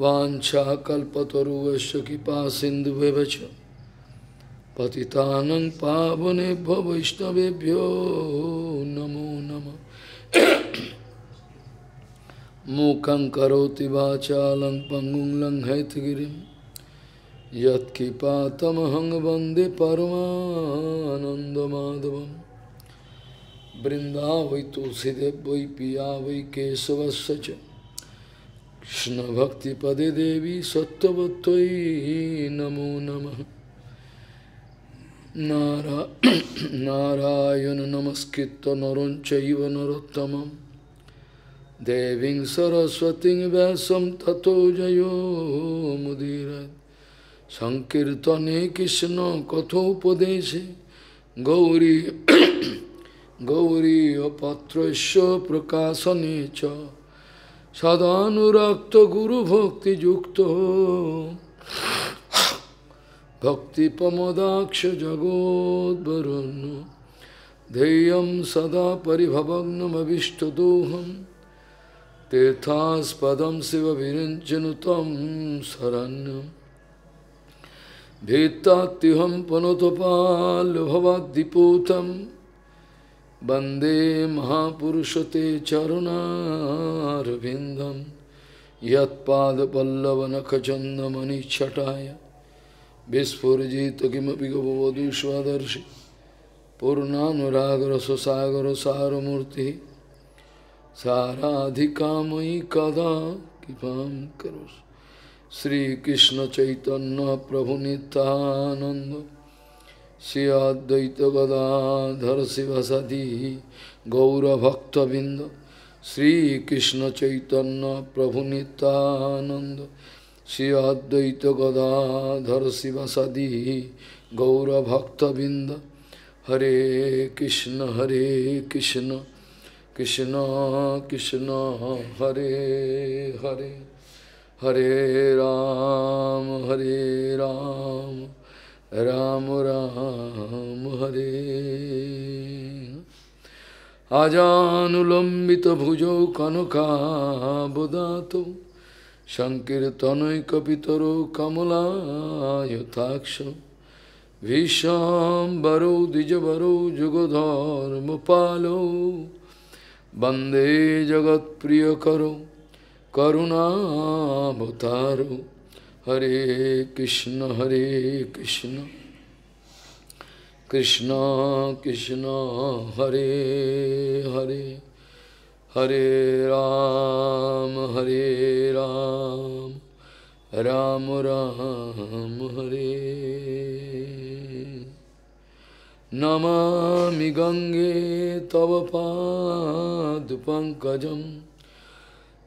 वाछाकल्पतरुवश कृपा सिंधु पति पावने वैष्णवभ्यो नमो नम मूकं करोति वाचालं पङ्गुं लङ्घयतगिरिं यत्किपातमहं वन्दे वै तुलसीदेव वै पिया वै केशवश कृष्ण भक्ति पदे देवी सत्यवत नमो नम नारा नारायण नमस्कृत नर चरोत्तम देवी सरस्वती वैसम तथो जयो मुदीर संकीर्तने कृष्ण कथोपदेश गौरी गौरी पत्र प्रकाशने च सदानुरक्त गुरु भक्ति युक्त भक्ति पमोदाक्ष जगोदरण्य ध्येयम सदा दोहम तीर्थास्पदम शिव विरंजन तम शरण्यम भेत्ताहम पनोतपाल भवदीपूतम वंदे वन्दे महापुरुषते चरुणारविन्दं यत्पादपल्लवनखचन्दमनिच्छटाय विस्फुरजित किमपि गववधूष्वदर्शि पूर्णानुरागरससागरसारमूर्तिः साराधिकामयि कदा कृपां करोषि श्रीकृष्णचैतन्यप्रभुनितानन्द श्री अद्वैत गदाधर शिवसदी गौरभक्तबिंद श्रीकृष्ण चैतन्य प्रभु श्रीअद्वैत श्री अद्वैत गदाधर शिवसदी गौरभक्तबिंद हरे कृष्ण हरे कृष्ण कृष्ण कृष्ण हरे हरे हरे राम हरे राम রাম রাম হরে আজানুলম্বিত ভুজৌ কনকাবদাত সংকীর্তনৈকিতর কমলায়থাক্ষ ভীষাম্বরৌ দ্বিজবরৌ যুগধর্ম পালৌ বন্দে জগৎ প্রিয় করুণাবতার Hare Krishna Hare Krishna Krishna Krishna Hare Hare Hare Ram Hare Ram Ram Ram Hare Namami Gange Tava Pad Pankajam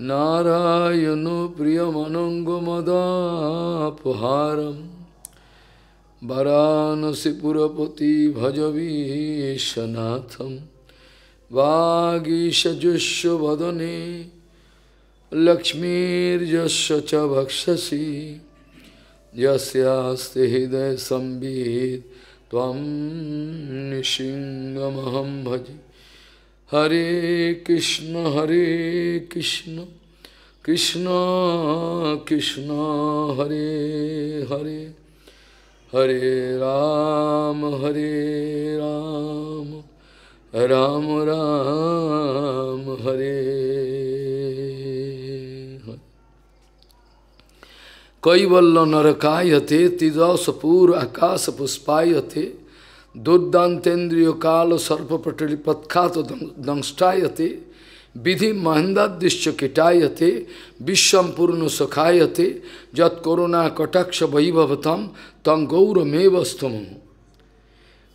नारायणो प्रियमनङ्गमदापहारं वरानसिपुरपति भजवीशनाथं वागीशजुष्वदने लक्ष्मीर्यस्य च भक्षसि हृदय हृदयसंवित् त्वं निशिङ्गमहं भजे हरे कृष्ण हरे कृष्ण कृष्ण कृष्ण हरे हरे हरे राम हरे राम राम राम हरे कई वल्ल नरकाय थे तिदस पूर्व आकाश पुष्पाय Durdantendriyo kalo sarpa patali patkato dangstayate vidhi mahandadishya kitayate vishwam purno sakhayate jat koruna kataksha vaibhavatam tam gaura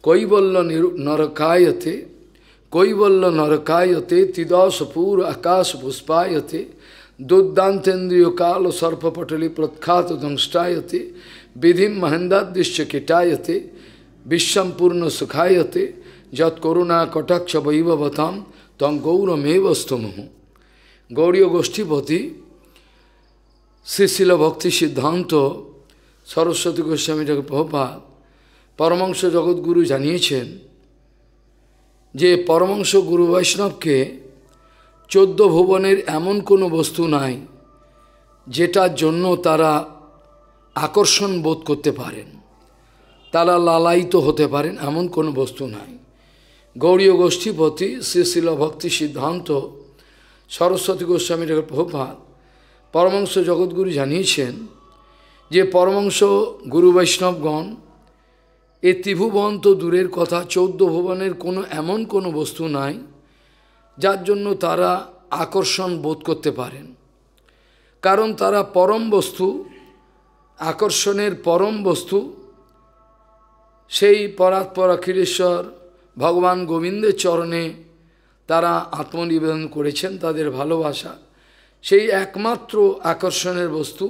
Koivalla narakayate Koivalla narakayate tidasapur akas puspayate Duddantendriyo kalo sarpa patali pratkhato dangstayate vidhim mahandadishya kitayate বিশ্বম্পূর্ণ সুখায়তে যত করুণা কটাক্ষ বৈবতাম গৌরমেব স্তমহ গৌরীয় গোষ্ঠীপতি শ্রীশীল ভক্তি সিদ্ধান্ত সরস্বতী গোস্বামী ঠাকুর প্রভুপাত জগৎগুরু জানিয়েছেন যে পরমংশ গুরু বৈষ্ণবকে চোদ্দ ভুবনের এমন কোনো বস্তু নাই যেটার জন্য তারা আকর্ষণ বোধ করতে পারেন তারা লালায়িত হতে পারেন এমন কোনো বস্তু নাই গৌরীয় গোষ্ঠীপতি শ্রীশীল ভক্তি সিদ্ধান্ত সরস্বতী গোস্বামী প্রভাত পরমাংশ জগৎগুরু জানিয়েছেন যে পরমাংশ গুরু বৈষ্ণবগণ এ ত্রিভুবন তো দূরের কথা চৌদ্দ ভুবনের কোনো এমন কোনো বস্তু নাই যার জন্য তারা আকর্ষণ বোধ করতে পারেন কারণ তারা পরম বস্তু আকর্ষণের পরম বস্তু সেই পরাৎপর অখিলেশ্বর ভগবান গোবিন্দের চরণে তারা আত্মনিবেদন করেছেন তাদের ভালোবাসা সেই একমাত্র আকর্ষণের বস্তু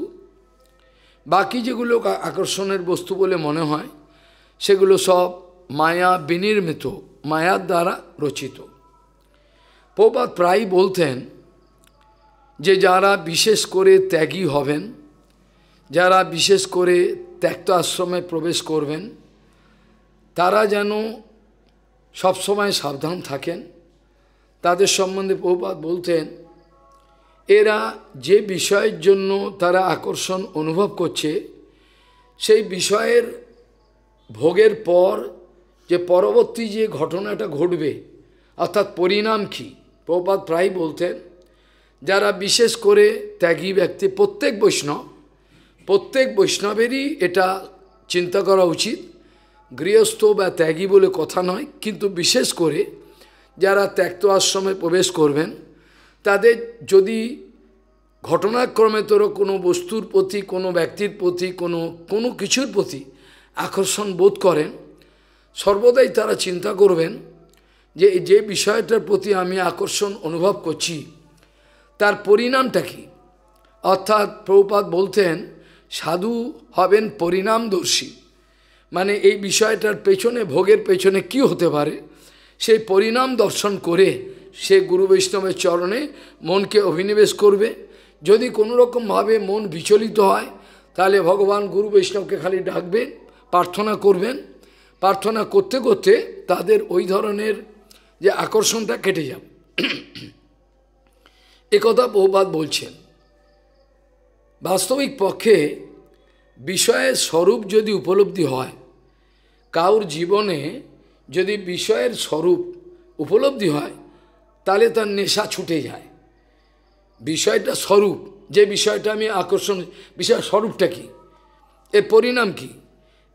বাকি যেগুলো আকর্ষণের বস্তু বলে মনে হয় সেগুলো সব মায়া বিনির্মিত মায়ার দ্বারা রচিত প্রপাত প্রায় বলতেন যে যারা বিশেষ করে ত্যাগী হবেন যারা বিশেষ করে ত্যাক্ত আশ্রমে প্রবেশ করবেন তারা যেন সবসময় সাবধান থাকেন তাদের সম্বন্ধে প্রপাত বলতেন এরা যে বিষয়ের জন্য তারা আকর্ষণ অনুভব করছে সেই বিষয়ের ভোগের পর যে পরবর্তী যে ঘটনাটা ঘটবে অর্থাৎ পরিণাম কি প্রপাত প্রায় বলতেন যারা বিশেষ করে ত্যাগী ব্যক্তি প্রত্যেক বৈষ্ণব প্রত্যেক বৈষ্ণবেরই এটা চিন্তা করা উচিত গৃহস্থ বা ত্যাগী বলে কথা নয় কিন্তু বিশেষ করে যারা ত্যাক্ত আশ্রমে প্রবেশ করবেন তাদের যদি ঘটনাক্রমে তোর কোনো বস্তুর প্রতি কোনো ব্যক্তির প্রতি কোনো কোনো কিছুর প্রতি আকর্ষণ বোধ করেন সর্বদাই তারা চিন্তা করবেন যে যে বিষয়টার প্রতি আমি আকর্ষণ অনুভব করছি তার পরিণামটা কি অর্থাৎ প্রভুপাত বলতেন সাধু হবেন পরিণামদর্শী মানে এই বিষয়টার পেছনে ভোগের পেছনে কি হতে পারে সেই পরিণাম দর্শন করে সে গুরু বৈষ্ণবের চরণে মনকে অভিনিবেশ করবে যদি কোনো রকমভাবে মন বিচলিত হয় তাহলে ভগবান গুরু বৈষ্ণবকে খালি ডাকবেন প্রার্থনা করবেন প্রার্থনা করতে করতে তাদের ওই ধরনের যে আকর্ষণটা কেটে যাবে একথা বহুবাদ বলছেন বাস্তবিক পক্ষে বিষয়ের স্বরূপ যদি উপলব্ধি হয় কাউর জীবনে যদি বিষয়ের স্বরূপ উপলব্ধি হয় তাহলে তার নেশা ছুটে যায় বিষয়টা স্বরূপ যে বিষয়টা আমি আকর্ষণ বিষয় স্বরূপটা কী এর পরিণাম কি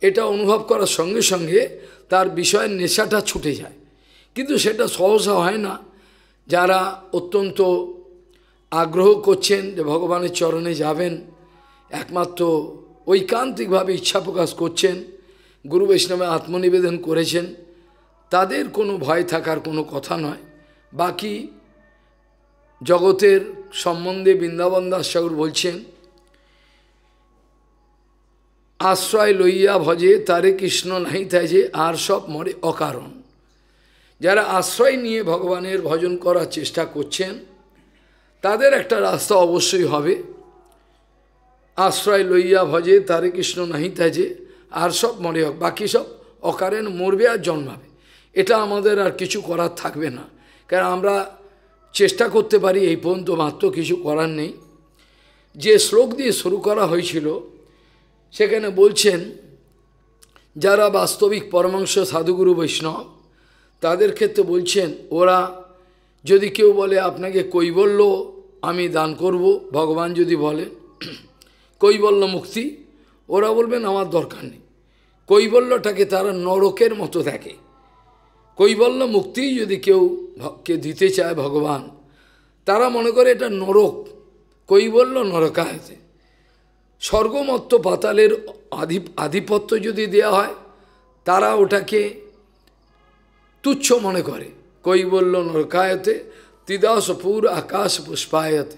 এটা অনুভব করার সঙ্গে সঙ্গে তার বিষয়ের নেশাটা ছুটে যায় কিন্তু সেটা সহসা হয় না যারা অত্যন্ত আগ্রহ করছেন যে ভগবানের চরণে যাবেন একমাত্র ঐকান্তিকভাবে ইচ্ছা প্রকাশ করছেন গুরু বৈষ্ণবে আত্মনিবেদন করেছেন তাদের কোনো ভয় থাকার কোনো কথা নয় বাকি জগতের সম্বন্ধে বৃন্দাবন দাস সাগর বলছেন আশ্রয় লইয়া ভজে তারে কৃষ্ণ নাই যে আর সব মরে অকারণ যারা আশ্রয় নিয়ে ভগবানের ভজন করার চেষ্টা করছেন তাদের একটা রাস্তা অবশ্যই হবে আশ্রয় লইয়া ভজে তারে কৃষ্ণ নাহি যে আর সব মরে হোক বাকি সব অকারেন মরবে আর জন্মাবে এটা আমাদের আর কিছু করার থাকবে না কারণ আমরা চেষ্টা করতে পারি এই পর্যন্ত মাত্র কিছু করার নেই যে শ্লোক দিয়ে শুরু করা হয়েছিল সেখানে বলছেন যারা বাস্তবিক পরমাংশ সাধুগুরু বৈষ্ণব তাদের ক্ষেত্রে বলছেন ওরা যদি কেউ বলে আপনাকে কৈবল্য আমি দান করব ভগবান যদি বলে কৈবল্য মুক্তি ওরা বলবেন আমার দরকার নেই কৈবল্যটাকে তারা নরকের মতো দেখে কৈবল্য মুক্তি যদি কেউ কে দিতে চায় ভগবান তারা মনে করে এটা নরক কৈবল্য নরকায়তে স্বর্গমত্ত পাতালের আধি আধিপত্য যদি দেয়া হয় তারা ওটাকে তুচ্ছ মনে করে কৈবল্য নরকায়তে তিদাসপুর আকাশ পুষ্পায়তে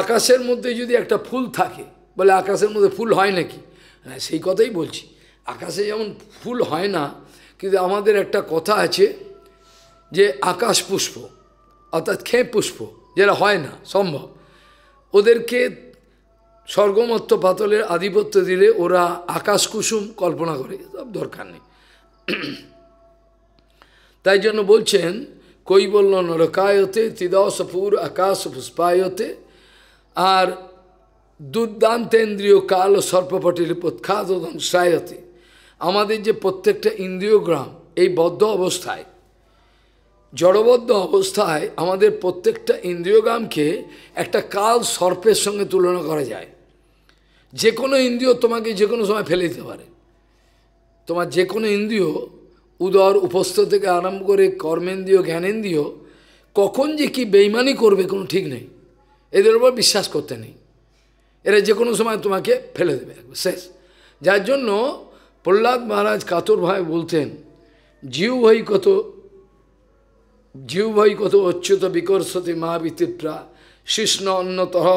আকাশের মধ্যে যদি একটা ফুল থাকে বলে আকাশের মধ্যে ফুল হয় নাকি হ্যাঁ সেই কথাই বলছি আকাশে যেমন ফুল হয় না কিন্তু আমাদের একটা কথা আছে যে আকাশ পুষ্প অর্থাৎ খেঁ পুষ্প যেটা হয় না সম্ভব ওদেরকে স্বর্গমত্ত পাতলের আধিপত্য দিলে ওরা আকাশ কুসুম কল্পনা করে সব দরকার নেই তাই জন্য বলছেন কৈবল্য নরকায়তে তিদশ পুর আকাশ পুষ্পায়তে আর দুর্দান্তেন্দ্রীয় কাল ও সর্পপটির প্রখ্যাত সায়তে আমাদের যে প্রত্যেকটা ইন্দ্রিয়গ্রাম এই বদ্ধ অবস্থায় জড়বদ্ধ অবস্থায় আমাদের প্রত্যেকটা ইন্দ্রিয়গ্রামকে একটা কাল সর্পের সঙ্গে তুলনা করা যায় যে কোনো ইন্দ্রিয় তোমাকে যে কোনো সময় ফেলে দিতে পারে তোমার যে কোনো ইন্দ্রিয় উদর উপস্থ থেকে আরম্ভ করে কর্মেন্দ্রীয় জ্ঞানেন্দ্রীয় কখন যে কি বেইমানি করবে কোনো ঠিক নেই এদের উপর বিশ্বাস করতে নেই এরা যে কোনো সময় তোমাকে ফেলে দেবে শেষ যার জন্য প্রহ্লাদ মহারাজ কাতর ভাই বলতেন জিউ ভাই কত জিউ ভাই কত অচ্যুত বিকর্ষতে মহাবিতীপ্রা শিষ্ণ অন্নতঃ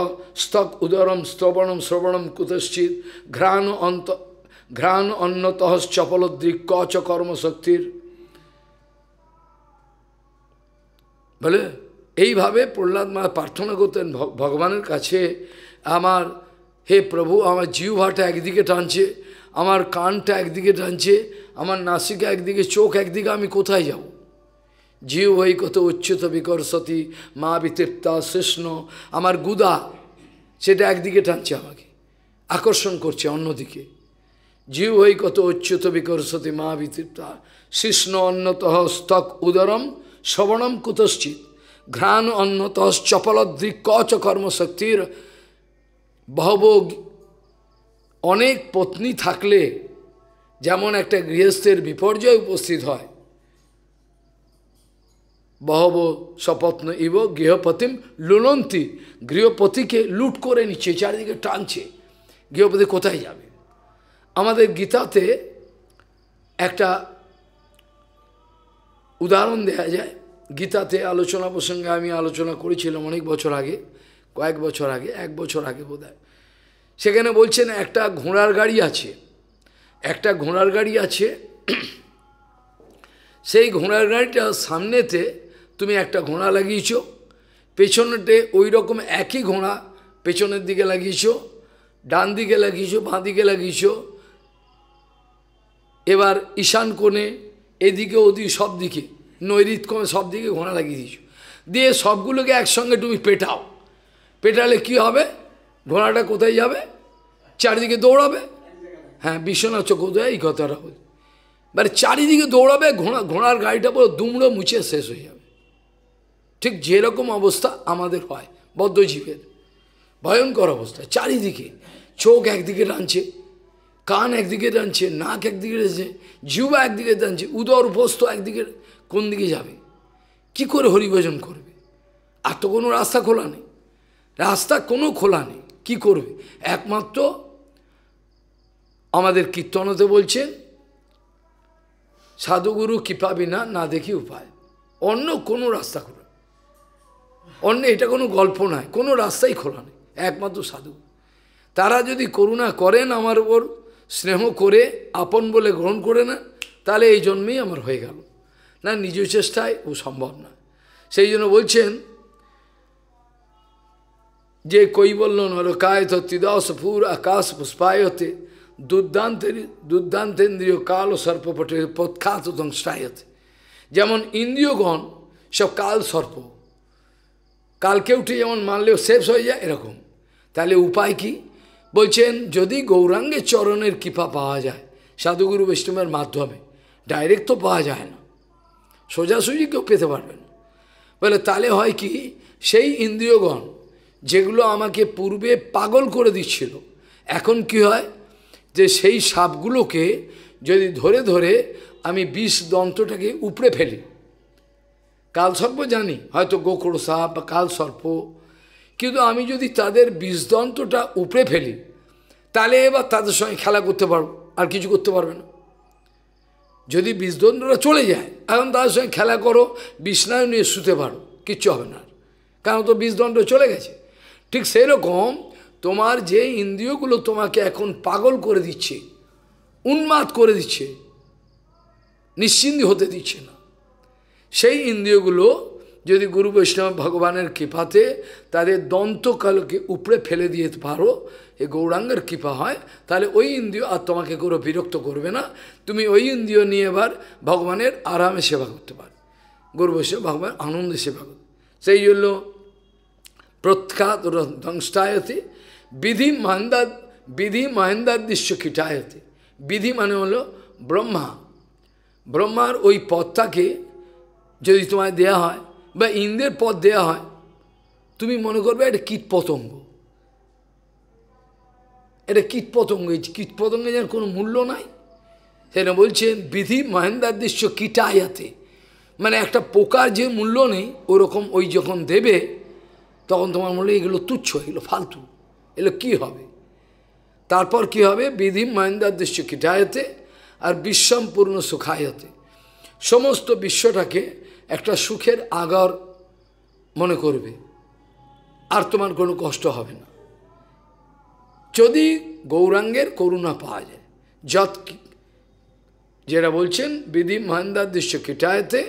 স্তক উদরম শ্রবণম শ্রবণম কুতশ্চিত ঘ্রাণ অন্ত ঘ্রাণ অন্নতঃ চপলদ্রিক কচ কর্মশক্তির বলে এইভাবে প্রহ্লাদ মা প্রার্থনা করতেন ভগবানের কাছে আমার হে প্রভু আমার জিহ্বাটা একদিকে টানছে আমার কানটা একদিকে টানছে আমার নাসিকা একদিকে চোখ একদিকে আমি কোথায় যাব জিউ হই কত উচ্চত বিকর সতী মা বিতৃপ্তা শৃষ্ণ আমার গুদা সেটা একদিকে টানছে আমাকে আকর্ষণ করছে অন্যদিকে জিউ হই কত উচ্চত বিকর সতী মা বিতৃপ্তা শিষ্ণ অন্যত স্তক উদরম শ্রবণম কুতশ্চিত ঘ্রাণ অন্নতঃ চপলদ্রিক কচ কর্মশক্তির বহবোগ অনেক পত্নী থাকলে যেমন একটা গৃহস্থের বিপর্যয় উপস্থিত হয় বহব স্বপত্ন ইব গৃহপতিম লুলন্তি গৃহপতিকে লুট করে নিচ্ছে চারিদিকে টানছে গৃহপতি কোথায় যাবে আমাদের গীতাতে একটা উদাহরণ দেয়া যায় গীতাতে আলোচনা প্রসঙ্গে আমি আলোচনা করেছিলাম অনেক বছর আগে কয়েক বছর আগে এক বছর আগে বোধ সেখানে বলছেন একটা ঘোড়ার গাড়ি আছে একটা ঘোড়ার গাড়ি আছে সেই ঘোড়ার গাড়িটা সামনেতে তুমি একটা ঘোড়া লাগিয়েছ পেছনেতে ওই রকম একই ঘোড়া পেছনের দিকে লাগিয়েছ ডান দিকে লাগিয়েছ বাঁ দিকে লাগিয়েছ এবার ঈশান কোণে এদিকে ওদিকে সব দিকে নৈরিত কোণে সব দিকে ঘোড়া লাগিয়ে দিয়েছ দিয়ে সবগুলোকে একসঙ্গে তুমি পেটাও পেটালে কি হবে ঘোড়াটা কোথায় যাবে চারিদিকে দৌড়াবে হ্যাঁ বিশ্বনাথ চকোদয় এই কথাটা বলি মানে চারিদিকে দৌড়াবে ঘোড়া ঘোড়ার গাড়িটা পুরো দুমড়ো মুছে শেষ হয়ে যাবে ঠিক যেরকম অবস্থা আমাদের হয় বদ্ধজীবের ভয়ঙ্কর অবস্থা চারিদিকে চোখ একদিকে টানছে কান একদিকে টানছে নাক একদিকে টানছে জিবা একদিকে টানছে উদর উপস্থ একদিকে কোন দিকে যাবে কি করে হরিভজন করবে আর তো কোনো রাস্তা খোলা নেই রাস্তা কোনো খোলা নেই কী করবে একমাত্র আমাদের কীর্তনতে বলছেন সাধুগুরু কৃপা বিনা না দেখি উপায় অন্য কোনো রাস্তা খোলা অন্য এটা কোনো গল্প নয় কোনো রাস্তাই খোলা নেই একমাত্র সাধু তারা যদি করুণা করেন আমার ওপর স্নেহ করে আপন বলে গ্রহণ করে না তাহলে এই জন্মেই আমার হয়ে গেল না নিজ চেষ্টায় ও সম্ভব না সেই জন্য বলছেন যে কৈবল্য নরকায়ত তিদশ পুর আকাশ পুষ্পায়তে দুর্দান্তের দুর্দান্তেন্দ্রীয় কাল ও সর্পপটে পৎখাত ধ্বংসায়তে যেমন ইন্দ্রিয়গণ সব কাল সর্প কালকে উঠে যেমন মানলেও শেষ হয়ে যায় এরকম তাহলে উপায় কি বলছেন যদি গৌরাঙ্গের চরণের কৃপা পাওয়া যায় সাধুগুরু বৈষ্ণবের মাধ্যমে ডাইরেক্ট তো পাওয়া যায় না সোজাসুজি কেউ পেতে পারবেন বলে তাহলে হয় কি সেই ইন্দ্রিয়গণ যেগুলো আমাকে পূর্বে পাগল করে দিচ্ছিল এখন কি হয় যে সেই সাপগুলোকে যদি ধরে ধরে আমি বিষ দন্তটাকে উপড়ে ফেলি কালসর্প জানি হয়তো গোকড় সাপ বা কালসর্প কিন্তু আমি যদি তাদের বিষদন্তটা উপড়ে ফেলি তাহলে এবার তাদের সঙ্গে খেলা করতে পারবো আর কিছু করতে পারবে না যদি বিষদন্তটা চলে যায় এখন তাদের সঙ্গে খেলা করো বিষ্ণায় নিয়ে শুতে পারো কিচ্ছু হবে না কারণ তো বিষদণ্ড চলে গেছে ঠিক সেরকম তোমার যে ইন্দ্রিয়গুলো তোমাকে এখন পাগল করে দিচ্ছে উন্মাদ করে দিচ্ছে নিশ্চিন্দি হতে দিচ্ছে না সেই ইন্দ্রিয়গুলো যদি গুরু বৈষ্ণব ভগবানের কৃপাতে তাদের দন্তকালকে উপড়ে ফেলে দিয়ে পারো এ গৌরাঙ্গের কৃপা হয় তাহলে ওই ইন্দ্রিয় আর তোমাকে কোনো বিরক্ত করবে না তুমি ওই ইন্দ্রিয় নিয়ে এবার ভগবানের আরামে সেবা করতে পারো গুরু বৈষ্ণব ভগবান আনন্দে সেবা করবে সেই জন্য প্রখ্যাত ধ্বংসায়তে বিধি মহেন্দা বিধি মহেন্দার দৃশ্য কীটায়তে বিধি মানে হলো ব্রহ্মা ব্রহ্মার ওই পথটাকে যদি তোমায় দেয়া হয় বা ইন্দ্রের পথ দেয়া হয় তুমি মনে করবে এটা কীট পতঙ্গ এটা কীট পতঙ্গ এই কীট পতঙ্গে যেন কোনো মূল্য নাই সেটা বলছেন বিধি মহেন্দার দৃশ্য কীটায়াতে মানে একটা পোকার যে মূল্য নেই ওরকম ওই যখন দেবে তখন তোমার মনে এগুলো তুচ্ছ এগুলো ফালতু এগুলো কী হবে তারপর কি হবে বিধি মহেন্দার দৃশ্য কিটায়তে আর বিশ্বম্পূর্ণ সুখায়তে সমস্ত বিশ্বটাকে একটা সুখের আগর মনে করবে আর তোমার কোনো কষ্ট হবে না যদি গৌরাঙ্গের করুণা পাওয়া যায় যত যেটা বলছেন বিধি মহেন্দার দৃশ্য কিটায়তে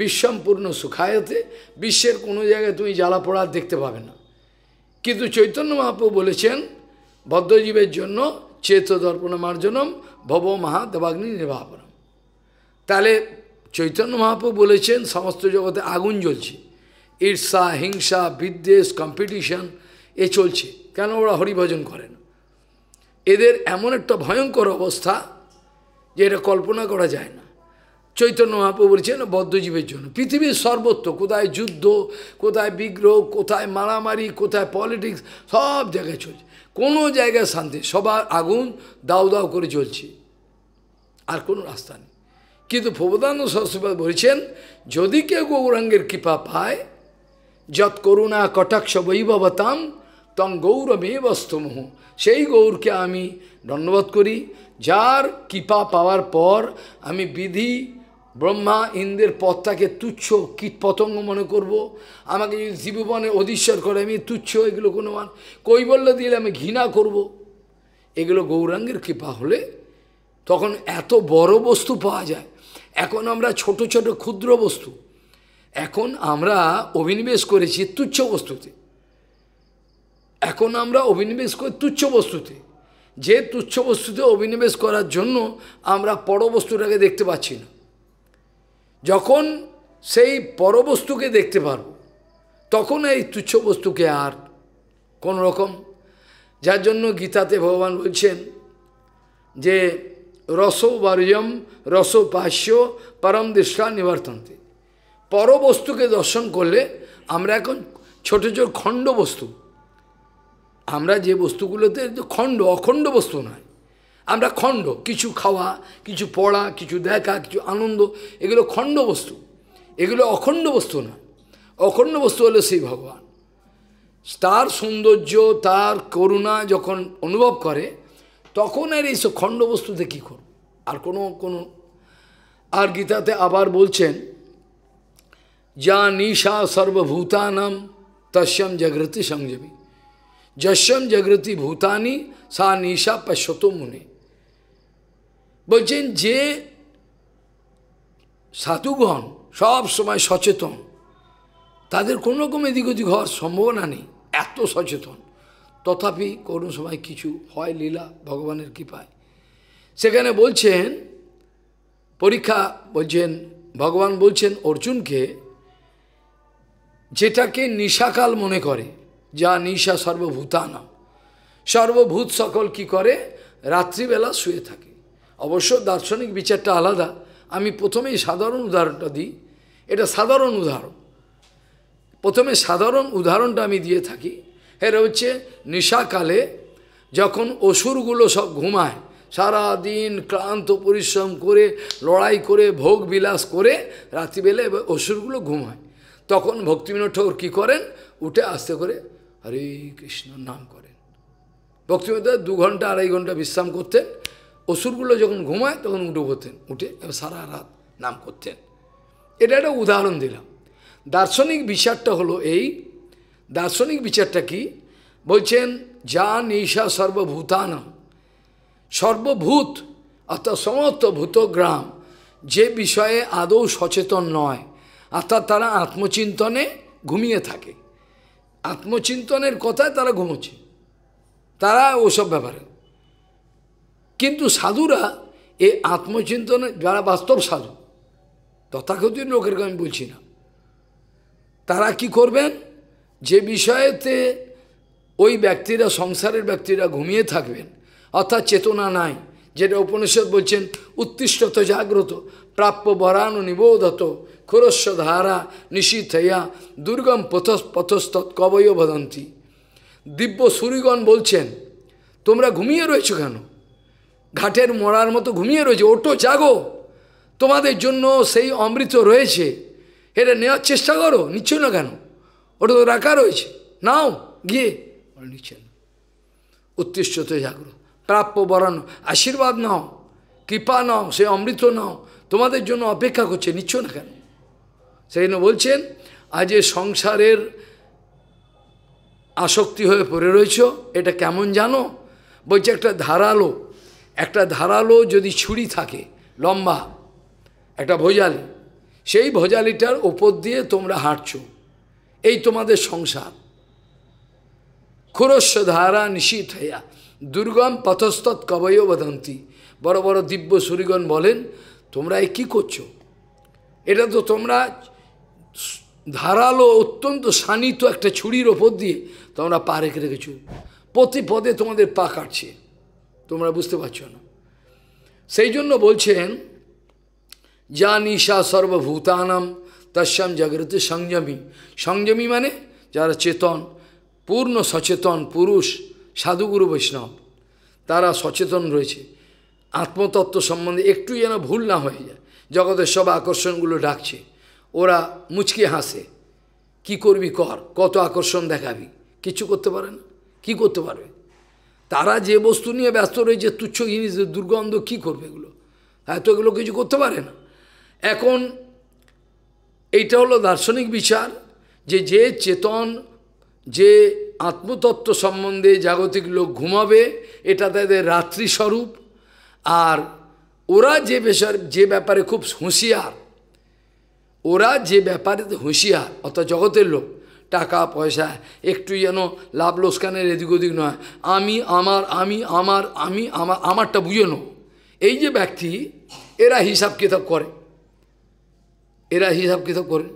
বিশ্বম্পূর্ণ সুখায়তে বিশ্বের কোনো জায়গায় তুমি জ্বালা পোড়া দেখতে পাবে না কিন্তু চৈতন্য মহাপ্রু বলেছেন বদ্ধজীবের জন্য চেত দর্পণমার্জনম ভব মহা দেবাগ্নি নির্বাপনম তাহলে চৈতন্য মহাপ্রু বলেছেন সমস্ত জগতে আগুন জ্বলছে ঈর্ষা হিংসা বিদ্বেষ কম্পিটিশন এ চলছে কেন ওরা হরিভজন করেন এদের এমন একটা ভয়ঙ্কর অবস্থা যে এটা কল্পনা করা যায় না চৈতন্য মহাপ্রভু বলছেন বদ্ধজীবের জন্য পৃথিবীর সর্বত্র কোথায় যুদ্ধ কোথায় বিগ্রহ কোথায় মারামারি কোথায় পলিটিক্স সব জায়গায় চলছে কোনো জায়গায় শান্তি সবার আগুন দাও দাও করে চলছে আর কোনো রাস্তা নেই কিন্তু ভবদানন্দ সরস্বতী বলেছেন যদি কেউ গৌরাঙ্গের কৃপা পায় যত করুণা কটাক্ষ বৈভবতাম তং গৌরমে বস্তমহ সেই গৌরকে আমি দণ্ডবোধ করি যার কৃপা পাওয়ার পর আমি বিধি ব্রহ্মা ইন্দ্রের পথটাকে তুচ্ছ কীট পতঙ্গ মনে করব। আমাকে যদি জীববনে অধীশ্বর করে আমি তুচ্ছ এগুলো কোনো মান কৈবল্য দিলে আমি ঘৃণা করব। এগুলো গৌরাঙ্গের কৃপা হলে তখন এত বড় বস্তু পাওয়া যায় এখন আমরা ছোট ছোট ক্ষুদ্র বস্তু এখন আমরা অভিনিবেশ করেছি তুচ্ছ বস্তুতে এখন আমরা অভিনিবেশ করি তুচ্ছ বস্তুতে যে তুচ্ছ বস্তুতে অভিনিবেশ করার জন্য আমরা বস্তুটাকে দেখতে পাচ্ছি না যখন সেই পরবস্তুকে দেখতে পারব তখন এই তুচ্ছ বস্তুকে আর কোন রকম যার জন্য গীতাতে ভগবান বলছেন যে রস পাশ্য পরম দৃষ্টা নিবর্তন্তে পরবস্তুকে দর্শন করলে আমরা এখন ছোট ছোট খণ্ড বস্তু আমরা যে বস্তুগুলোতে খণ্ড অখণ্ড বস্তু নয় আমরা খণ্ড কিছু খাওয়া কিছু পড়া কিছু দেখা কিছু আনন্দ এগুলো খণ্ড বস্তু এগুলো অখণ্ড বস্তু না অখণ্ড বস্তু হলো সেই ভগবান তার সৌন্দর্য তার করুণা যখন অনুভব করে তখন আর এইসব খণ্ড বস্তুতে কী করব আর কোনো কোনো আর গীতাতে আবার বলছেন যা নিশা সর্বভূতানাম তস্যম জাগ্রতি সংযমী যশম জাগ্রতি ভূতানি সা নিশা পশ্যত মুনে বলছেন যে সাধুগণ সব সময় সচেতন তাদের কোনো রকম এদিক ওদিক হওয়ার সম্ভাবনা নেই এত সচেতন তথাপি কোনো সময় কিছু হয় লীলা ভগবানের কৃপায় সেখানে বলছেন পরীক্ষা বলছেন ভগবান বলছেন অর্জুনকে যেটাকে নিশাকাল মনে করে যা নিশা সর্বভূতানা সর্বভূত সকল কি করে রাত্রিবেলা শুয়ে থাকে অবশ্য দার্শনিক বিচারটা আলাদা আমি প্রথমেই সাধারণ উদাহরণটা দিই এটা সাধারণ উদাহরণ প্রথমে সাধারণ উদাহরণটা আমি দিয়ে থাকি এটা হচ্ছে নিশাকালে যখন অসুরগুলো সব ঘুমায় সারা দিন ক্লান্ত পরিশ্রম করে লড়াই করে ভোগ বিলাস করে রাত্রিবেলা এবার অসুরগুলো ঘুমায় তখন ভক্তিবিনোদ ঠাকুর কী করেন উঠে আস্তে করে হরে কৃষ্ণ নাম করেন ভক্তিবিনোদ দু ঘন্টা আড়াই ঘন্টা বিশ্রাম করতেন অসুরগুলো যখন ঘুমায় তখন উঠে পড়তেন উঠে সারা রাত নাম করতেন এটা একটা উদাহরণ দিলাম দার্শনিক বিচারটা হলো এই দার্শনিক বিচারটা কি বলছেন যা নিশা সর্বভূতান সর্বভূত অর্থাৎ সমস্ত ভূতগ্রাম যে বিষয়ে আদৌ সচেতন নয় অর্থাৎ তারা আত্মচিন্তনে ঘুমিয়ে থাকে আত্মচিন্তনের কথায় তারা ঘুমোচ্ছে তারা ওসব ব্যাপারে কিন্তু সাধুরা এই আত্মচিন্তনে যারা বাস্তব সাধু তথাকথিত লোকেরকে আমি বলছি না তারা কি করবেন যে বিষয়েতে ওই ব্যক্তিরা সংসারের ব্যক্তিরা ঘুমিয়ে থাকবেন অর্থাৎ চেতনা নাই যেটা উপনিষদ বলছেন উত্তিষ্ঠত জাগ্রত প্রাপ্য বরাণ নিবোধত খোরস্ব ধারা নিশিথয়া দুর্গম পথস পথস্তৎ কবয় বদন্তি দিব্য সুরিগণ বলছেন তোমরা ঘুমিয়ে রয়েছো কেন ঘাটের মরার মতো ঘুমিয়ে রয়েছে ওটো জাগো তোমাদের জন্য সেই অমৃত রয়েছে এটা নেওয়ার চেষ্টা করো নিচ্ছ না কেন ওটা তো রাখা রয়েছে নাও গিয়ে নিচ্ছেন উত্তিষ্ঠতে জাগ্রত প্রাপ্য বরণ আশীর্বাদ নাও কৃপা নাও সে অমৃত নাও তোমাদের জন্য অপেক্ষা করছে নিচ্ছ না কেন সেই জন্য বলছেন আজ সংসারের আসক্তি হয়ে পড়ে রয়েছ এটা কেমন জানো বলছে একটা ধারালো একটা ধারালো যদি ছুরি থাকে লম্বা একটা ভোজালি সেই ভোজালিটার ওপর দিয়ে তোমরা হাঁটছ এই তোমাদের সংসার খুরস্ব ধারা নিশীত হইয়া দুর্গম পথস্তৎ কবয় বদন্তি বড় বড় দিব্য সুরিগণ বলেন তোমরা এই কী করছো এটা তো তোমরা ধারালো অত্যন্ত শানিত একটা ছুরির ওপর দিয়ে তোমরা পা রেখে রেখেছো প্রতি পদে তোমাদের পা কাটছে তোমরা বুঝতে পারছ না সেই জন্য বলছেন যা নিশা সর্বভূতানাম তস্যাম জাগ্রত সংযমী সংযমী মানে যারা চেতন পূর্ণ সচেতন পুরুষ সাধুগুরু বৈষ্ণব তারা সচেতন রয়েছে আত্মতত্ত্ব সম্বন্ধে একটু যেন ভুল না হয়ে যায় জগতের সব আকর্ষণগুলো ডাকছে ওরা মুচকে হাসে কি করবি কর কত আকর্ষণ দেখাবি কিছু করতে পারে না কী করতে পারবে তারা যে বস্তু নিয়ে ব্যস্ত রয়েছে তুচ্ছ জিনিস দুর্গন্ধ কি করবে এগুলো হ্যাঁ তো এগুলো কিছু করতে পারে না এখন এইটা হলো দার্শনিক বিচার যে যে চেতন যে আত্মতত্ত্ব সম্বন্ধে জাগতিক লোক ঘুমাবে এটা তাদের রাত্রিস্বরূপ আর ওরা যে বেসার যে ব্যাপারে খুব হুঁশিয়ার ওরা যে ব্যাপারে হুঁশিয়ার অর্থাৎ জগতের লোক টাকা পয়সা একটু যেন লাভ লোসকানের এদিক ওদিক নয় আমি আমার আমি আমার আমি আমার আমারটা বুঝে নেব এই যে ব্যক্তি এরা হিসাব কিতাব করে এরা হিসাব কিতাব করে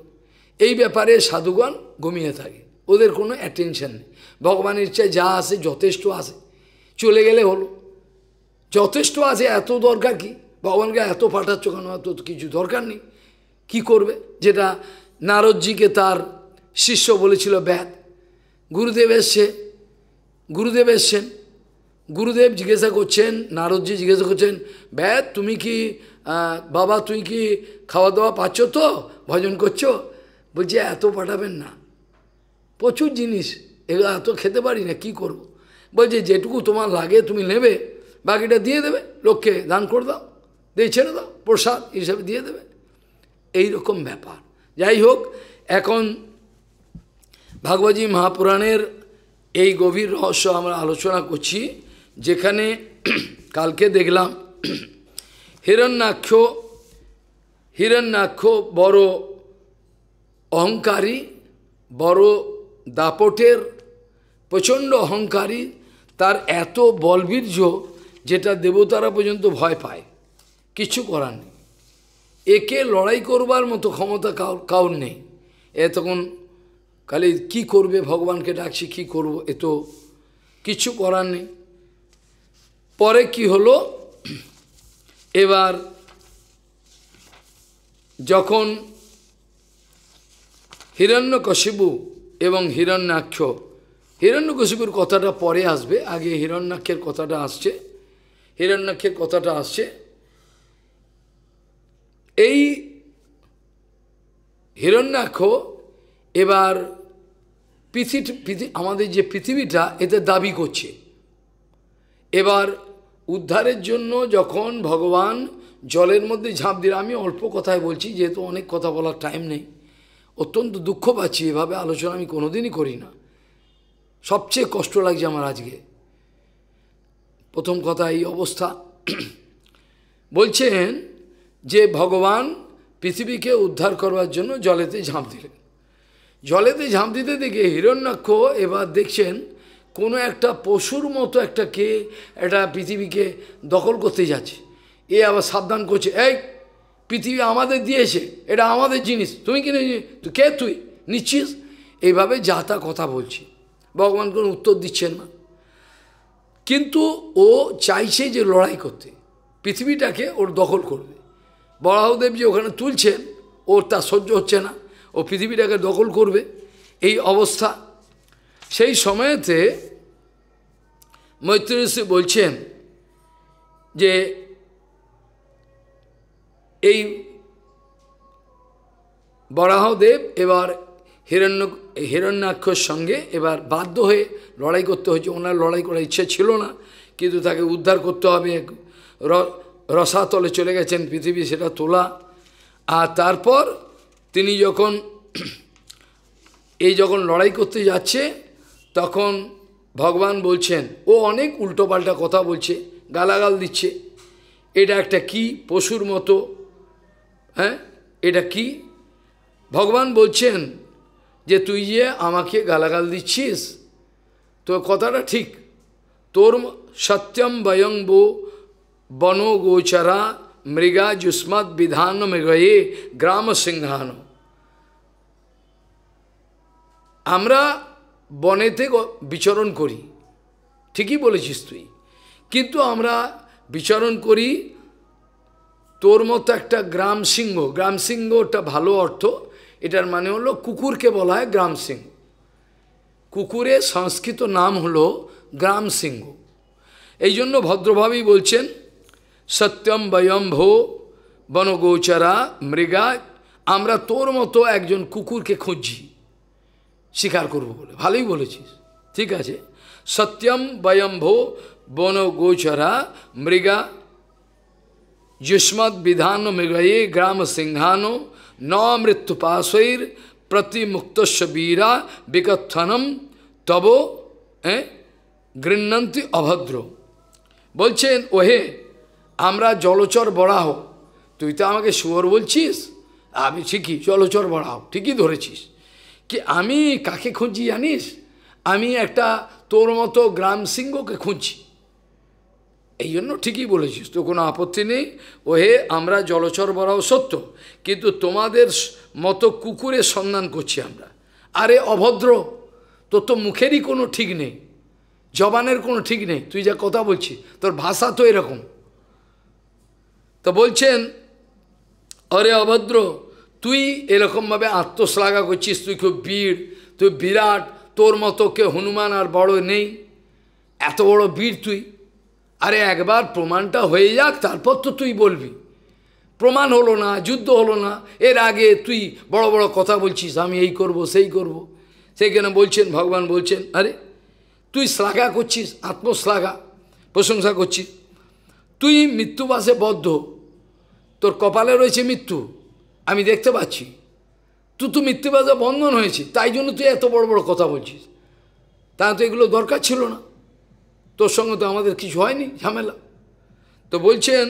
এই ব্যাপারে সাধুগণ ঘুমিয়ে থাকে ওদের কোনো অ্যাটেনশন নেই ভগবানের ইচ্ছায় যা আসে যথেষ্ট আসে চলে গেলে হলো যথেষ্ট আছে এত দরকার কি ভগবানকে এত পাঠাচ্ছ কেন এত কিছু দরকার নেই কী করবে যেটা নারদজিকে তার শিষ্য বলেছিল ব্যাত গুরুদেব এসছে গুরুদেব এসছেন গুরুদেব জিজ্ঞাসা করছেন নারদজি জিজ্ঞাসা করছেন ব্যাত তুমি কি বাবা তুই কি খাওয়া দাওয়া পাচ্ছ তো ভজন করছো বলছে এত পাঠাবেন না প্রচুর জিনিস এগুলো এত খেতে পারি না কি করব। বলছে যেটুকু তোমার লাগে তুমি নেবে বাকিটা দিয়ে দেবে লোককে দান করে দাও দিয়ে ছেড়ে দাও প্রসাদ হিসাবে দিয়ে দেবে এই রকম ব্যাপার যাই হোক এখন ভাগবতী মহাপুরাণের এই গভীর রহস্য আমরা আলোচনা করছি যেখানে কালকে দেখলাম হিরণ্যাক্ষ হিরণ্যাক্ষ বড় অহংকারী বড় দাপটের প্রচণ্ড অহংকারী তার এত বলবীর্য যেটা দেবতারা পর্যন্ত ভয় পায় কিছু করার নেই একে লড়াই করবার মতো ক্ষমতা কাউ কাউর নেই এ তখন কালে কি করবে ভগবানকে ডাকছি কি করব এ তো কিছু করার নেই পরে কি হলো এবার যখন হিরণ্যকশিবু এবং হিরণ্যাক্ষ হিরণ্যকশিবুর কথাটা পরে আসবে আগে হিরণ্যাক্ষের কথাটা আসছে হিরণ্যাক্ষের কথাটা আসছে এই হিরণ্যাক্ষ এবার পৃথিবী আমাদের যে পৃথিবীটা এতে দাবি করছে এবার উদ্ধারের জন্য যখন ভগবান জলের মধ্যে ঝাঁপ দিল আমি অল্প কথায় বলছি যেহেতু অনেক কথা বলার টাইম নেই অত্যন্ত দুঃখ পাচ্ছি এভাবে আলোচনা আমি কোনোদিনই করি না সবচেয়ে কষ্ট লাগছে আমার আজকে প্রথম কথা এই অবস্থা বলছেন যে ভগবান পৃথিবীকে উদ্ধার করবার জন্য জলেতে ঝাঁপ দিলেন জলেতে ঝাঁপ দিতে দেখে হিরণ্যাক্ষ এবার দেখছেন কোনো একটা পশুর মতো একটা কে একটা পৃথিবীকে দখল করতে যাচ্ছে এ আবার সাবধান করছে এই পৃথিবী আমাদের দিয়েছে এটা আমাদের জিনিস তুমি কিনে কে তুই নিচ্ছিস এইভাবে যা তা কথা বলছি ভগবান কোনো উত্তর দিচ্ছেন না কিন্তু ও চাইছে যে লড়াই করতে পৃথিবীটাকে ওর দখল করবে বরাহদেব যে ওখানে তুলছেন ওর তা সহ্য হচ্ছে না ও পৃথিবীটাকে দখল করবে এই অবস্থা সেই সময়তে মৈত্রী বলছেন যে এই বরাহদেব এবার হিরণ্য হিরণ্যাক্ষর সঙ্গে এবার বাধ্য হয়ে লড়াই করতে হয়েছে ওনার লড়াই করার ইচ্ছে ছিল না কিন্তু তাকে উদ্ধার করতে হবে রসাতলে চলে গেছেন পৃথিবী সেটা তোলা আর তারপর তিনি যখন এই যখন লড়াই করতে যাচ্ছে তখন ভগবান বলছেন ও অনেক উল্টোপাল্টা কথা বলছে গালাগাল দিচ্ছে এটা একটা কি পশুর মতো হ্যাঁ এটা কি ভগবান বলছেন যে তুই যে আমাকে গালাগাল দিচ্ছিস তো কথাটা ঠিক তোর সত্যম বয়ং বো বনগোচরা মৃগা jusmat বিধান mrigaye গ্রাম সিংহান আমরা বনেতে বিচরণ করি ঠিকই বলেছিস তুই কিন্তু আমরা বিচরণ করি তোর মতো একটা গ্রাম সিংহ গ্রাম সিংহটা ভালো অর্থ এটার মানে হলো কুকুরকে বলা হয় গ্রাম সিংহ কুকুরের সংস্কৃত নাম হলো গ্রাম সিংহ এই জন্য ভদ্রভাবেই বলছেন সত্যম বয়ম ভো বনগোচরা মৃগা আমরা তোর মতো একজন কুকুরকে খুঁজছি স্বীকার করবো বলে ভালোই বলেছিস ঠিক আছে সত্যম বয়ম্ভো বনগোচরা মৃগা युष्मद विधान मृगये ग्राम सिंहानो न मृत्युपाशैर प्रतिमुक्त वीरा विकथनम তব গৃহন্তি অভদ্র বলছেন ওহে আমরা জলচর বড়াহ তুই তো আমাকে শুয়োর বলছিস আমি ঠিকই জলচর বড়াহ ঠিকই ধরেছিস কি আমি কাকে খুঁজছি জানিস আমি একটা তোর মতো গ্রাম সিংহকে খুঁজছি এই জন্য ঠিকই বলেছিস তো কোনো আপত্তি নেই ও হে আমরা জলচর বড়াও সত্য কিন্তু তোমাদের মতো কুকুরের সন্ধান করছি আমরা আরে অভদ্র তো তো মুখেরই কোনো ঠিক নেই জবানের কোনো ঠিক নেই তুই যা কথা বলছিস তোর ভাষা তো এরকম তো বলছেন অরে অভদ্র তুই এরকমভাবে আত্মশ্লাঘা করছিস তুই খুব বীর তুই বিরাট তোর মতো কে হনুমান আর বড় নেই এত বড় বীর তুই আরে একবার প্রমাণটা হয়ে যাক তারপর তো তুই বলবি প্রমাণ হলো না যুদ্ধ হলো না এর আগে তুই বড় বড় কথা বলছিস আমি এই করব সেই করব। সেইখানে বলছেন ভগবান বলছেন আরে তুই শ্লাঘা করছিস আত্মশ্লাঘা প্রশংসা করছিস তুই মৃত্যুবাসে বদ্ধ তোর কপালে রয়েছে মৃত্যু আমি দেখতে পাচ্ছি তুই তো মৃত্যুবাসে বন্ধন হয়েছে তাই জন্য তুই এত বড় বড় কথা বলছিস তা তো এগুলো দরকার ছিল না তোর সঙ্গে তো আমাদের কিছু হয়নি ঝামেলা তো বলছেন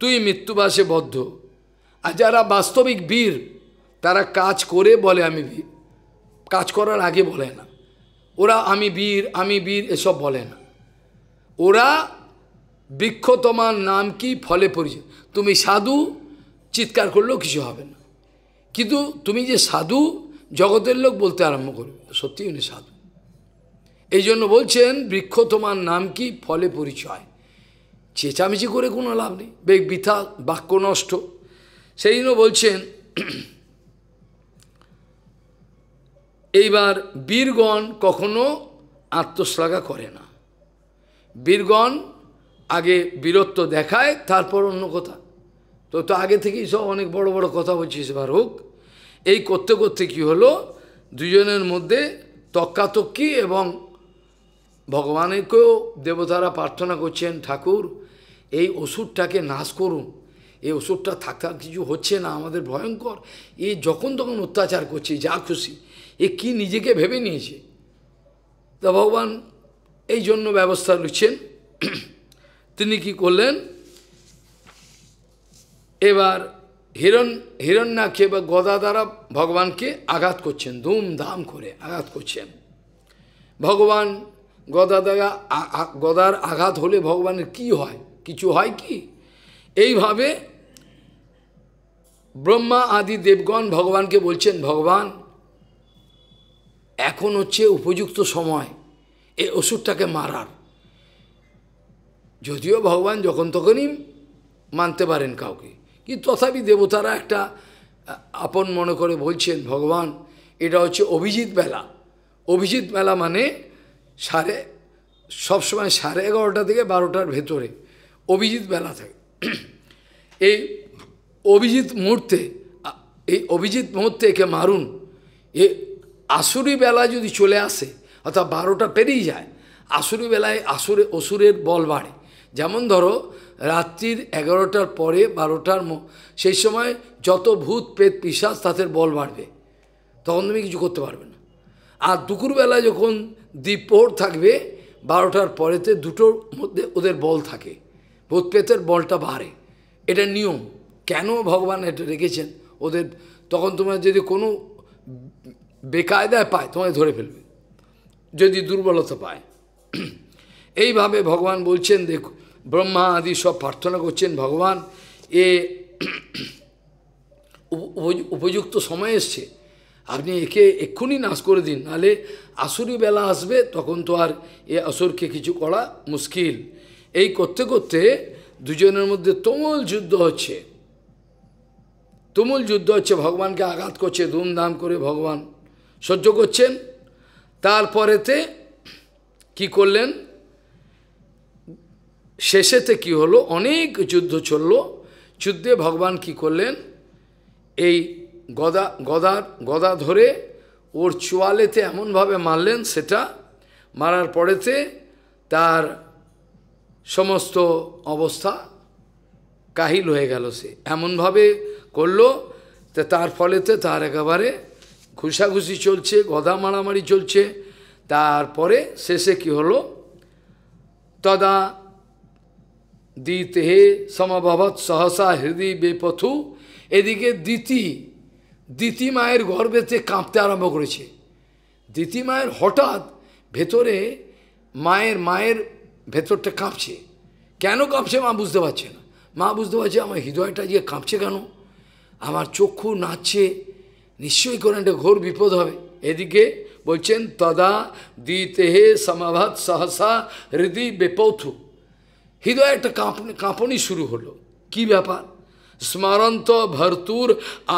তুই মৃত্যুবাসে বদ্ধ আর যারা বাস্তবিক বীর তারা কাজ করে বলে আমি বীর কাজ করার আগে বলে না ওরা আমি বীর আমি বীর এসব বলে না ওরা বৃক্ষ তোমার নাম কি ফলে পরিচয় তুমি সাধু চিৎকার করলেও কিছু হবে না কিন্তু তুমি যে সাধু জগতের লোক বলতে আরম্ভ করবে সত্যি উনি সাধু এই জন্য বলছেন বৃক্ষ তোমার নাম কি ফলে পরিচয় চেঁচামেচি করে কোনো লাভ নেই বে বৃথা বাক্য নষ্ট সেই জন্য বলছেন এইবার বীরগণ কখনো আত্মশ্লাঘা করে না বীরগণ আগে বীরত্ব দেখায় তারপর অন্য কথা তো তো আগে থেকেই সব অনেক বড় বড় কথা বলছিস এবার হোক এই করতে করতে কি হলো দুজনের মধ্যে তক্কাতক্কি এবং ভগবানেরকেও দেবতারা প্রার্থনা করছেন ঠাকুর এই ওষুধটাকে নাশ করুন এই ওষুধটা থাকা কিছু হচ্ছে না আমাদের ভয়ঙ্কর এ যখন তখন অত্যাচার করছে যা খুশি এ কি নিজেকে ভেবে নিয়েছে তা ভগবান এই জন্য ব্যবস্থা নিচ্ছেন তিনি কি করলেন এবার হিরণ হিরণ্যাক্ষে বা গদা দ্বারা ভগবানকে আঘাত করছেন ধুমধাম করে আঘাত করছেন ভগবান গদা দ্বারা গদার আঘাত হলে ভগবানের কি হয় কিছু হয় কি এইভাবে ব্রহ্মা আদি দেবগণ ভগবানকে বলছেন ভগবান এখন হচ্ছে উপযুক্ত সময় এই অসুরটাকে মারার যদিও ভগবান যখন তখনই মানতে পারেন কাউকে কিন্তু তথাপি দেবতারা একটা আপন মনে করে বলছেন ভগবান এটা হচ্ছে অভিজিৎ মেলা অভিজিৎ মেলা মানে সাড়ে সবসময় সাড়ে এগারোটা থেকে বারোটার ভেতরে অভিজিৎ বেলা থাকে এই অভিজিৎ মুহূর্তে এই অভিজিৎ মুহূর্তে একে মারুন এ আসুরি বেলা যদি চলে আসে অর্থাৎ বারোটা পেরিয়ে যায় আসুরি বেলায় আসুরে অসুরের বল বাড়ে যেমন ধরো রাত্রির এগারোটার পরে বারোটার সেই সময় যত ভূত পেত পিসাজ তাদের বল বাড়বে তখন তুমি কিছু করতে পারবে না আর দুপুরবেলা যখন দ্বীপোর থাকবে বারোটার পরেতে দুটোর মধ্যে ওদের বল থাকে ভূত পেতের বলটা বাড়ে এটা নিয়ম কেন ভগবান এটা রেখেছেন ওদের তখন তোমার যদি কোনো বেকায়দায় পায় তোমায় ধরে ফেলবে যদি দুর্বলতা পায় এইভাবে ভগবান বলছেন দেখো ব্রহ্মা আদি সব প্রার্থনা করছেন ভগবান এ উপযুক্ত সময় এসছে আপনি একে এক্ষুনি নাশ করে দিন নাহলে আসুরি বেলা আসবে তখন তো আর এ আসুরকে কিছু করা মুশকিল এই করতে করতে দুজনের মধ্যে তুমুল যুদ্ধ হচ্ছে তুমুল যুদ্ধ হচ্ছে ভগবানকে আঘাত করছে ধুমধাম করে ভগবান সহ্য করছেন তারপরেতে কি করলেন শেষেতে কি হলো অনেক যুদ্ধ চলল যুদ্ধে ভগবান কি করলেন এই গদা গদার গদা ধরে ওর চোয়ালেতে এমনভাবে মারলেন সেটা মারার পরেতে তার সমস্ত অবস্থা কাহিল হয়ে গেল সে এমনভাবে করলো তা তার ফলেতে তার একেবারে ঘুষাঘুষি চলছে গদা মারামারি চলছে তারপরে শেষে কি হলো তদা হে সমভাবৎ সহসা হৃদি বেপথু এদিকে দিতি দিতি মায়ের গর্বেতে কাঁপতে আরম্ভ করেছে দিতি মায়ের হঠাৎ ভেতরে মায়ের মায়ের ভেতরটা কাঁপছে কেন কাঁপছে মা বুঝতে পারছে না মা বুঝতে পারছে আমার হৃদয়টা যে কাঁপছে কেন আমার চক্ষু নাচছে নিশ্চয়ই করেন একটা ঘোর বিপদ হবে এদিকে বলছেন তদা হে সমভাত সহসা হৃদি বেপৌথু হৃদয়ে একটা কাঁপনি কাঁপনি শুরু হলো কি ব্যাপার স্মারন্ত ভর্তুর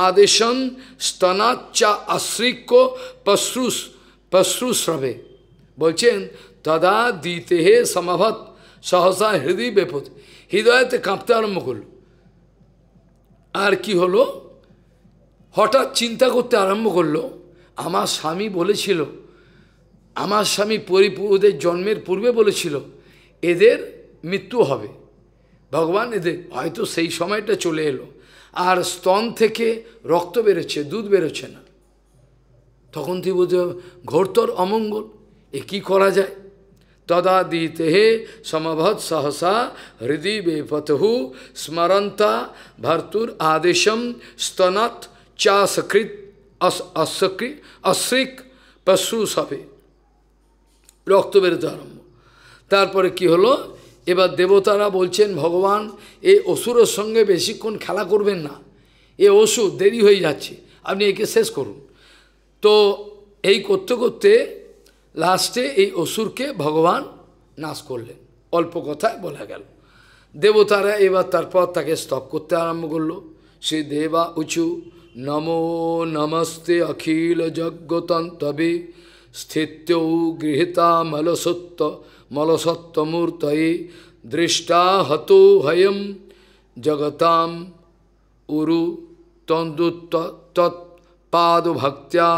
আদেশন স্তনাচ্চা আশ্রিক্য পশ্রুস পশ্রুশ্রবে বলছেন তদা দিতে হে সমভত সহসা হৃদয় বেপথ হৃদয়তে কাঁপতে আরম্ভ করল আর কি হলো হঠাৎ চিন্তা করতে আরম্ভ করলো আমার স্বামী বলেছিল আমার স্বামী পরিপূ ওদের জন্মের পূর্বে বলেছিল এদের মৃত্যু হবে ভগবান এদের হয়তো সেই সময়টা চলে এলো আর স্তন থেকে রক্ত বেরোচ্ছে দুধ বেরোচ্ছে না তখন তুই বোধ ঘোরতর অমঙ্গল এ কী করা যায় তদা দিতে হে সমভৎ সহসা হৃদি বেপতহু স্মরন্তা ভর্তুর আদেশম স্তনাত চাসকৃত অস্বকৃ অশ্রিক পশু সবে রক্ত বেরোতে আরম্ভ তারপরে কি হলো এবার দেবতারা বলছেন ভগবান এই অসুরের সঙ্গে বেশিক্ষণ খেলা করবেন না এ অসুর দেরি হয়ে যাচ্ছে আপনি একে শেষ করুন তো এই করতে করতে লাস্টে এই অসুরকে ভগবান নাশ করলেন অল্প কথায় বলা গেল দেবতারা এবার তারপর তাকে স্তব করতে আরম্ভ করলো সে দেবা উঁচু নমো নমস্তে অখিল যজ্ঞতন্তবে স্থিত্যৌ গৃহীতা মলসত্য মলসত্তমূর্ত দৃষ্টা হত হয় জগতাম উরু তন্দু তৎপাদ ভক্ত্যা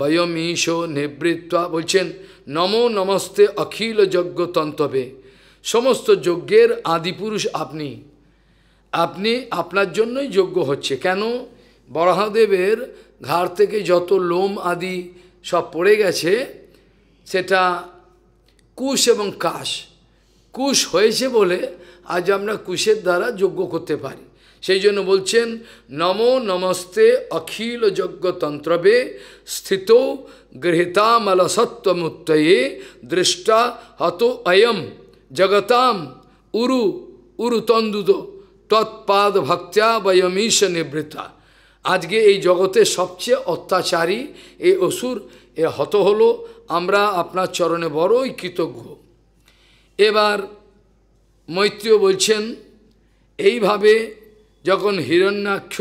বয়ম ঈশ নিবৃত্তা বলছেন নমো নমস্তে অখিল যজ্ঞ তন্তবে সমস্ত যজ্ঞের আদিপুরুষ আপনি আপনি আপনার জন্যই যজ্ঞ হচ্ছে কেন বরহাদেবের ঘাড় থেকে যত লোম আদি সব পড়ে গেছে সেটা কুশ এবং কাশ কুশ হয়েছে বলে আজ আমরা কুশের দ্বারা যোগ্য করতে পারি সেই জন্য বলছেন নমো নমস্তে অখিল যজ্ঞতন্ত্রবে স্থিত গৃহীতামলসত্বমুত্তয়ে দৃষ্টা হত অয়ম জগতাম উরু উরুতন্দুত তৎপাদ ভক্ত্যা বয়মীশ নিবৃতা আজকে এই জগতে সবচেয়ে অত্যাচারী এই অসুর এ হত হলো আমরা আপনার চরণে বড়ই কৃতজ্ঞ এবার মৈত্রীয় বলছেন এইভাবে যখন হিরণ্যাক্ষ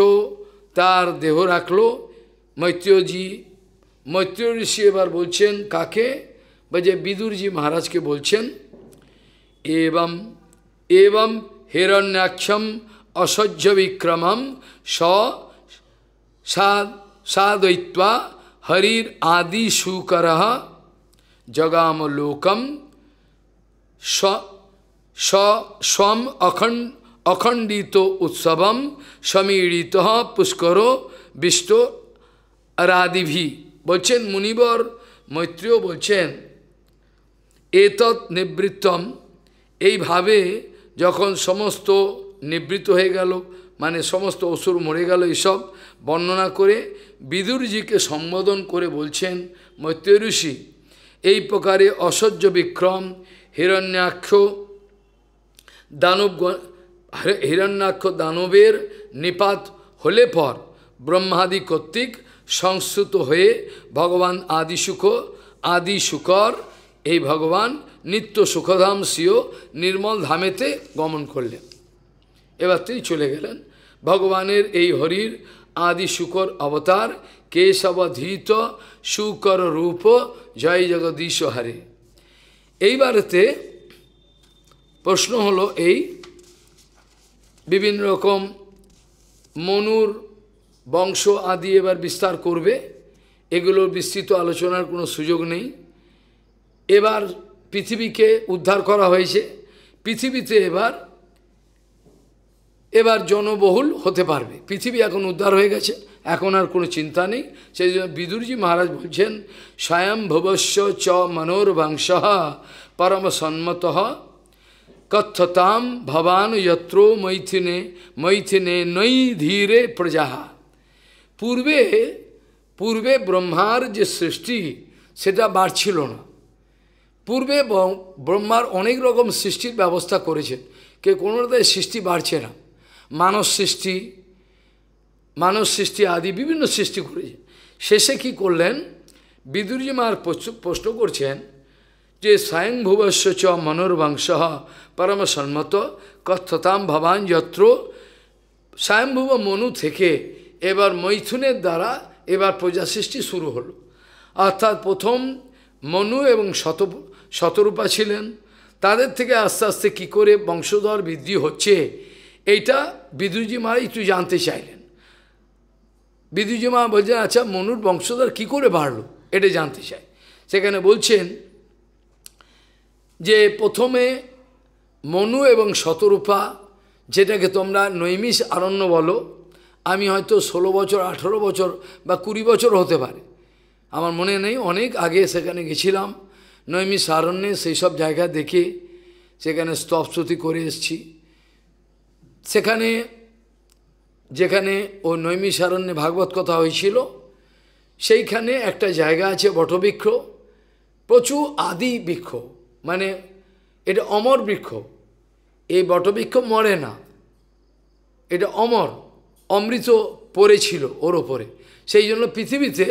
তার দেহ রাখল মৈত্রীয়জি মৈত্রীয় ঋষি এবার বলছেন কাকে বা যে বিদুরজি মহারাজকে বলছেন এবং এবং হিরণ্যাক্ষম অসহ্য বিক্রমম স সাদৈত্বা হরির আদি সুকরহা জগাম লোকম swam অখণ্ড অখণ্ডিত উৎসবম সমীড়িত পুষ্কর বিষ্ট রাধিভি বলছেন মুনিবর মৈত্রীয় বলছেন এতৎ নিবৃত্তম এইভাবে যখন সমস্ত নিবৃত হয়ে গেল মানে সমস্ত অসুর মরে গেল এসব বর্ণনা করে বিদুরজিকে সম্বোধন করে বলছেন মৈত্রী ঋষি এই প্রকারে অসহ্য বিক্রম হিরণ্যাক্ষ দানব হিরণ্যাক্ষ দানবের নিপাত হলে পর ব্রহ্মাদি কর্তৃক সংস্কৃত হয়ে ভগবান আদিসুখ আদি শুকর এই ভগবান নিত্য সুখধাম সিও নির্মল ধামেতে গমন করলেন এবার তিনি চলে গেলেন ভগবানের এই হরির আদি শুকর অবতার কেশবধীত শুকর রূপ জয় জগদীশ হারে এইবারেতে প্রশ্ন হলো এই বিভিন্ন রকম মনুর বংশ আদি এবার বিস্তার করবে এগুলোর বিস্তৃত আলোচনার কোনো সুযোগ নেই এবার পৃথিবীকে উদ্ধার করা হয়েছে পৃথিবীতে এবার এবার জনবহুল হতে পারবে পৃথিবী এখন উদ্ধার হয়ে গেছে এখন আর কোনো চিন্তা নেই সেই জন্য বিদুরজি মহারাজ বলছেন স্বয়ং ভবস্য চ মনোর্ভাংশ পরম সন্মত কথতাম ভবান যত্র মৈথিনে মৈথিনে নৈ ধীরে প্রজাহা পূর্বে পূর্বে ব্রহ্মার যে সৃষ্টি সেটা বাড়ছিল না পূর্বে ব্রহ্মার অনেক রকম সৃষ্টির ব্যবস্থা করেছেন কে কোনোটাতে সৃষ্টি বাড়ছে না মানব সৃষ্টি মানব সৃষ্টি আদি বিভিন্ন সৃষ্টি করেছে শেষে কি করলেন বিদুরজি মার প্রশ্ন করছেন যে স্বয়ং ভুবস্ব চ মনোরবংশ পরম সন্মত কথ্যতাম ভবান যত্র স্বয়ংভুব মনু থেকে এবার মৈথুনের দ্বারা এবার প্রজা সৃষ্টি শুরু হলো অর্থাৎ প্রথম মনু এবং শত শতরূপা ছিলেন তাদের থেকে আস্তে আস্তে কী করে বংশধর বৃদ্ধি হচ্ছে এইটা বিদুজি মারা একটু জানতে চাইলেন বিদুজিমা বলছেন আচ্ছা মনুর বংশধর কি করে বাড়লো এটা জানতে চাই সেখানে বলছেন যে প্রথমে মনু এবং শতরূপা যেটাকে তোমরা নৈমিষ আরণ্য বলো আমি হয়তো ষোলো বছর আঠেরো বছর বা কুড়ি বছর হতে পারে আমার মনে নেই অনেক আগে সেখানে গেছিলাম নৈমিষ আরণ্যে সেই সব জায়গা দেখে সেখানে স্তপস্তুতি করে এসছি সেখানে যেখানে ও নৈমিষারণ্যে ভাগবত কথা হয়েছিল সেইখানে একটা জায়গা আছে বটবৃক্ষ প্রচুর আদি বৃক্ষ মানে এটা অমর বৃক্ষ এই বটবৃক্ষ মরে না এটা অমর অমৃত পড়েছিল ওর ওপরে সেই জন্য পৃথিবীতে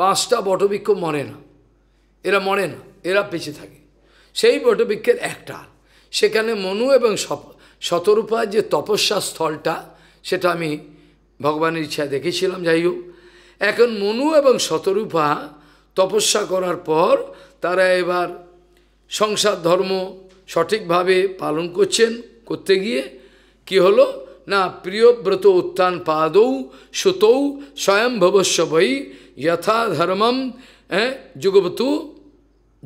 পাঁচটা বটবৃক্ষ মরে না এরা মরে না এরা বেঁচে থাকে সেই বটবৃক্ষের একটা সেখানে মনু এবং শতরূপা যে তপস্যা স্থলটা সেটা আমি ভগবানের ইচ্ছা দেখেছিলাম যাই হোক এখন মনু এবং শতরূপা তপস্যা করার পর তারা এবার সংসার ধর্ম সঠিকভাবে পালন করছেন করতে গিয়ে কি হলো না প্রিয়ব্রত উত্থান পাদৌ সুতৌ স্বয়ং ভবস্য বৈ যথা ধর্মম হ্যাঁ, যুগবতু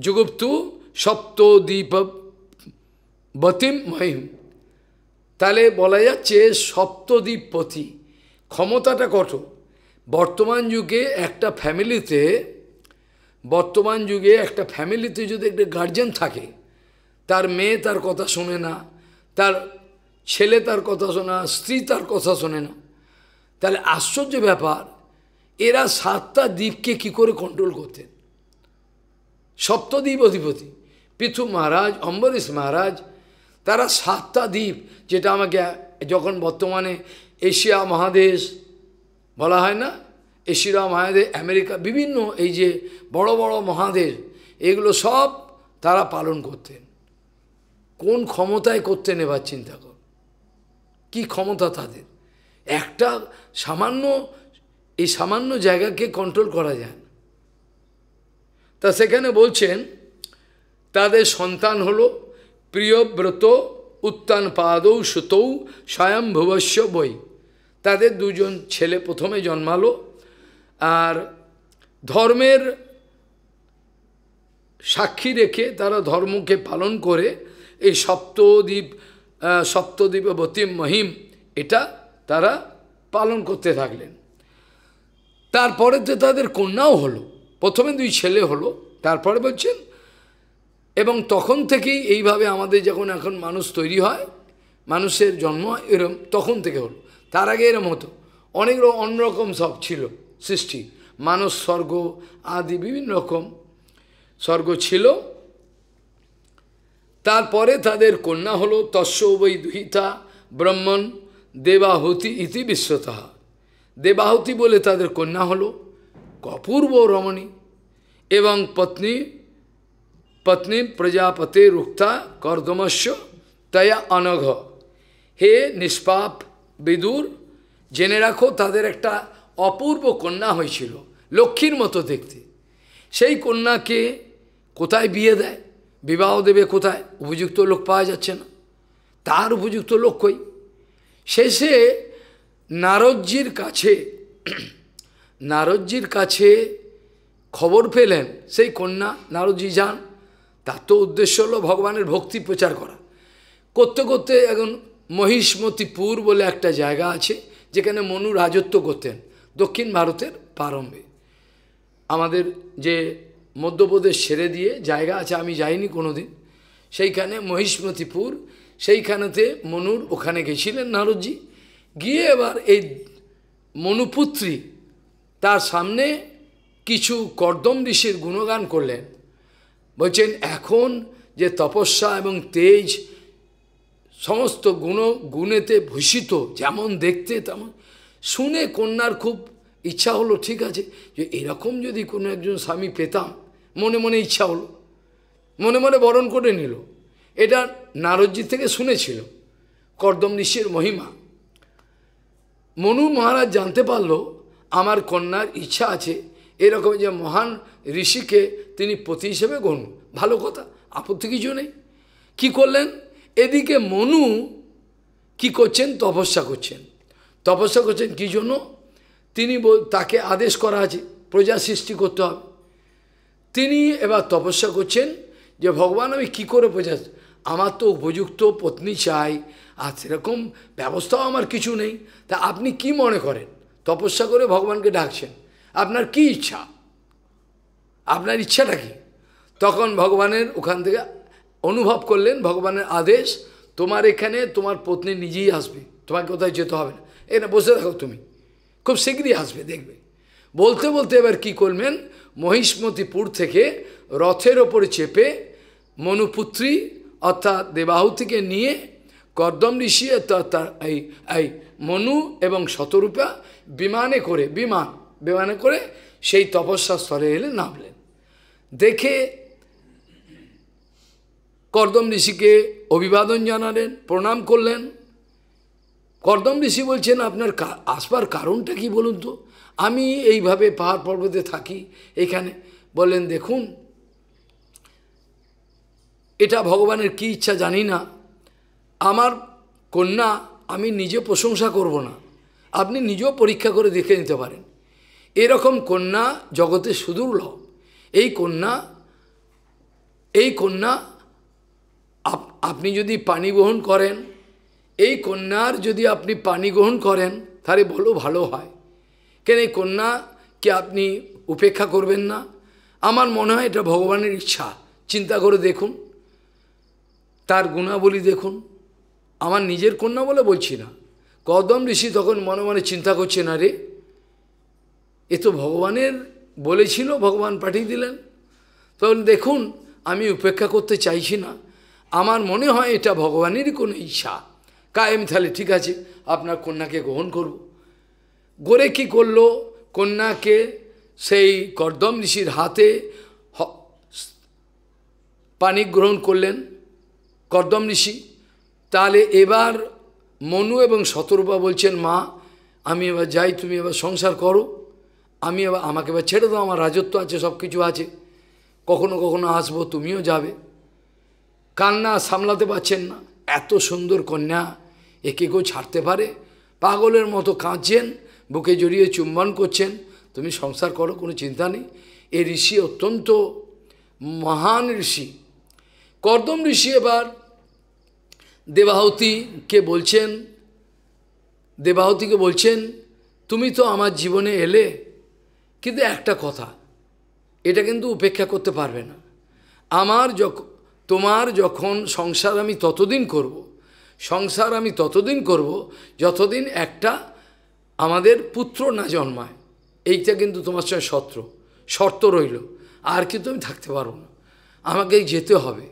যুগুপ্তু সপ্ত দীপ বতিম মহিম তাহলে বলা যাচ্ছে সপ্তদ্বীপপতি ক্ষমতাটা কত বর্তমান যুগে একটা ফ্যামিলিতে বর্তমান যুগে একটা ফ্যামিলিতে যদি একটা গার্জেন থাকে তার মেয়ে তার কথা শোনে না তার ছেলে তার কথা শোনে না স্ত্রী তার কথা শোনে না তাহলে আশ্চর্য ব্যাপার এরা সাতটা দ্বীপকে কি করে কন্ট্রোল করতেন সপ্তদ্বীপ অধিপতি পৃথু মহারাজ অম্বরীশ মহারাজ তারা সাতটা দ্বীপ যেটা আমাকে যখন বর্তমানে এশিয়া মহাদেশ বলা হয় না এশিয়া মহাদেশ আমেরিকা বিভিন্ন এই যে বড় বড় মহাদেশ এগুলো সব তারা পালন করতেন কোন ক্ষমতায় করতেন এবার চিন্তা কর কি ক্ষমতা তাদের একটা সামান্য এই সামান্য জায়গাকে কন্ট্রোল করা যায় তা সেখানে বলছেন তাদের সন্তান হলো প্রিয়ব্রত উত্তানপাদৌ সুতৌ স্বয়ম্ভুবস্য বই তাদের দুজন ছেলে প্রথমে জন্মালো আর ধর্মের সাক্ষী রেখে তারা ধর্মকে পালন করে এই সপ্তদ্বীপ সপ্তদ্বীপবতী মহিম এটা তারা পালন করতে থাকলেন তারপরে তো তাদের কন্যাও হলো প্রথমে দুই ছেলে হলো তারপরে বলছেন এবং তখন থেকেই এইভাবে আমাদের যখন এখন মানুষ তৈরি হয় মানুষের জন্ম এরম তখন থেকে হলো তার আগে এরম হতো অনেক অন্যরকম সব ছিল সৃষ্টি মানুষ স্বর্গ আদি বিভিন্ন রকম স্বর্গ ছিল তারপরে তাদের কন্যা হলো তস্য বৈ দুহিতা ব্রহ্মণ দেবাহতি ইতি বিশ্বতাহা দেবাহতি বলে তাদের কন্যা হলো অপূর্ব রমণী এবং পত্নী পত্নী প্রজাপতি রুক্তা কর্দমস্য তয়া অনঘ হে নিষ্পাপ বিদুর জেনে রাখো তাদের একটা অপূর্ব কন্যা হয়েছিল লক্ষ্মীর মতো দেখতে সেই কন্যাকে কোথায় বিয়ে দেয় বিবাহ দেবে কোথায় উপযুক্ত লোক পাওয়া যাচ্ছে না তার উপযুক্ত লোক কই শেষে নারদজির কাছে নারদজির কাছে খবর পেলেন সেই কন্যা নারদজি যান তার তো উদ্দেশ্য হলো ভগবানের ভক্তি প্রচার করা করতে করতে এখন মহিষ্মতিপুর বলে একটা জায়গা আছে যেখানে মনু রাজত্ব করতেন দক্ষিণ ভারতের প্রারম্ভে আমাদের যে মধ্যপ্রদেশ ছেড়ে দিয়ে জায়গা আছে আমি যাইনি কোনো দিন সেইখানে মহিষ্মতিপুর সেইখানেতে মনুর ওখানে গেছিলেন নারদজি গিয়ে এবার এই মনুপুত্রী তার সামনে কিছু কর্দম ঋষির গুণগান করলেন বলছেন এখন যে তপস্যা এবং তেজ সমস্ত গুণ গুণেতে ভূষিত যেমন দেখতে তেমন শুনে কন্যার খুব ইচ্ছা হলো ঠিক আছে যে এরকম যদি কোনো একজন স্বামী পেতাম মনে মনে ইচ্ছা হলো মনে মনে বরণ করে নিল এটা নারজ্জি থেকে শুনেছিল কর্দম ঋষির মহিমা মনু মহারাজ জানতে পারল আমার কন্যার ইচ্ছা আছে এরকম যে মহান ঋষিকে তিনি পতি হিসেবে গণ ভালো কথা আপত্তি কিছু নেই কী করলেন এদিকে মনু কি করছেন তপস্যা করছেন তপস্যা করছেন কী জন্য তিনি তাকে আদেশ করা আছে প্রজা সৃষ্টি করতে হবে তিনি এবার তপস্যা করছেন যে ভগবান আমি কী করে প্রজা আমার তো উপযুক্ত পত্নী চাই আর সেরকম ব্যবস্থাও আমার কিছু নেই তা আপনি কি মনে করেন তপস্যা করে ভগবানকে ডাকছেন আপনার কি ইচ্ছা আপনার ইচ্ছাটা কি তখন ভগবানের ওখান থেকে অনুভব করলেন ভগবানের আদেশ তোমার এখানে তোমার পত্নী নিজেই আসবে তোমাকে কোথায় যেতে হবে না এটা বসে থাকো তুমি খুব শীঘ্রই আসবে দেখবে বলতে বলতে এবার কি করবেন মহিষ্মতিপুর থেকে রথের ওপরে চেপে মনুপুত্রী অর্থাৎ দেবাহুতিকে নিয়ে কর্দম ঋষি তার এই মনু এবং শতরূপা বিমানে করে বিমান বিমানে করে সেই তপস্যা স্তরে এলে নামলেন দেখে কর্দম ঋষিকে অভিবাদন জানালেন প্রণাম করলেন কর্দম ঋষি বলছেন আপনার আসবার কারণটা কি বলুন তো আমি এইভাবে পাহাড় পর্বতে থাকি এখানে বললেন দেখুন এটা ভগবানের কি ইচ্ছা জানি না আমার কন্যা আমি নিজে প্রশংসা করব না আপনি নিজেও পরীক্ষা করে দেখে নিতে পারেন এরকম কন্যা জগতে সুদুর্লভ এই কন্যা এই কন্যা আপনি যদি পানি গ্রহণ করেন এই কন্যার যদি আপনি পানি গ্রহণ করেন তাহলে বলো ভালো হয় কেন এই কন্যাকে আপনি উপেক্ষা করবেন না আমার মনে হয় এটা ভগবানের ইচ্ছা চিন্তা করে দেখুন তার গুণাবলী দেখুন আমার নিজের কন্যা বলে বলছি না কদম ঋষি তখন মনে মনে চিন্তা করছে না রে এ তো ভগবানের বলেছিল ভগবান পাঠিয়ে দিলেন তখন দেখুন আমি উপেক্ষা করতে চাইছি না আমার মনে হয় এটা ভগবানেরই কোনো ইচ্ছা কায়েম তাহলে ঠিক আছে আপনার কন্যাকে গ্রহণ করব গড়ে কি করলো কন্যাকে সেই কর্দম ঋষির হাতে পানি গ্রহণ করলেন কর্দম ঋষি তাহলে এবার মনু এবং সতর্বা বলছেন মা আমি এবার যাই তুমি এবার সংসার করো আমি এবার আমাকে এবার ছেড়ে দাও আমার রাজত্ব আছে সব কিছু আছে কখনো কখনো আসবো তুমিও যাবে কান্না সামলাতে পারছেন না এত সুন্দর কন্যা একে কেউ ছাড়তে পারে পাগলের মতো কাঁদছেন বুকে জড়িয়ে চুম্বন করছেন তুমি সংসার করো কোনো চিন্তা নেই এ ঋষি অত্যন্ত মহান ঋষি কর্দম ঋষি এবার দেবাহতীকে বলছেন দেবাহতীকে বলছেন তুমি তো আমার জীবনে এলে কিন্তু একটা কথা এটা কিন্তু উপেক্ষা করতে পারবে না আমার যখন তোমার যখন সংসার আমি ততদিন করব। সংসার আমি ততদিন করব যতদিন একটা আমাদের পুত্র না জন্মায় এইটা কিন্তু তোমার সঙ্গে শত্রু শর্ত রইল আর কিন্তু আমি থাকতে পারবো না আমাকে যেতে হবে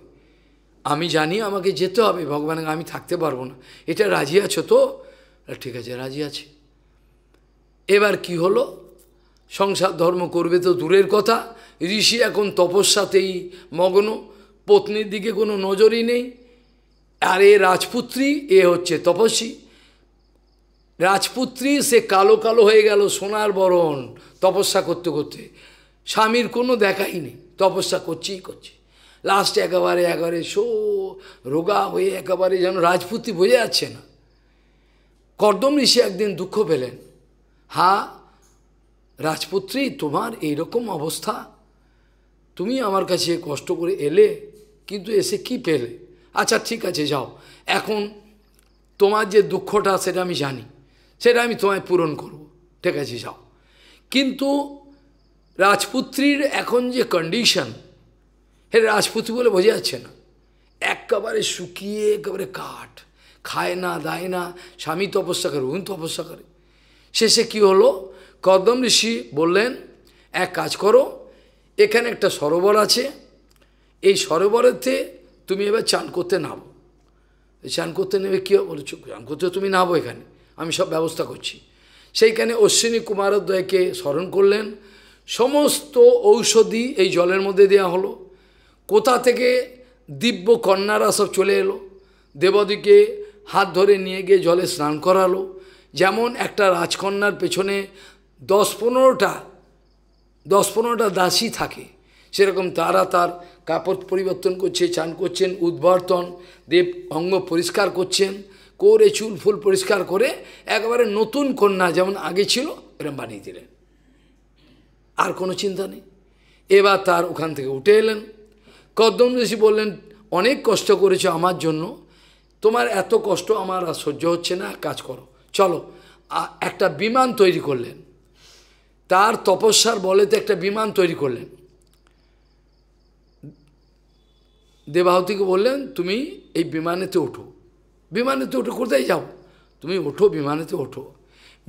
আমি জানি আমাকে যেতে হবে ভগবান আমি থাকতে পারবো না এটা রাজি আছো তো ঠিক আছে রাজি আছে এবার কি হলো সংসার ধর্ম করবে তো দূরের কথা ঋষি এখন তপস্যাতেই মগ্ন পত্নীর দিকে কোনো নজরই নেই আর এ রাজপুত্রী এ হচ্ছে তপস্বী রাজপুত্রী সে কালো কালো হয়ে গেল সোনার বরণ তপস্যা করতে করতে স্বামীর কোনো দেখাই নেই তপস্যা করছেই করছে লাস্টে একেবারে একেবারে সো রোগা হয়ে একেবারে যেন রাজপুত্রী বোঝা যাচ্ছে না কর্দম ঋষি একদিন দুঃখ পেলেন হা রাজপুত্রী তোমার এইরকম অবস্থা তুমি আমার কাছে কষ্ট করে এলে কিন্তু এসে কি পেলে আচ্ছা ঠিক আছে যাও এখন তোমার যে দুঃখটা সেটা আমি জানি সেটা আমি তোমায় পূরণ করব ঠিক আছে যাও কিন্তু রাজপুত্রীর এখন যে কন্ডিশন হে রাজপুত্রী বলে বোঝা যাচ্ছে না একেবারে শুকিয়ে একেবারে কাঠ খায় না দায় না স্বামী তপস্যা করে উনি তপস্যা করে শেষে কি হলো কদম ঋষি বললেন এক কাজ করো এখানে একটা সরোবর আছে এই সরোবরেতে তুমি এবার চান করতে নামো চান করতে নেবে কী বলো চান করতে তুমি নামো এখানে আমি সব ব্যবস্থা করছি সেইখানে অশ্বিনী কুমারদ্বয়কে স্মরণ করলেন সমস্ত ঔষধি এই জলের মধ্যে দেয়া হলো কোথা থেকে দিব্য কন্যারা সব চলে এলো দেবদীকে হাত ধরে নিয়ে গিয়ে জলে স্নান করালো যেমন একটা রাজকন্যার পেছনে দশ পনেরোটা দশ পনেরোটা দাসী থাকে সেরকম তারা তার কাপড় পরিবর্তন করছে চান করছেন উদ্বর্তন দেব অঙ্গ পরিষ্কার করছেন করে চুল ফুল পরিষ্কার করে একবারে নতুন কন্যা যেমন আগে ছিল এরম বানিয়ে দিলেন আর কোনো চিন্তা নেই এবার তার ওখান থেকে উঠে এলেন কদ্দম ঋষি বললেন অনেক কষ্ট করেছো আমার জন্য তোমার এত কষ্ট আমার আর সহ্য হচ্ছে না কাজ করো চলো একটা বিমান তৈরি করলেন তার তপস্যার বলেতে একটা বিমান তৈরি করলেন দেবাহতিকে বললেন তুমি এই বিমানেতে ওঠো বিমানেতে ওঠো কোথায় যাও তুমি ওঠো বিমানেতে ওঠো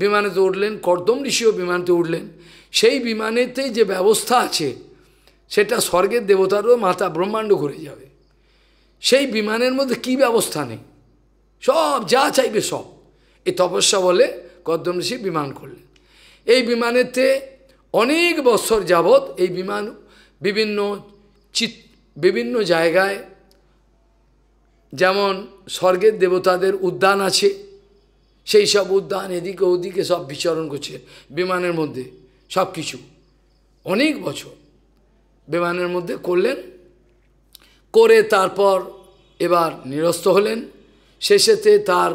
বিমানেতে উঠলেন কর্দম ঋষিও বিমানেতে উঠলেন সেই বিমানেতে যে ব্যবস্থা আছে সেটা স্বর্গের দেবতারও মাথা ব্রহ্মাণ্ড ঘুরে যাবে সেই বিমানের মধ্যে কি ব্যবস্থা নেই সব যা চাইবে সব এই তপস্যা বলে কর্দম ঋষি বিমান করলেন এই বিমানেতে অনেক বছর যাবৎ এই বিমান বিভিন্ন চিত বিভিন্ন জায়গায় যেমন স্বর্গের দেবতাদের উদ্যান আছে সেই সব উদ্যান এদিকে ওদিকে সব বিচরণ করছে বিমানের মধ্যে সব কিছু অনেক বছর বিমানের মধ্যে করলেন করে তারপর এবার নিরস্ত হলেন শেষেতে তার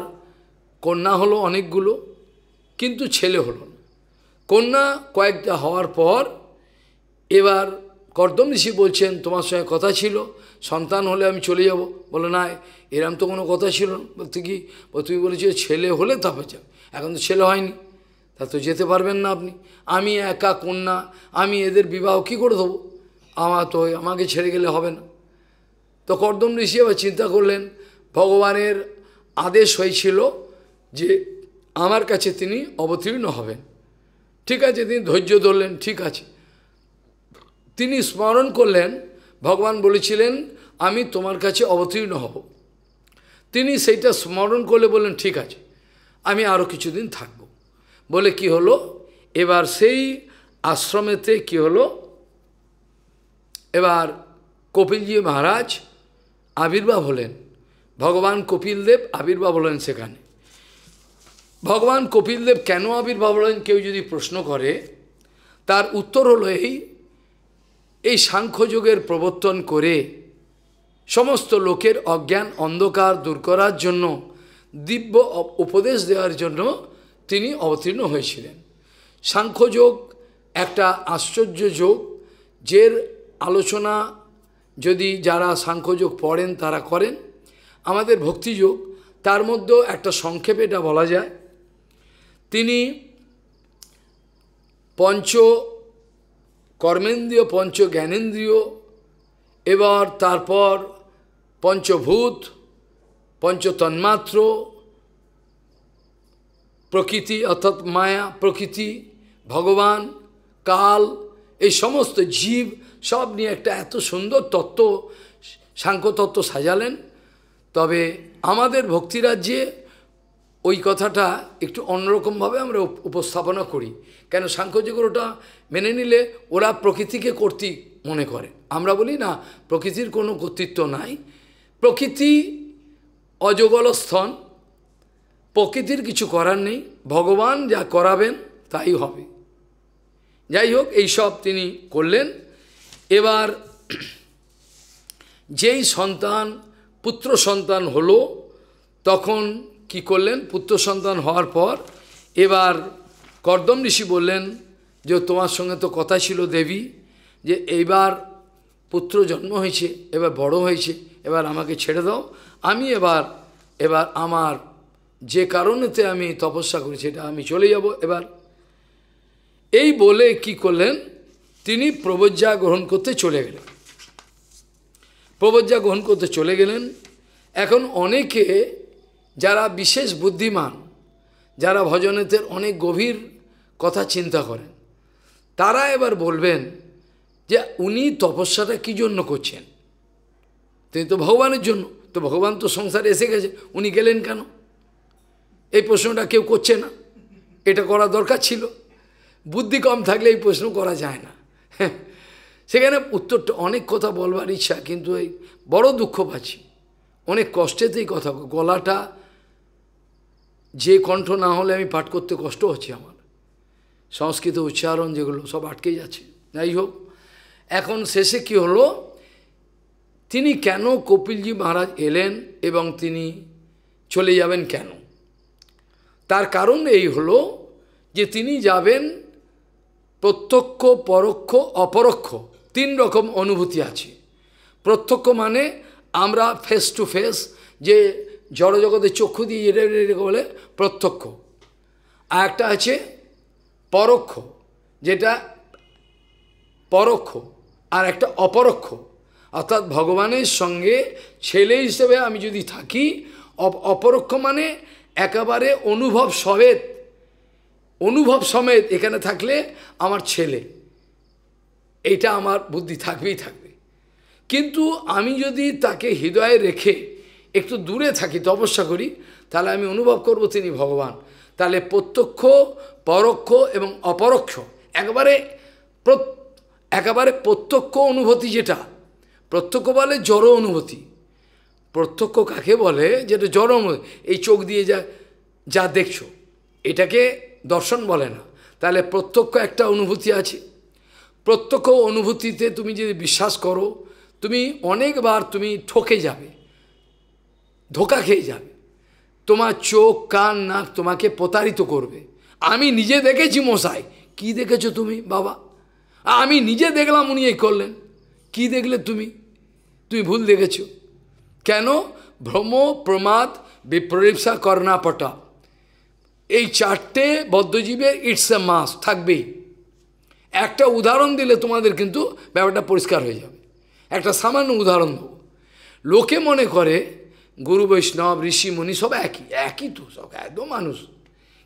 কন্যা হলো অনেকগুলো কিন্তু ছেলে হলো কন্যা কয়েকটা হওয়ার পর এবার কর্দম ঋষি বলছেন তোমার সঙ্গে কথা ছিল সন্তান হলে আমি চলে যাব বলে না এরম তো কোনো কথা ছিল না বলতে কি তুমি বলেছি ছেলে হলে তবে যাবে এখন তো ছেলে হয়নি তা তো যেতে পারবেন না আপনি আমি একা কন্যা আমি এদের বিবাহ কি করে দেবো আমার তো আমাকে ছেড়ে গেলে হবে না তো কর্দম ঋষি আবার চিন্তা করলেন ভগবানের আদেশ হয়েছিল যে আমার কাছে তিনি অবতীর্ণ হবেন ঠিক আছে তিনি ধৈর্য ধরলেন ঠিক আছে তিনি স্মরণ করলেন ভগবান বলেছিলেন আমি তোমার কাছে অবতীর্ণ হব তিনি সেইটা স্মরণ করলে বললেন ঠিক আছে আমি আরও কিছুদিন থাকব বলে কি হলো এবার সেই আশ্রমেতে কি হলো এবার কপিলজি মহারাজ আবির্ভাব হলেন ভগবান কপিল দেব আবির্ভাব হলেন সেখানে ভগবান কপিলদেব কেন আবির্ভাব হলেন কেউ যদি প্রশ্ন করে তার উত্তর হলো এই এই সাংখ্যযুগের প্রবর্তন করে সমস্ত লোকের অজ্ঞান অন্ধকার দূর করার জন্য দিব্য উপদেশ দেওয়ার জন্য তিনি অবতীর্ণ হয়েছিলেন সাংখ্যযোগ একটা আশ্চর্য যোগ যের আলোচনা যদি যারা সাংখ্যযোগ পড়েন তারা করেন আমাদের ভক্তিযোগ তার মধ্যেও একটা সংক্ষেপে এটা বলা যায় তিনি পঞ্চ কর্মেন্দ্রীয় পঞ্চ জ্ঞানেন্দ্রীয় এবার তারপর পঞ্চভূত পঞ্চতন্মাত্র প্রকৃতি অর্থাৎ মায়া প্রকৃতি ভগবান কাল এই সমস্ত জীব সব নিয়ে একটা এত সুন্দর তত্ত্ব সাংখ্যতত্ত্ব সাজালেন তবে আমাদের ভক্তিরাজ্যে ওই কথাটা একটু অন্যরকমভাবে আমরা উপস্থাপনা করি কেন ওটা মেনে নিলে ওরা প্রকৃতিকে কর্তৃ মনে করে আমরা বলি না প্রকৃতির কোনো কর্তৃত্ব নাই প্রকৃতি অজগলস্থন প্রকৃতির কিছু করার নেই ভগবান যা করাবেন তাই হবে যাই হোক এইসব তিনি করলেন এবার যেই সন্তান পুত্র সন্তান হলো তখন কি করলেন পুত্র সন্তান হওয়ার পর এবার কর্দম ঋষি বললেন যে তোমার সঙ্গে তো কথা ছিল দেবী যে এইবার পুত্র জন্ম হয়েছে এবার বড় হয়েছে এবার আমাকে ছেড়ে দাও আমি এবার এবার আমার যে কারণেতে আমি তপস্যা করেছি এটা আমি চলে যাব এবার এই বলে কি করলেন তিনি প্রবজ্জা গ্রহণ করতে চলে গেলেন প্রবজ্জা গ্রহণ করতে চলে গেলেন এখন অনেকে যারা বিশেষ বুদ্ধিমান যারা ভজনেতের অনেক গভীর কথা চিন্তা করেন তারা এবার বলবেন যে উনি তপস্যাটা কি জন্য করছেন তিনি তো ভগবানের জন্য তো ভগবান তো সংসারে এসে গেছে উনি গেলেন কেন এই প্রশ্নটা কেউ করছে না এটা করা দরকার ছিল বুদ্ধি কম থাকলে এই প্রশ্ন করা যায় না হ্যাঁ, সেখানে উত্তরটা অনেক কথা বলবার ইচ্ছা কিন্তু এই বড় দুঃখ পাচ্ছি অনেক কষ্টেতেই কথা গলাটা যে কণ্ঠ না হলে আমি পাঠ করতে কষ্ট হচ্ছে আমার সংস্কৃত উচ্চারণ যেগুলো সব আটকে যাচ্ছে যাই হোক এখন শেষে কি হলো তিনি কেন কপিলজি মহারাজ এলেন এবং তিনি চলে যাবেন কেন তার কারণ এই হলো যে তিনি যাবেন প্রত্যক্ষ পরোক্ষ অপরোক্ষ তিন রকম অনুভূতি আছে প্রত্যক্ষ মানে আমরা ফেস টু ফেস যে জড়জগতে চক্ষু দিয়ে যেটা এটাকে বলে প্রত্যক্ষ আর একটা আছে পরোক্ষ যেটা পরোক্ষ আর একটা অপরোক্ষ অর্থাৎ ভগবানের সঙ্গে ছেলে হিসেবে আমি যদি থাকি অপরোক্ষ মানে একেবারে অনুভব সমেত অনুভব সমেত এখানে থাকলে আমার ছেলে এটা আমার বুদ্ধি থাকবেই থাকবে কিন্তু আমি যদি তাকে হৃদয়ে রেখে একটু দূরে থাকি তপস্যা করি তাহলে আমি অনুভব করব তিনি ভগবান তাহলে প্রত্যক্ষ পরোক্ষ এবং অপরোক্ষ একবারে একেবারে প্রত্যক্ষ অনুভূতি যেটা প্রত্যক্ষ বলে জড় অনুভূতি প্রত্যক্ষ কাকে বলে যেটা জড় এই চোখ দিয়ে যা যা দেখছো এটাকে দর্শন বলে না তাহলে প্রত্যক্ষ একটা অনুভূতি আছে প্রত্যক্ষ অনুভূতিতে তুমি যদি বিশ্বাস করো তুমি অনেকবার তুমি ঠকে যাবে ধোকা খেয়ে যাবে তোমার চোখ কান নাক তোমাকে প্রতারিত করবে আমি নিজে দেখেছি মশাই কি দেখেছো তুমি বাবা আমি নিজে দেখলাম উনি এই করলেন কি দেখলে তুমি তুমি ভুল দেখেছ কেন ভ্রম প্রমাদ বিপ্রলিপসা কর্ণাপটা এই চারটে বদ্ধজীবের ইটস এ মাস থাকবেই একটা উদাহরণ দিলে তোমাদের কিন্তু ব্যাপারটা পরিষ্কার হয়ে যাবে একটা সামান্য উদাহরণ দেব লোকে মনে করে গুরু বৈষ্ণব ঋষি মুনি সব একই একই তো সব একদম মানুষ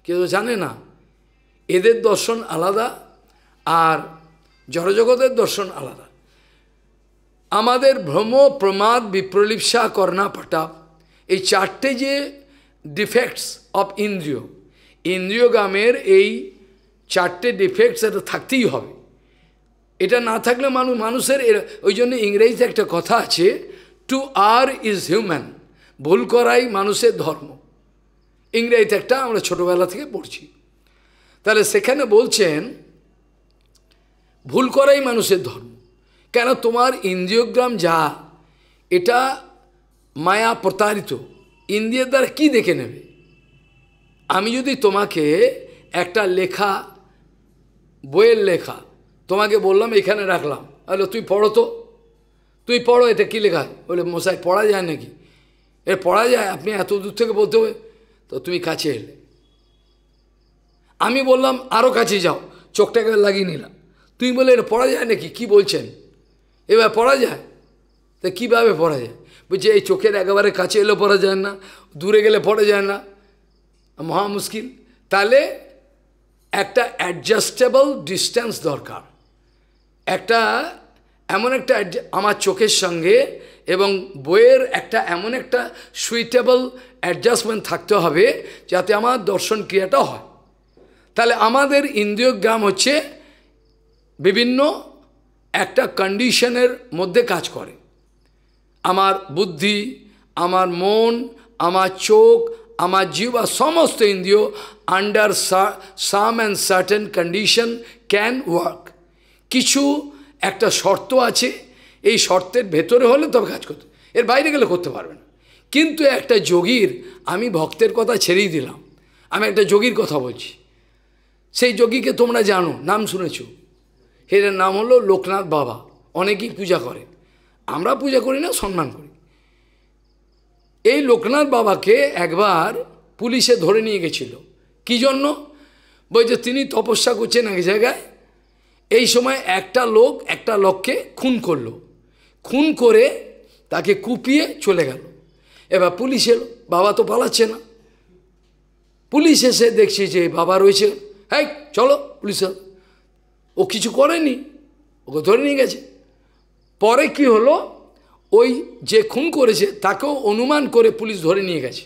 কেউ জানে না এদের দর্শন আলাদা আর জড়জগতের দর্শন আলাদা আমাদের ভ্রম প্রমাদ বিপ্রলিপসা কর্ণাপটাপ এই চারটে যে ডিফেক্টস অফ ইন্দ্রিয় ইন্দ্রিয়গামের এই চারটে ডিফেক্টস এটা থাকতেই হবে এটা না থাকলে মানুষ মানুষের ওই জন্য ইংরেজিতে একটা কথা আছে টু আর ইজ হিউম্যান ভুল করাই মানুষের ধর্ম ইংরেজিতে একটা আমরা ছোটোবেলা থেকে পড়ছি তাহলে সেখানে বলছেন ভুল করাই মানুষের ধর্ম কেন তোমার ইন্দ্রিয়গ্রাম যা এটা মায়া প্রতারিত ইন্দ্রিয়ের দ্বারা কী দেখে নেবে আমি যদি তোমাকে একটা লেখা বইয়ের লেখা তোমাকে বললাম এখানে রাখলাম তাহলে তুই পড়ো তো তুই পড়ো এটা কী লেখা বলে মশাই পড়া যায় নাকি এর পড়া যায় আপনি এত দূর থেকে বলতে হবে তো তুমি কাছে এলে আমি বললাম আরও কাছে যাও চোখটাকে লাগিয়ে নিলাম তুমি বলে এটা পড়া যায় নাকি কি বলছেন এবার পড়া যায় তা কীভাবে পড়া যায় বলছে এই চোখের একেবারে কাছে এলেও পড়া যায় না দূরে গেলে পড়া যায় না মহা মুশকিল তাহলে একটা অ্যাডজাস্টেবল ডিস্ট্যান্স দরকার একটা এমন একটা আমার চোখের সঙ্গে এবং বইয়ের একটা এমন একটা সুইটেবল অ্যাডজাস্টমেন্ট থাকতে হবে যাতে আমার দর্শন ক্রিয়াটা হয় তাহলে আমাদের ইন্দ্রিয়গ্রাম হচ্ছে বিভিন্ন একটা কন্ডিশনের মধ্যে কাজ করে আমার বুদ্ধি আমার মন আমার চোখ আমার জীব আর সমস্ত ইন্দ্রিয় under some and certain condition can work কিছু একটা শর্ত আছে এই শর্তের ভেতরে হলে তবে কাজ করতে এর বাইরে গেলে করতে পারবে না কিন্তু একটা যোগীর আমি ভক্তের কথা ছেড়েই দিলাম আমি একটা যোগীর কথা বলছি সেই যোগীকে তোমরা জানো নাম শুনেছ এটার নাম হলো লোকনাথ বাবা অনেকেই পূজা করে আমরা পূজা করি না সম্মান করি এই লোকনাথ বাবাকে একবার পুলিশে ধরে নিয়ে গেছিল কি জন্য বলছে তিনি তপস্যা করছেন এক জায়গায় এই সময় একটা লোক একটা লোককে খুন করলো খুন করে তাকে কুপিয়ে চলে গেল এবার পুলিশ এলো বাবা তো পালাচ্ছে না পুলিশ এসে দেখছি যে বাবা রয়েছে হ্যাঁ চলো পুলিশ ও কিছু করেনি ওকে ধরে নিয়ে গেছে পরে কি হলো ওই যে খুন করেছে তাকেও অনুমান করে পুলিশ ধরে নিয়ে গেছে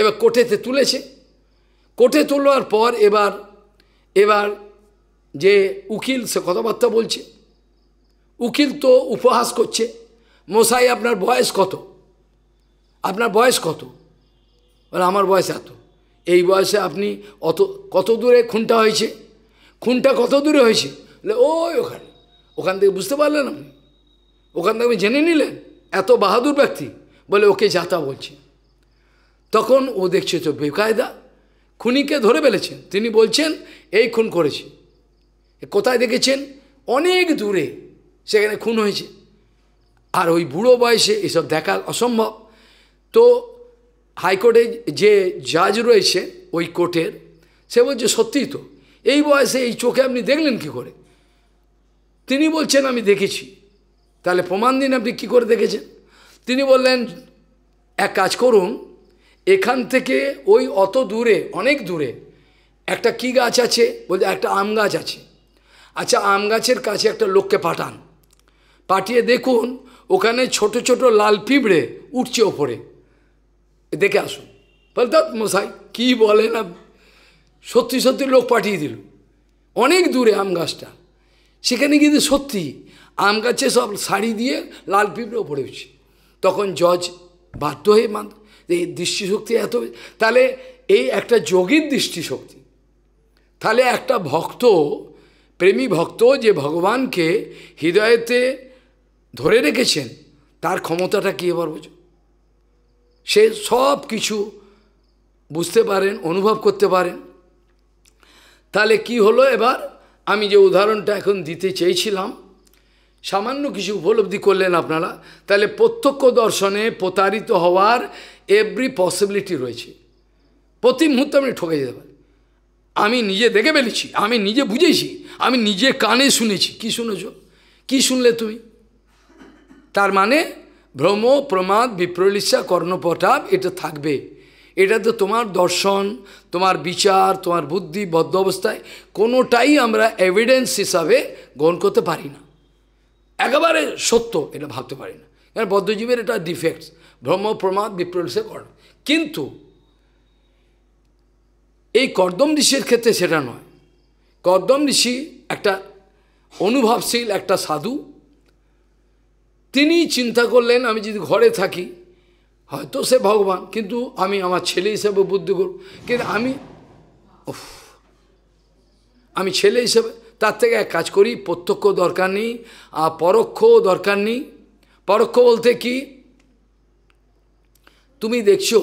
এবার কোর্টেতে তুলেছে কোর্টে তোলার পর এবার এবার যে উকিল সে কথাবার্তা বলছে উকিল তো উপহাস করছে মশাই আপনার বয়স কত আপনার বয়স কত বলে আমার বয়স এত এই বয়সে আপনি অত কত দূরে খুনটা হয়েছে খুনটা কত দূরে হয়েছে বলে ওই ওখানে ওখান থেকে বুঝতে পারলেন আপনি ওখান থেকে আপনি জেনে নিলেন এত বাহাদুর ব্যক্তি বলে ওকে যাতা বলছে তখন ও দেখছে তো বেকায়দা খুনিকে ধরে ফেলেছেন তিনি বলছেন এই খুন করেছি কোথায় দেখেছেন অনেক দূরে সেখানে খুন হয়েছে আর ওই বুড়ো বয়সে এসব দেখা অসম্ভব তো হাইকোর্টে যে জাজ রয়েছে ওই কোর্টের সে বলছে সত্যিই তো এই বয়সে এই চোখে আপনি দেখলেন কি করে তিনি বলছেন আমি দেখেছি তাহলে প্রমাণ দিন আপনি কী করে দেখেছেন তিনি বললেন এক কাজ করুন এখান থেকে ওই অত দূরে অনেক দূরে একটা কি গাছ আছে বলতে একটা আম গাছ আছে আচ্ছা আম গাছের কাছে একটা লোককে পাঠান পাঠিয়ে দেখুন ওখানে ছোট ছোট লাল পিঁপড়ে উঠছে ওপরে দেখে আসুন বলতে মশাই কী না সত্যি সত্যি লোক পাঠিয়ে দিল অনেক দূরে আম গাছটা সেখানে কিন্তু সত্যি আম গাছে সব শাড়ি দিয়ে লাল পিঁপড়ে ওপরে উঠছে তখন জজ বাধ্য হয়ে মান এই দৃষ্টিশক্তি এত তাহলে এই একটা যোগীর দৃষ্টিশক্তি তাহলে একটা ভক্ত প্রেমী ভক্ত যে ভগবানকে হৃদয়েতে ধরে রেখেছেন তার ক্ষমতাটা কী এবার বোঝো সে সব কিছু বুঝতে পারেন অনুভব করতে পারেন তাহলে কি হলো এবার আমি যে উদাহরণটা এখন দিতে চেয়েছিলাম সামান্য কিছু উপলব্ধি করলেন আপনারা তাহলে প্রত্যক্ষ দর্শনে প্রতারিত হওয়ার এভরি পসিবিলিটি রয়েছে প্রতি মুহূর্তে আপনি ঠকে যেতে পারেন আমি নিজে দেখে ফেলেছি আমি নিজে বুঝেছি আমি নিজে কানে শুনেছি কি শুনেছ কি শুনলে তুমি তার মানে ভ্রম প্রমাদ বিপ্রলিসা কর্ণপ্রতাপ এটা থাকবে এটা তো তোমার দর্শন তোমার বিচার তোমার বুদ্ধি বদ্ধ অবস্থায় কোনোটাই আমরা এভিডেন্স হিসাবে গ্রহণ করতে পারি না একেবারে সত্য এটা ভাবতে পারি না কারণ বদ্ধজীবের এটা ডিফেক্টস ভ্রম প্রমাদ বিপ্রলিসা কর্ণ কিন্তু এই কর্দম ঋষির ক্ষেত্রে সেটা নয় কর্দম ঋষি একটা অনুভবশীল একটা সাধু তিনি চিন্তা করলেন আমি যদি ঘরে থাকি হয়তো সে ভগবান কিন্তু আমি আমার ছেলে হিসেবে বুদ্ধি করব কিন্তু আমি আমি ছেলে হিসেবে তার থেকে এক কাজ করি প্রত্যক্ষ দরকার নেই আর পরোক্ষও দরকার নেই পরোক্ষ বলতে কি তুমি দেখছো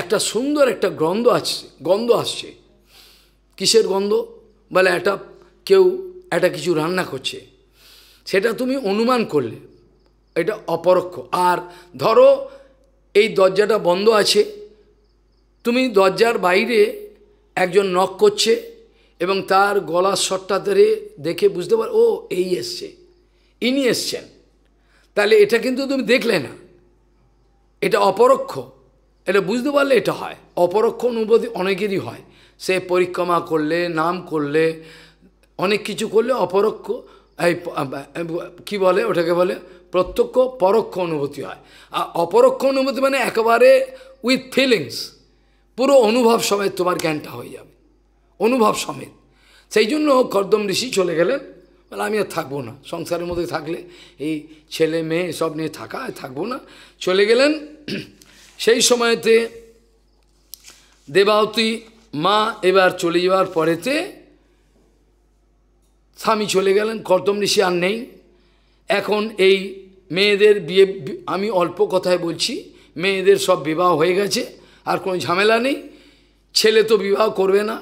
একটা সুন্দর একটা গন্ধ আসছে গন্ধ আসছে কিসের গন্ধ বলে একটা কেউ একটা কিছু রান্না করছে সেটা তুমি অনুমান করলে এটা অপরোক্ষ আর ধরো এই দরজাটা বন্ধ আছে তুমি দরজার বাইরে একজন নখ করছে এবং তার গলার শটটা ধরে দেখে বুঝতে পার ও এই এসছে ইনি এসছেন তাহলে এটা কিন্তু তুমি দেখলে না এটা অপরোক্ষ এটা বুঝতে পারলে এটা হয় অপরোক্ষ অনুভূতি অনেকেরই হয় সে পরিক্রমা করলে নাম করলে অনেক কিছু করলে অপরোক্ষ এই কী বলে ওটাকে বলে প্রত্যক্ষ পরোক্ষ অনুভূতি হয় আর অপরোক্ষ অনুভূতি মানে একেবারে উইথ ফিলিংস পুরো অনুভব সমেত তোমার জ্ঞানটা হয়ে যাবে অনুভব সমেত সেই জন্য কর্দম ঋষি চলে গেলেন বলে আমি আর থাকবো না সংসারের মধ্যে থাকলে এই ছেলে মেয়ে সব নিয়ে থাকা থাকবো না চলে গেলেন সেই সময়তে দেবাহতী মা এবার চলে যাওয়ার পরেতে স্বামী চলে গেলেন কর্তম ঋষি আর নেই এখন এই মেয়েদের বিয়ে আমি অল্প কথায় বলছি মেয়েদের সব বিবাহ হয়ে গেছে আর কোনো ঝামেলা নেই ছেলে তো বিবাহ করবে না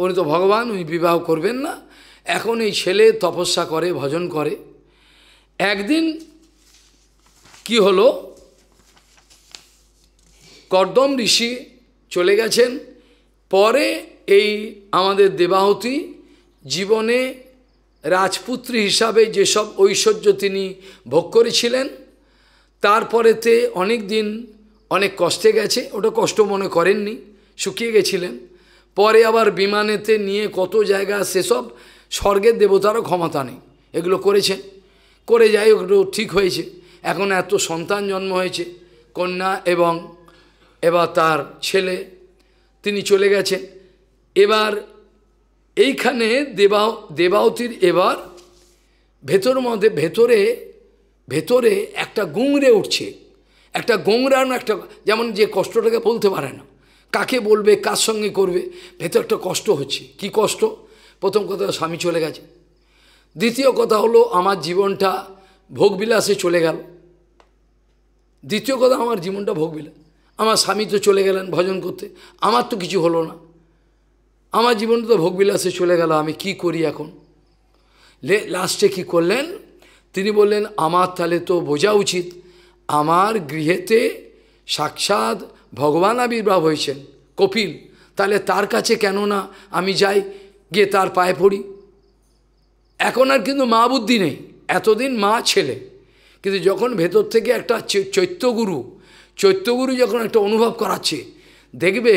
উনি তো ভগবান উনি বিবাহ করবেন না এখন এই ছেলে তপস্যা করে ভজন করে একদিন কি হলো কর্দম ঋষি চলে গেছেন পরে এই আমাদের দেবাহতী জীবনে রাজপুত্রী হিসাবে যেসব ঐশ্বর্য তিনি ভোগ করেছিলেন তারপরেতে অনেক দিন অনেক কষ্টে গেছে ওটা কষ্ট মনে করেননি শুকিয়ে গেছিলেন পরে আবার বিমানেতে নিয়ে কত জায়গা সেসব স্বর্গের দেবতারও ক্ষমতা নেই এগুলো করেছেন করে যাই ওগুলো ঠিক হয়েছে এখন এত সন্তান জন্ম হয়েছে কন্যা এবং এবার তার ছেলে তিনি চলে গেছেন এবার এইখানে দেবা দেবাউতির এবার ভেতর মধ্যে ভেতরে ভেতরে একটা গুংরে উঠছে একটা গোংরানো একটা যেমন যে কষ্টটাকে বলতে পারে না কাকে বলবে কার সঙ্গে করবে ভেতর একটা কষ্ট হচ্ছে কি কষ্ট প্রথম কথা স্বামী চলে গেছে দ্বিতীয় কথা হলো আমার জীবনটা ভোগবিলাসে চলে গেল দ্বিতীয় কথা আমার জীবনটা ভোগবিলাস আমার স্বামী তো চলে গেলেন ভজন করতে আমার তো কিছু হলো না আমার জীবন তো ভোগবিলাসে চলে গেল আমি কি করি এখন লাস্টে কি করলেন তিনি বললেন আমার তাহলে তো বোঝা উচিত আমার গৃহেতে সাক্ষাৎ ভগবান আবির্ভাব হয়েছেন কপিল তাহলে তার কাছে কেন না আমি যাই গিয়ে তার পায়ে পড়ি এখন আর কিন্তু মা বুদ্ধি নেই এতদিন মা ছেলে কিন্তু যখন ভেতর থেকে একটা চৈত্যগুরু চৈত্যগুরু যখন একটা অনুভব করাচ্ছে দেখবে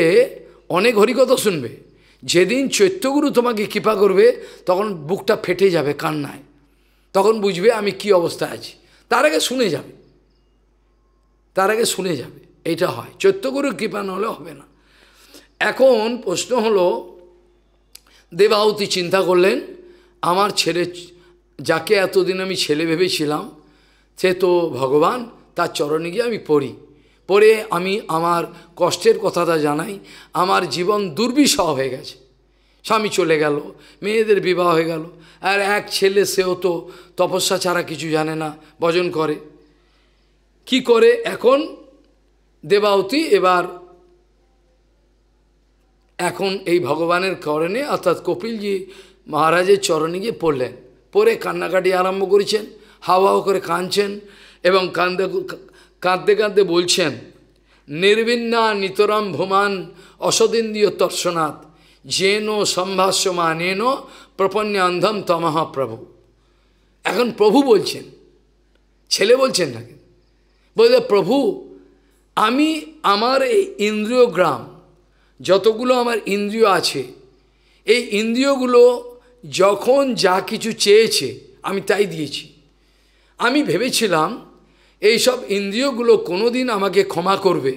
অনেক হরিকথা শুনবে যেদিন চৈত্যগুরু তোমাকে কৃপা করবে তখন বুকটা ফেটে যাবে কান্নায় তখন বুঝবে আমি কি অবস্থা আছি তার আগে শুনে যাবে তার আগে শুনে যাবে এটা হয় চৈত্যগুরুর কৃপা নাহলে হবে না এখন প্রশ্ন হলো দেবাহতি চিন্তা করলেন আমার ছেলে যাকে এতদিন আমি ছেলে ভেবেছিলাম সে তো ভগবান তার চরণে গিয়ে আমি পড়ি পরে আমি আমার কষ্টের কথাটা জানাই আমার জীবন দুর্বিষহ হয়ে গেছে স্বামী চলে গেল মেয়েদের বিবাহ হয়ে গেল আর এক ছেলে সেও তো তপস্যা ছাড়া কিছু জানে না ভজন করে কি করে এখন দেবাহতী এবার এখন এই ভগবানের কারণে অর্থাৎ কপিলজি মহারাজের চরণে গিয়ে পড়লেন পরে কান্নাকাটি আরম্ভ করেছেন হাওয়া করে কাঁদছেন এবং কান্দে কাঁদতে কাঁদতে বলছেন নির্বিন্না নিতরম ভমান অসদিন্দ্রীয় তর্শনাথ যেন সম্ভাষ্যমানেন অন্ধম তমাহ প্রভু এখন প্রভু বলছেন ছেলে বলছেন না বললে প্রভু আমি আমার এই ইন্দ্রিয় গ্রাম যতগুলো আমার ইন্দ্রিয় আছে এই ইন্দ্রিয়গুলো যখন যা কিছু চেয়েছে আমি তাই দিয়েছি আমি ভেবেছিলাম এই সব ইন্দ্রিয়গুলো কোনো দিন আমাকে ক্ষমা করবে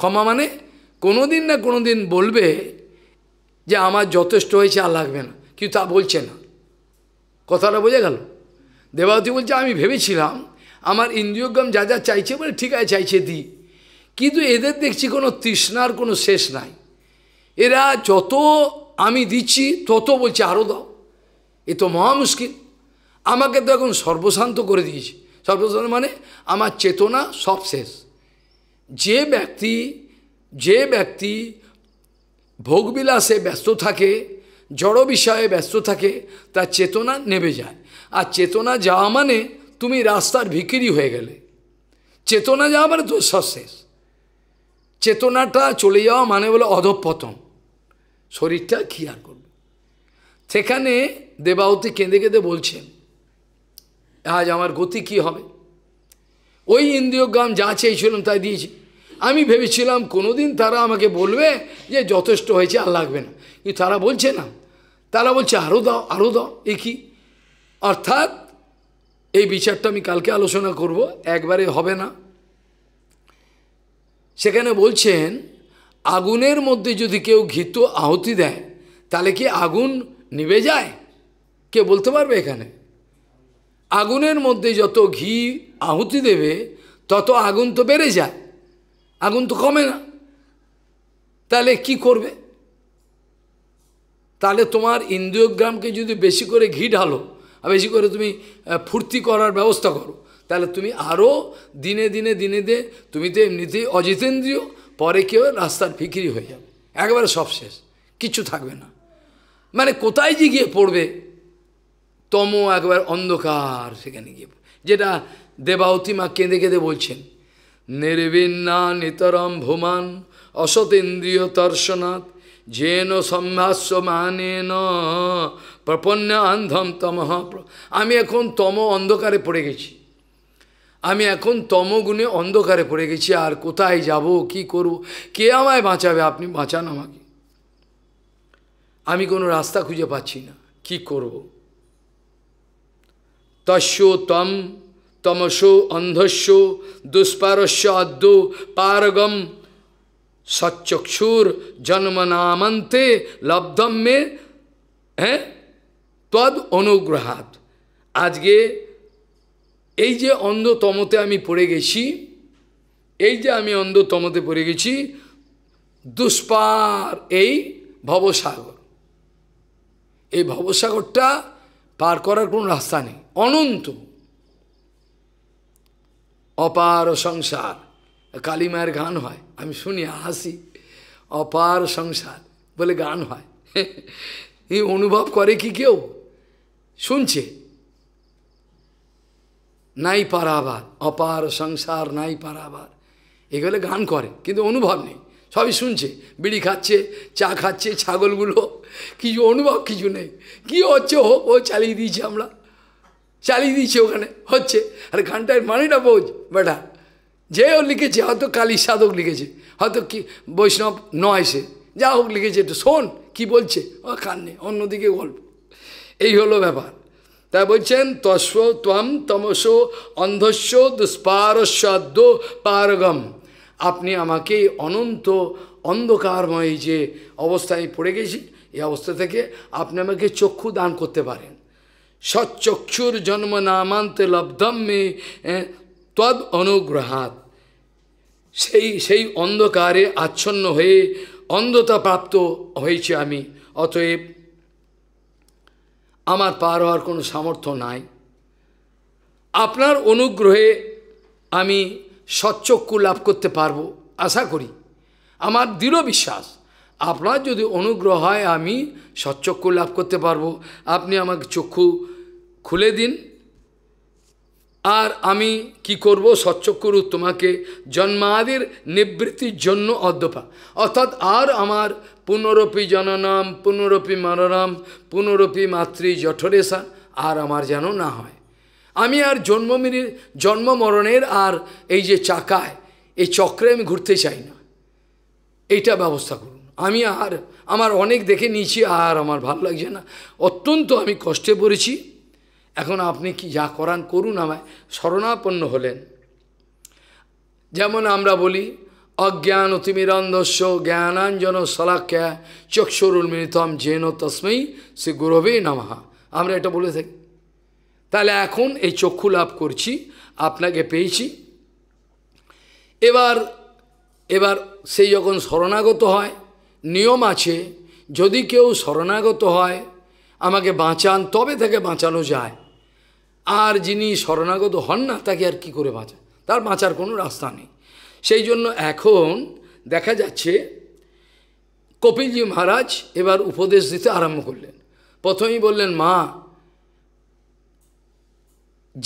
ক্ষমা মানে কোনো দিন না কোনো দিন বলবে যে আমার যথেষ্ট হয়েছে আর লাগবে না কিন্তু তা বলছে না কথাটা বোঝা গেল দেবাবতী বলছে আমি ভেবেছিলাম আমার ইন্দ্রিয়গ্রাম যা যা চাইছে বলে ঠিক আছে চাইছে দিই কিন্তু এদের দেখছি কোনো তৃষ্ণার কোনো শেষ নাই এরা যত আমি দিচ্ছি তত বলছে আরও দাও এ তো মহা মুশকিল আমাকে তো এখন সর্বশান্ত করে দিয়েছে সর্বসাধারণ মানে আমার চেতনা সব শেষ যে ব্যক্তি যে ব্যক্তি ভোগবিলাসে ব্যস্ত থাকে জড় বিষয়ে ব্যস্ত থাকে তার চেতনা নেবে যায় আর চেতনা যাওয়া মানে তুমি রাস্তার ভিকিরি হয়ে গেলে চেতনা যাওয়া মানে তো শেষ চেতনাটা চলে যাওয়া মানে বলে অধপতন শরীরটা কী আর করবে সেখানে দেবাহতী কেঁদে কেঁদে বলছেন আজ আমার গতি কি হবে ওই গ্রাম যা চেয়েছিলাম তাই দিয়েছি আমি ভেবেছিলাম কোনোদিন তারা আমাকে বলবে যে যথেষ্ট হয়েছে আর লাগবে না কিন্তু তারা বলছে না তারা বলছে আরও দাও আরও দাও এ কি অর্থাৎ এই বিচারটা আমি কালকে আলোচনা করব একবারে হবে না সেখানে বলছেন আগুনের মধ্যে যদি কেউ ঘিত আহতি দেয় তাহলে কি আগুন নিবে যায় কে বলতে পারবে এখানে আগুনের মধ্যে যত ঘি আহুতি দেবে তত আগুন তো বেড়ে যায় আগুন তো কমে না তাহলে কি করবে তাহলে তোমার ইন্দ্রিয়গ্রামকে যদি বেশি করে ঘি ঢালো আর বেশি করে তুমি ফুর্তি করার ব্যবস্থা করো তাহলে তুমি আরও দিনে দিনে দিনে দিনে তুমি তো এমনিতেই অজিতেন্দ্রীয় পরে কেউ রাস্তার ফিকিরি হয়ে যাবে একবারে সব শেষ কিছু থাকবে না মানে কোথায় যে গিয়ে পড়বে তম একবার অন্ধকার সেখানে গিয়ে যেটা মা কেঁদে কেঁদে বলছেন নির্বিন্না নিতরম ভুমান অসতেন্দ্রিয় তর্শনাথ যেন সম্ভাস্য মানেন প্রপন্ন আন্ধম তম আমি এখন তম অন্ধকারে পড়ে গেছি আমি এখন তমগুণে অন্ধকারে পড়ে গেছি আর কোথায় যাব কি করব কে আমায় বাঁচাবে আপনি বাঁচান আমাকে আমি কোনো রাস্তা খুঁজে পাচ্ছি না কি করবো তস্যো তম তমসো অন্ধস্য দুষ্পারস্য অদ্য পারগম সচ্চক্ষুর জন্মনামন্তে লব্ধম মে হ্যাঁ তদ অনুগ্রহাত আজকে এই যে অন্ধতমতে আমি পড়ে গেছি এই যে আমি অন্ধতমতে পড়ে গেছি দুষ্পার এই ভবসাগর এই ভবসাগরটা পার করার কোনো রাস্তা নেই অনন্ত অপার সংসার কালী মায়ের গান হয় আমি শুনি হাসি অপার সংসার বলে গান হয় এই অনুভব করে কি কেউ শুনছে নাই পারাবার অপার সংসার নাই পারাবার এগুলো গান করে কিন্তু অনুভব নেই সবই শুনছে বিড়ি খাচ্ছে চা খাচ্ছে ছাগলগুলো কিছু অনুভব কিছু নেই কী হচ্ছে হোক ও চালিয়ে দিয়েছে আমরা চালিয়ে দিয়েছে ওখানে হচ্ছে আর গানটার মানেটা বোঝ বেটা যে ও লিখেছে হয়তো কালী সাধক লিখেছে হয়তো কি বৈষ্ণব নয় সে যা হোক লিখেছে একটু শোন কি বলছে ও কান্নে অন্যদিকে গল্প এই হলো ব্যাপার তা বলছেন তস্ব তম তমস অন্ধস্য দুষ্পারস্য পারগম আপনি আমাকে অনন্ত অন্ধকারময় যে অবস্থায় পড়ে গেছি এই অবস্থা থেকে আপনি আমাকে চক্ষু দান করতে পারেন সচ্চক্ষুর জন্ম নামান্তে লব্ধম্যে তদ অনুগ্রহাত সেই সেই অন্ধকারে আচ্ছন্ন হয়ে অন্ধতা প্রাপ্ত হয়েছে আমি অতএব আমার পার হওয়ার কোনো সামর্থ্য নাই আপনার অনুগ্রহে আমি সচ্চক্ষু লাভ করতে পারবো আশা করি আমার দৃঢ় বিশ্বাস আপনার যদি অনুগ্রহ হয় আমি সচ্চক্ষু লাভ করতে পারবো আপনি আমাকে চক্ষু খুলে দিন আর আমি কি করব সচ্চক্ষুরু তোমাকে জন্মাদির নিবৃত্তির জন্য অদ্যপা অর্থাৎ আর আমার পুনরপি জননাম পুনরপি মনোরম পুনরপি মাতৃ জঠরেশা আর আমার যেন না হয় আমি আর জন্ম জন্ম মরণের আর এই যে চাকায় এই চক্রে আমি ঘুরতে চাই না এইটা ব্যবস্থা করুন আমি আর আমার অনেক দেখে নিয়েছি আর আমার ভালো লাগছে না অত্যন্ত আমি কষ্টে পড়েছি এখন আপনি কি যা করান করুন আমায় শরণাপন্ন হলেন যেমন আমরা বলি অজ্ঞান অতিমিরন্ধস্য জ্ঞানাঞ্জন সলাক্ষ্যা চক্ষুরুল মিলিতম জেন তস্মৈ শ্রী গুরবে নামাহা আমরা এটা বলে থাকি তাহলে এখন এই চক্ষু লাভ করছি আপনাকে পেয়েছি এবার এবার সেই যখন শরণাগত হয় নিয়ম আছে যদি কেউ শরণাগত হয় আমাকে বাঁচান তবে তাকে বাঁচানো যায় আর যিনি শরণাগত হন না তাকে আর কি করে বাঁচান তার বাঁচার কোনো রাস্তা নেই সেই জন্য এখন দেখা যাচ্ছে কপিলজি মহারাজ এবার উপদেশ দিতে আরম্ভ করলেন প্রথমেই বললেন মা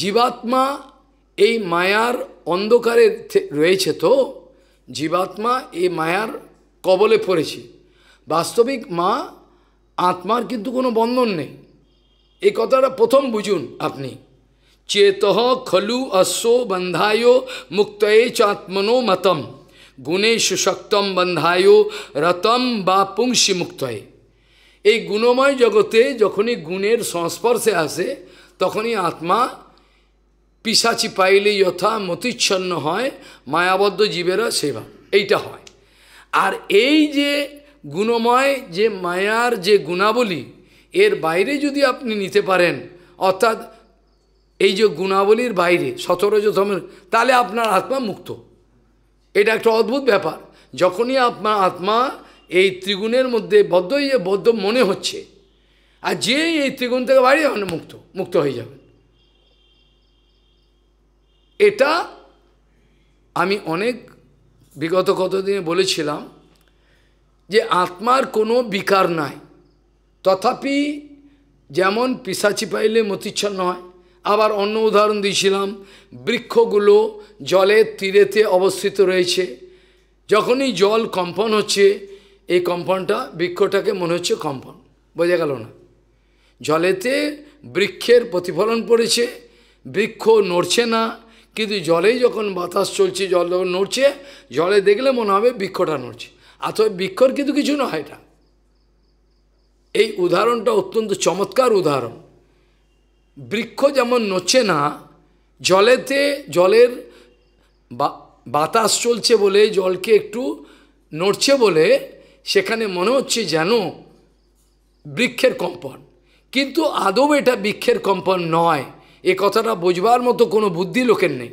জীবাত্মা এই মায়ার অন্ধকারে রয়েছে তো জীবাত্মা এই মায়ার কবলে পড়েছে বাস্তবিক মা আত্মার কিন্তু কোনো বন্ধন নেই এই কথাটা প্রথম বুঝুন আপনি চেতহ খলু অশ্ব বন্ধায় মুক্তয়ে চাত্মনো মতম গুণে সুশক্তম বন্ধায় রতম বা পুংসি মুক্তয়ে এই গুণময় জগতে যখনই গুণের সংস্পর্শে আসে তখনই আত্মা পিসাচি পাইলে যথা মতিচ্ছন্ন হয় মায়াবদ্ধ জীবেরা সেবা এইটা হয় আর এই যে গুণময় যে মায়ার যে গুণাবলী এর বাইরে যদি আপনি নিতে পারেন অর্থাৎ এই যে গুণাবলীর বাইরে সতেরো যথমের তাহলে আপনার আত্মা মুক্ত এটা একটা অদ্ভুত ব্যাপার যখনই আপনার আত্মা এই ত্রিগুণের মধ্যে বদ্ধ হয়ে বদ্ধ মনে হচ্ছে আর যে এই ত্রিগুণ থেকে বাইরে মানে মুক্ত মুক্ত হয়ে যাবে এটা আমি অনেক বিগত কতদিনে বলেছিলাম যে আত্মার কোনো বিকার নাই তথাপি যেমন পিসাচি পাইলে মতিচ্ছন্ন হয় আবার অন্য উদাহরণ দিয়েছিলাম বৃক্ষগুলো জলের তীরেতে অবস্থিত রয়েছে যখনই জল কম্পন হচ্ছে এই কম্পনটা বৃক্ষটাকে মনে হচ্ছে কম্পন বোঝা গেল না জলেতে বৃক্ষের প্রতিফলন পড়েছে বৃক্ষ নড়ছে না কিন্তু জলেই যখন বাতাস চলছে জল যখন নড়ছে জলে দেখলে মনে হবে বৃক্ষটা নড়ছে অথবা আচ্ছা, বৃক্ষর কিন্তু কিছু নয় এটা এই উদাহরণটা অত্যন্ত চমৎকার উদাহরণ বৃক্ষ যেমন নড়ছে না জলেতে জলের বাতাস চলছে বলে জলকে একটু নড়ছে বলে সেখানে মনে হচ্ছে যেন বৃক্ষের কম্পন কিন্তু আদৌ এটা বৃক্ষের কম্পন নয় এ কথাটা বোঝবার মতো কোনো বুদ্ধি লোকের নেই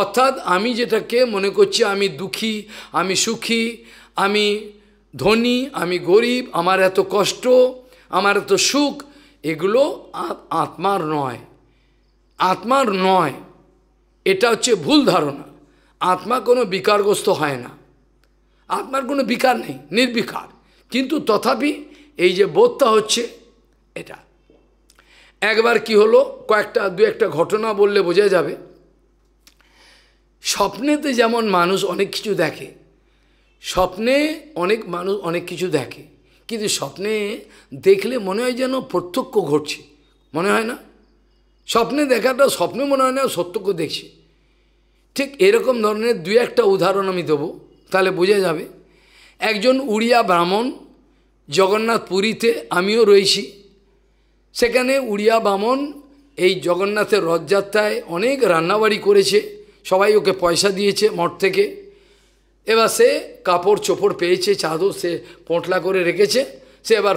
অর্থাৎ আমি যেটাকে মনে করছি আমি দুঃখী আমি সুখী আমি ধনী আমি গরিব আমার এত কষ্ট আমার এত সুখ এগুলো আত্মার নয় আত্মার নয় এটা হচ্ছে ভুল ধারণা আত্মা কোনো বিকারগ্রস্ত হয় না আত্মার কোনো বিকার নেই নির্বিকার কিন্তু তথাপি এই যে বোধটা হচ্ছে এটা একবার কি হলো কয়েকটা দু একটা ঘটনা বললে বোঝা যাবে স্বপ্নেতে যেমন মানুষ অনেক কিছু দেখে স্বপ্নে অনেক মানুষ অনেক কিছু দেখে কিন্তু স্বপ্নে দেখলে মনে হয় যেন প্রত্যক্ষ ঘটছে মনে হয় না স্বপ্নে দেখাটা স্বপ্নে মনে হয় না সত্যকে দেখছে ঠিক এরকম ধরনের দু একটা উদাহরণ আমি দেবো তাহলে বোঝা যাবে একজন উড়িয়া ব্রাহ্মণ জগন্নাথ পুরীতে আমিও রয়েছি সেখানে উড়িয়া বামন এই জগন্নাথের রথযাত্রায় অনেক রান্নাবাড়ি করেছে সবাই ওকে পয়সা দিয়েছে মঠ থেকে এবার সে কাপড় চোপড় পেয়েছে চাদর সে পোঁটলা করে রেখেছে সে এবার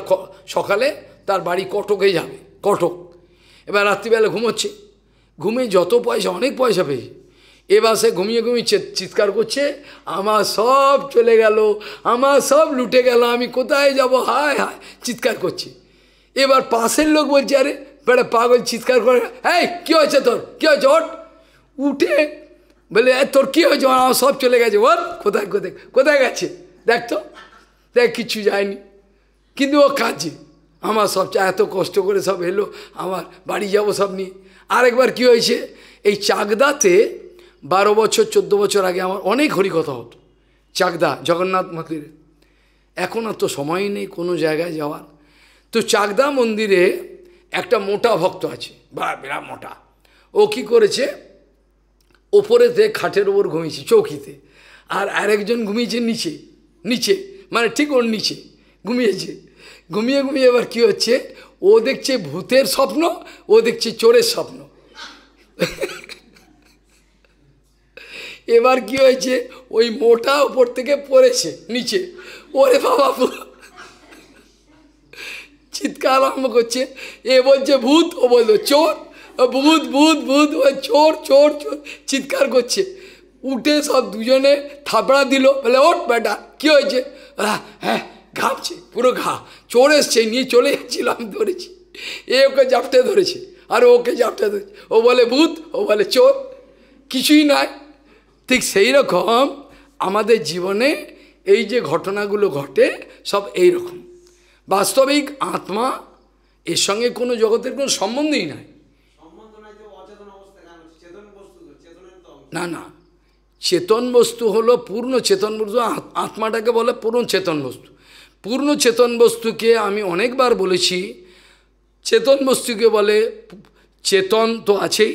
সকালে তার বাড়ি কটকে যাবে কটক এবার রাত্রিবেলা ঘুমোচ্ছে ঘুমে যত পয়সা অনেক পয়সা পেয়েছে এবার সে ঘুমিয়ে ঘুমিয়ে চিৎকার করছে আমার সব চলে গেল আমার সব লুটে গেল আমি কোথায় যাব হায় হায় চিৎকার করছি এবার পাশের লোক বলছে আরে বেড়া পাগল চিৎকার করে হ্যাঁ কী হয়েছে তোর কী হয়েছে ওট উঠে বলে তোর কী হয়েছে আমার সব চলে গেছে ওর কোথায় কোথায় কোথায় গেছে দেখ তো দেখ কিছু যায়নি কিন্তু ও কাজে আমার সব এত কষ্ট করে সব এলো আমার বাড়ি যাব সব নিয়ে আরেকবার কি হয়েছে এই চাকদাতে বারো বছর চোদ্দো বছর আগে আমার অনেক হরিকথা হতো চাকদা জগন্নাথ মন্দিরে এখন আর তো সময় নেই কোনো জায়গায় যাওয়ার তো চাকদা মন্দিরে একটা মোটা ভক্ত আছে বা বিরাট মোটা ও কি করেছে ওপরেতে খাটের ওপর ঘুমিয়েছে চৌকিতে আর আরেকজন ঘুমিয়েছে নিচে নিচে মানে ঠিক ওর নিচে ঘুমিয়েছে ঘুমিয়ে ঘুমিয়ে এবার কী হচ্ছে ও দেখছে ভূতের স্বপ্ন ও দেখছে চোরের স্বপ্ন এবার কি হয়েছে ওই মোটা ওপর থেকে পড়েছে নিচে ওরে বাবা চিৎকার আরম্ভ করছে এ বলছে ভূত ও বললো চোর ভূত ভূত ভূত ও চোর চোর চোর চিৎকার করছে উঠে সব দুজনে থাপড়া দিল বলে ওট বেটা কী হয়েছে হ্যাঁ ঘাপছে পুরো ঘা চোর এসছে নিয়ে চলে যাচ্ছিল আমি ধরেছি এ ওকে জাপটে ধরেছে আর ওকে জাপটে ধরেছে ও বলে ভূত ও বলে চোর কিছুই নয় ঠিক সেই রকম আমাদের জীবনে এই যে ঘটনাগুলো ঘটে সব এই রকম বাস্তবিক আত্মা এর সঙ্গে কোনো জগতের কোনো সম্বন্ধই নাই না না চেতন বস্তু হলো পূর্ণ চেতন বস্তু আত্মাটাকে বলে পূর্ণ চেতন বস্তু পূর্ণ চেতন বস্তুকে আমি অনেকবার বলেছি চেতন বস্তুকে বলে চেতন তো আছেই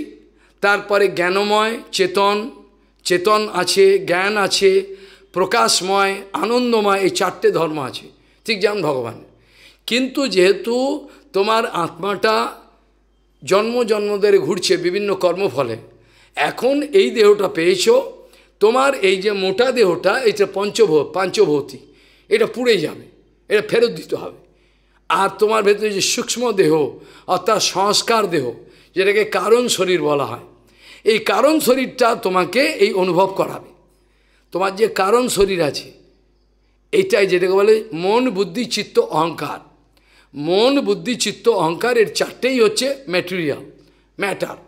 তারপরে জ্ঞানময় চেতন চেতন আছে জ্ঞান আছে প্রকাশময় আনন্দময় এই চারটে ধর্ম আছে ঠিক যেমন ভগবান কিন্তু যেহেতু তোমার আত্মাটা জন্ম জন্ম ধরে ঘুরছে বিভিন্ন কর্মফলে এখন এই দেহটা পেয়েছ তোমার এই যে মোটা দেহটা এটা পঞ্চভ পাঞ্চভৌতি এটা পুড়ে যাবে এটা ফেরত দিতে হবে আর তোমার ভেতরে যে সূক্ষ্ম দেহ অর্থাৎ সংস্কার দেহ যেটাকে কারণ শরীর বলা হয় এই কারণ শরীরটা তোমাকে এই অনুভব করাবে তোমার যে কারণ শরীর আছে এইটাই যেটাকে বলে মন বুদ্ধি চিত্ত অহংকার মন বুদ্ধি চিত্ত অহংকার এর চারটেই হচ্ছে ম্যাটেরিয়াল ম্যাটার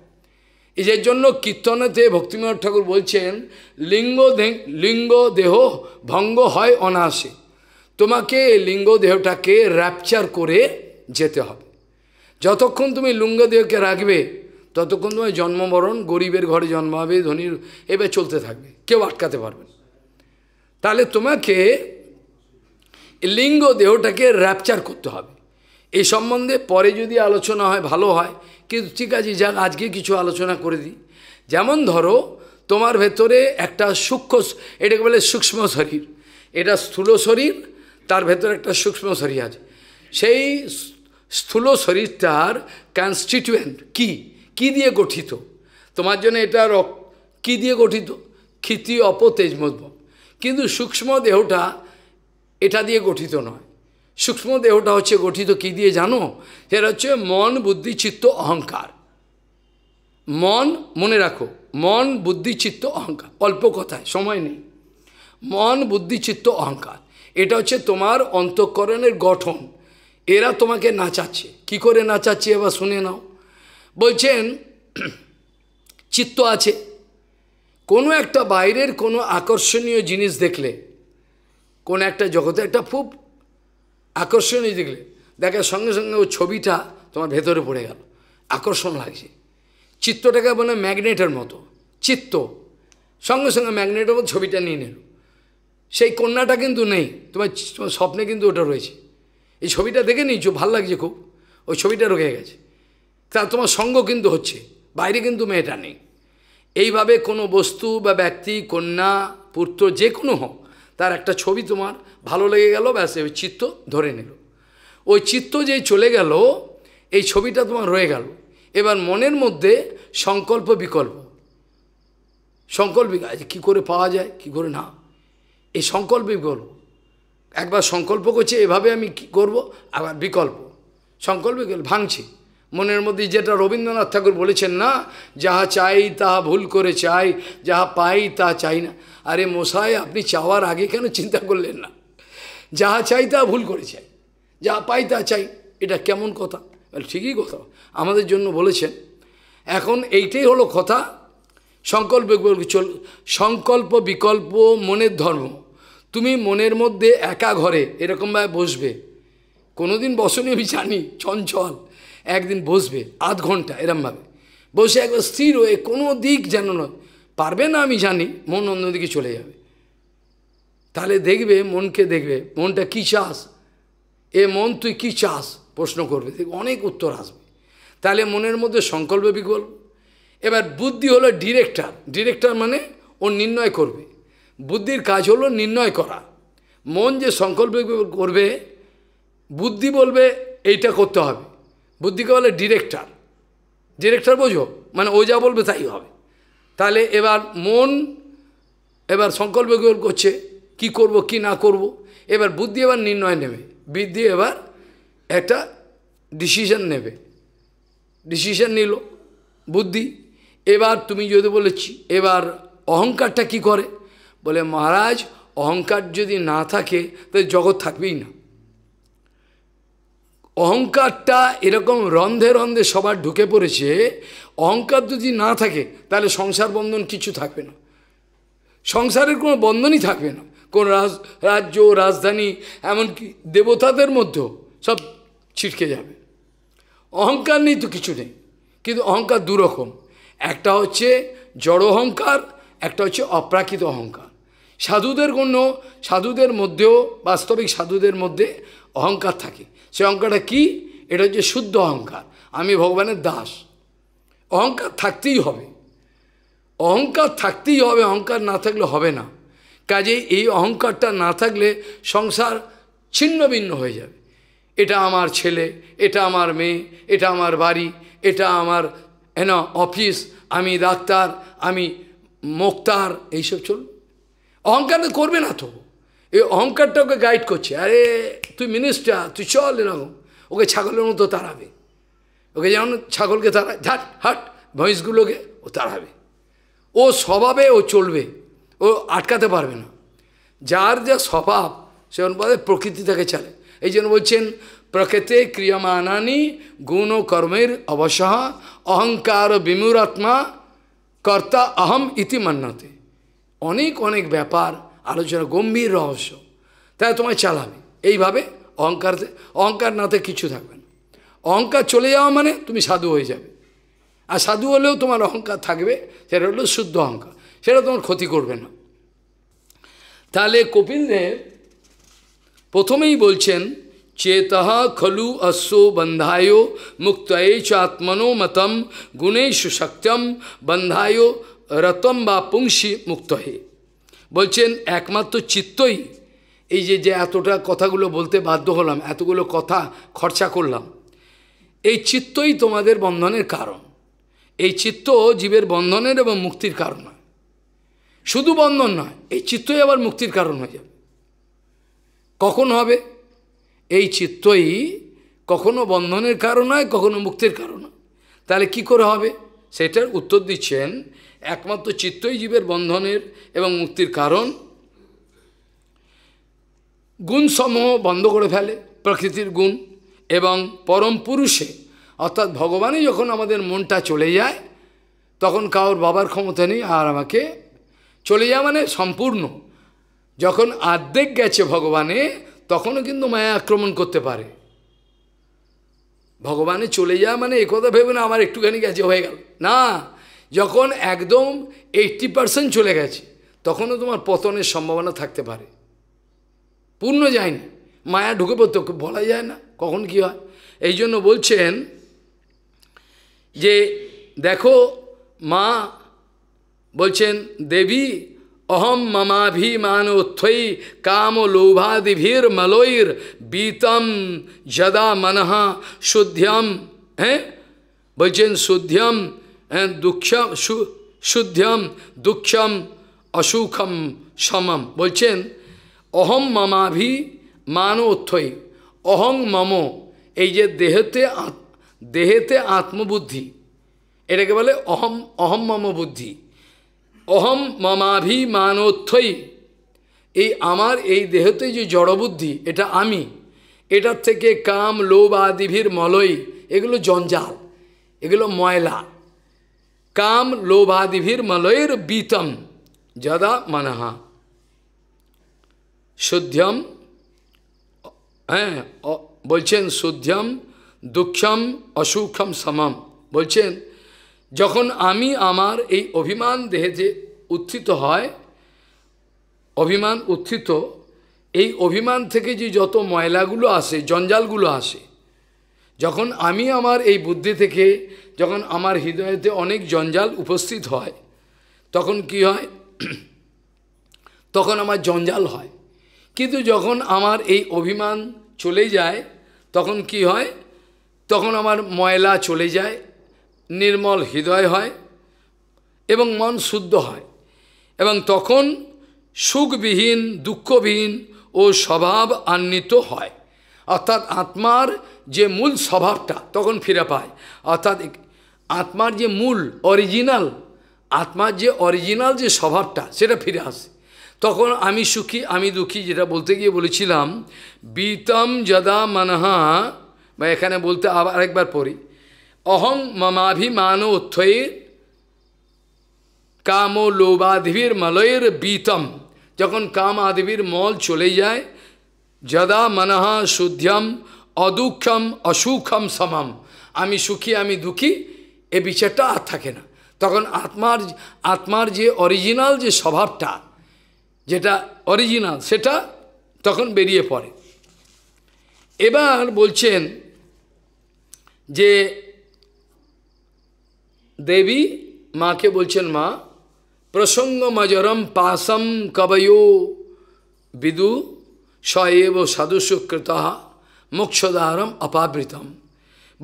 এর জন্য কীর্তনেতে ভক্তিময় ঠাকুর বলছেন লিঙ্গ লিঙ্গ দেহ ভঙ্গ হয় অনাসে তোমাকে লিঙ্গ দেহটাকে র্যাপচার করে যেতে হবে যতক্ষণ তুমি লিঙ্গ দেহকে রাখবে ততক্ষণ তোমার জন্মমরণ গরিবের ঘরে জন্মাবে ধনির এবার চলতে থাকবে কেউ আটকাতে পারবে তাহলে তোমাকে লিঙ্গ দেহটাকে র্যাপচার করতে হবে এ সম্বন্ধে পরে যদি আলোচনা হয় ভালো হয় কিন্তু ঠিক আছে যাক আজকে কিছু আলোচনা করে দিই যেমন ধরো তোমার ভেতরে একটা সূক্ষ্ম এটাকে বলে সূক্ষ্ম শরীর এটা স্থূল শরীর তার ভেতরে একটা সূক্ষ্ম শরীর আছে সেই স্থূল শরীরটার কনস্টিটিউয়েন্ট কি কি দিয়ে গঠিত তোমার জন্য এটা কি দিয়ে গঠিত ক্ষিতি অপতেজমদ্ব কিন্তু সূক্ষ্ম দেহটা এটা দিয়ে গঠিত নয় সূক্ষ্ম দেহটা হচ্ছে গঠিত কি দিয়ে জানো সেটা হচ্ছে মন বুদ্ধি চিত্ত অহংকার মন মনে রাখো মন বুদ্ধি চিত্ত অহংকার অল্প কথায় সময় নেই মন বুদ্ধি চিত্ত অহংকার এটা হচ্ছে তোমার অন্তঃকরণের গঠন এরা তোমাকে নাচাচ্ছে কি করে নাচাচ্ছে এবার শুনে নাও বলছেন চিত্ত আছে কোনো একটা বাইরের কোনো আকর্ষণীয় জিনিস দেখলে কোন একটা জগতে একটা খুব আকর্ষণই দেখলে দেখার সঙ্গে সঙ্গে ওই ছবিটা তোমার ভেতরে পড়ে গেল আকর্ষণ লাগছে চিত্তটাকে বলে ম্যাগনেটের মতো চিত্ত সঙ্গে সঙ্গে ম্যাগনেটের মতো ছবিটা নিয়ে নিল সেই কন্যাটা কিন্তু নেই তোমার তোমার স্বপ্নে কিন্তু ওটা রয়েছে এই ছবিটা দেখে নিয়েছো ভাল লাগছে খুব ওই ছবিটা রয়ে গেছে তা তোমার সঙ্গ কিন্তু হচ্ছে বাইরে কিন্তু মেয়েটা নেই এইভাবে কোনো বস্তু বা ব্যক্তি কন্যা পুত্র যে কোনো হোক তার একটা ছবি তোমার ভালো লেগে গেল ব্যাস ওই চিত্ত ধরে নিল ওই চিত্ত যে চলে গেল এই ছবিটা তোমার রয়ে গেল এবার মনের মধ্যে সংকল্প বিকল্প সংকল্প আচ্ছা, কি করে পাওয়া যায় কি করে না এই সংকল্প বিকল্প একবার সংকল্প করছে এভাবে আমি কি করব আবার বিকল্প সংকল্প বিকল্প ভাঙছি মনের মধ্যে যেটা রবীন্দ্রনাথ ঠাকুর বলেছেন না যাহা চাই তাহা ভুল করে চাই যাহা পাই তা চাই না আরে মশাই আপনি চাওয়ার আগে কেন চিন্তা করলেন না যাহা চাই তা ভুল করেছে যা পাই তা চাই এটা কেমন কথা ঠিকই কথা আমাদের জন্য বলেছেন এখন এইটাই হলো কথা সংকল্প চল সংকল্প বিকল্প মনের ধর্ম তুমি মনের মধ্যে একা ঘরে এরকমভাবে বসবে কোনোদিন বসনি আমি জানি চঞ্চল একদিন বসবে আধ ঘন্টা এরমভাবে বসে একবার স্থির হয়ে কোনো দিক যেন নয় পারবে না আমি জানি মন অন্যদিকে চলে যাবে তাহলে দেখবে মনকে দেখবে মনটা কী চাস এ মন তুই কী চাস প্রশ্ন করবে অনেক উত্তর আসবে তাহলে মনের মধ্যে সংকল্প বিকল্প এবার বুদ্ধি হলো ডিরেক্টর ডিরেক্টর মানে ও নির্ণয় করবে বুদ্ধির কাজ হলো নির্ণয় করা মন যে সংকল্প করবে বুদ্ধি বলবে এইটা করতে হবে বুদ্ধিকে বলে ডিরেক্টর ডিরেক্টর বোঝো মানে ও যা বলবে তাই হবে তাহলে এবার মন এবার সংকল্প করছে কি করব কি না করব। এবার বুদ্ধি এবার নির্ণয় নেবে বুদ্ধি এবার একটা ডিসিশন নেবে ডিসিশন নিল বুদ্ধি এবার তুমি যদি বলেছি এবার অহংকারটা কি করে বলে মহারাজ অহংকার যদি না থাকে তাহলে জগৎ থাকবেই না অহংকারটা এরকম রন্ধে রন্ধে সবার ঢুকে পড়েছে অহংকার যদি না থাকে তাহলে সংসার বন্ধন কিছু থাকবে না সংসারের কোনো বন্ধনই থাকবে না কোন রাজ রাজ্য রাজধানী এমনকি দেবতাদের মধ্যেও সব ছিটকে যাবে অহংকার নেই তো কিছু নেই কিন্তু অহংকার দুরকম একটা হচ্ছে জড় অহংকার একটা হচ্ছে অপ্রাকৃত অহংকার সাধুদের কোনো সাধুদের মধ্যেও বাস্তবিক সাধুদের মধ্যে অহংকার থাকে সে অহংকারটা কি এটা হচ্ছে শুদ্ধ অহংকার আমি ভগবানের দাস অহংকার থাকতেই হবে অহংকার থাকতেই হবে অহংকার না থাকলে হবে না কাজে এই অহংকারটা না থাকলে সংসার ছিন্ন ভিন্ন হয়ে যাবে এটা আমার ছেলে এটা আমার মেয়ে এটা আমার বাড়ি এটা আমার হেন অফিস আমি ডাক্তার আমি মোক্তার এইসব চল অহংকার করবে না তো এই অহংকারটা ওকে গাইড করছে আরে তুই মিনিস্টার তুই চল এরকম ওকে ছাগলের মতো তাড়াবে ওকে যেমন ছাগলকে তাড়া ঝাট হাট ভয়েসগুলোকে ও তাড়াবে ও স্বভাবে ও চলবে ও আটকাতে পারবে না যার যা স্বভাব সে অনুপাতে প্রকৃতি থেকে চলে এই জন্য বলছেন প্রকৃতি ক্রিয়মানানি গুণ কর্মের অবশ্য অহংকার বিমূরাত্মা কর্তা অহম ইতি মান্যতে অনেক অনেক ব্যাপার আলোচনা গম্ভীর রহস্য তাই তোমায় চালাবে এইভাবে অহংকার অহংকার নাতে কিছু থাকবে না অহংকার চলে যাওয়া মানে তুমি সাধু হয়ে যাবে আর সাধু হলেও তোমার অহংকার থাকবে সেটা হলো শুদ্ধ অহংকার সেটা তোমার ক্ষতি করবে না তাহলে কপিলদেব প্রথমেই বলছেন চেতহ খলু অশ্ব বন্ধায় মুক্তয়ে চাত্মনো মতম গুণেশ শক্তম বন্ধায় রতম বা পুংসি মুক্ত হে বলছেন একমাত্র চিত্তই এই যে যে এতটা কথাগুলো বলতে বাধ্য হলাম এতগুলো কথা খরচা করলাম এই চিত্তই তোমাদের বন্ধনের কারণ এই চিত্ত জীবের বন্ধনের এবং মুক্তির কারণ শুধু বন্ধন নয় এই চিত্তই আবার মুক্তির কারণ হয়ে যাবে কখন হবে এই চিত্তই কখনো বন্ধনের কারণ হয় কখনো মুক্তির কারণ হয় তাহলে কী করে হবে সেটার উত্তর দিচ্ছেন একমাত্র চিত্তই জীবের বন্ধনের এবং মুক্তির কারণ গুণসমূহ বন্ধ করে ফেলে প্রকৃতির গুণ এবং পরম পুরুষে অর্থাৎ ভগবানই যখন আমাদের মনটা চলে যায় তখন কাউর বাবার ক্ষমতা নেই আর আমাকে চলে যাওয়া মানে সম্পূর্ণ যখন আর্ধেক গেছে ভগবানে তখনও কিন্তু মায়া আক্রমণ করতে পারে ভগবানে চলে যাওয়া মানে একথা ভেবে না আমার একটুখানি গেছে হয়ে গেল না যখন একদম এইটটি পার্সেন্ট চলে গেছে তখনও তোমার পতনের সম্ভাবনা থাকতে পারে পূর্ণ যায়নি মায়া ঢুকে পড়তে বলা যায় না কখন কি হয় এই জন্য বলছেন যে দেখো মা বলছেন দেবী অহম মমাভিমান উত্থৈ কাম লোভাদিভীর মলৈর বীতম যদা মনহা শুদ্ধম হ্যাঁ বলছেন শুদ্ধম হ্যাঁ দুঃখম শুদ্ধম দুঃখম অসুখম সমম বলছেন অহম মমাভি মান উত্থৈ অহং মম এই যে দেহেতে দেহেতে আত্মবুদ্ধি এটাকে বলে অহম অহম মম বুদ্ধি অহম মমাভিমানোত্থই এই আমার এই দেহতে যে জড়বুদ্ধি এটা আমি এটার থেকে কাম লোভ আদিভির মলই এগুলো জঞ্জাল এগুলো ময়লা কাম লোভাদিভির মলয়ের বিতম যদা মানহা শুদ্ধম হ্যাঁ বলছেন শুদ্ধম দুঃখম অসুখম সমম বলছেন যখন আমি আমার এই অভিমান দেহে যে উত্থিত হয় অভিমান উত্থিত এই অভিমান থেকে যে যত ময়লাগুলো আসে জঞ্জালগুলো আসে যখন আমি আমার এই বুদ্ধি থেকে যখন আমার হৃদয়তে অনেক জঞ্জাল উপস্থিত হয় তখন কি হয় তখন আমার জঞ্জাল হয় কিন্তু যখন আমার এই অভিমান চলে যায় তখন কি হয় তখন আমার ময়লা চলে যায় নির্মল হৃদয় হয় এবং মন শুদ্ধ হয় এবং তখন সুখবিহীন দুঃখবিহীন ও স্বভাব আন্বিত হয় অর্থাৎ আত্মার যে মূল স্বভাবটা তখন ফিরে পায় অর্থাৎ আত্মার যে মূল অরিজিনাল আত্মার যে অরিজিনাল যে স্বভাবটা সেটা ফিরে আসে তখন আমি সুখী আমি দুঃখী যেটা বলতে গিয়ে বলেছিলাম বিতম যদা মানহা বা এখানে বলতে আবার একবার পড়ি অহং মমাভিমান উত্থয়ের কাম ও লোবাধিবীর মলয়ের বীতম যখন কাম আদবীর মল চলে যায় যদা মনহা শুদ্ধম অদুক্ষম অসুখম সমম আমি সুখী আমি দুঃখী এ বিচারটা আর থাকে না তখন আত্মার আত্মার যে অরিজিনাল যে স্বভাবটা যেটা অরিজিনাল সেটা তখন বেরিয়ে পড়ে এবার বলছেন যে দেবী মাকে বলছেন মা প্রসঙ্গ মজরম পাশম কবয়ো বিদু সয়েব সাধুসুকৃত মোক্ষদারম অপাবৃতম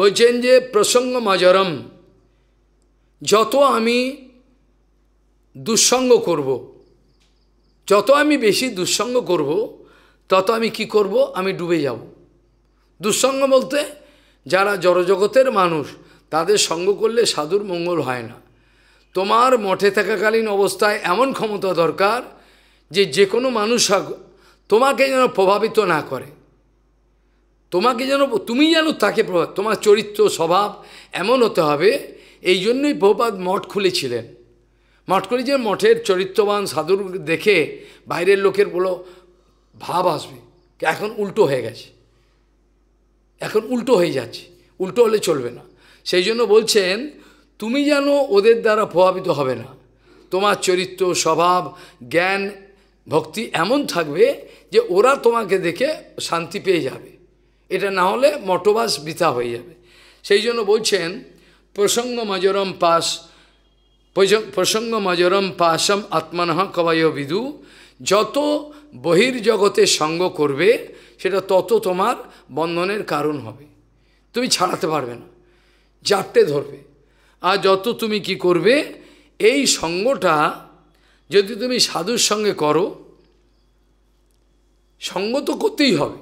বলছেন যে প্রসঙ্গ মজরম যত আমি দুঃসঙ্গ করব। যত আমি বেশি দুঃসঙ্গ করব। তত আমি কি করব আমি ডুবে যাব দুঃসঙ্গ বলতে যারা জড়জগতের মানুষ তাদের সঙ্গ করলে সাধুর মঙ্গল হয় না তোমার মঠে থাকাকালীন অবস্থায় এমন ক্ষমতা দরকার যে যে কোনো মানুষ তোমাকে যেন প্রভাবিত না করে তোমাকে যেন তুমি যেন তাকে প্রভাব তোমার চরিত্র স্বভাব এমন হতে হবে এই জন্যই বহুপাত মঠ খুলেছিলেন মঠ খুলেছিলেন মঠের চরিত্রবান সাধুর দেখে বাইরের লোকের বলো ভাব আসবে এখন উল্টো হয়ে গেছে এখন উল্টো হয়ে যাচ্ছে উল্টো হলে চলবে না সেই জন্য বলছেন তুমি যেন ওদের দ্বারা প্রভাবিত হবে না তোমার চরিত্র স্বভাব জ্ঞান ভক্তি এমন থাকবে যে ওরা তোমাকে দেখে শান্তি পেয়ে যাবে এটা না হলে মটবাস বৃথা হয়ে যাবে সেই জন্য বলছেন প্রসঙ্গ মজরম পাশ প্রসঙ্গ মজরম পাশম আত্মান কবায় বিদু যত বহির্জগতে সঙ্গ করবে সেটা তত তোমার বন্ধনের কারণ হবে তুমি ছাড়াতে পারবে না জাপটে ধরবে আর যত তুমি কি করবে এই সঙ্গটা যদি তুমি সাধুর সঙ্গে করো সঙ্গ তো করতেই হবে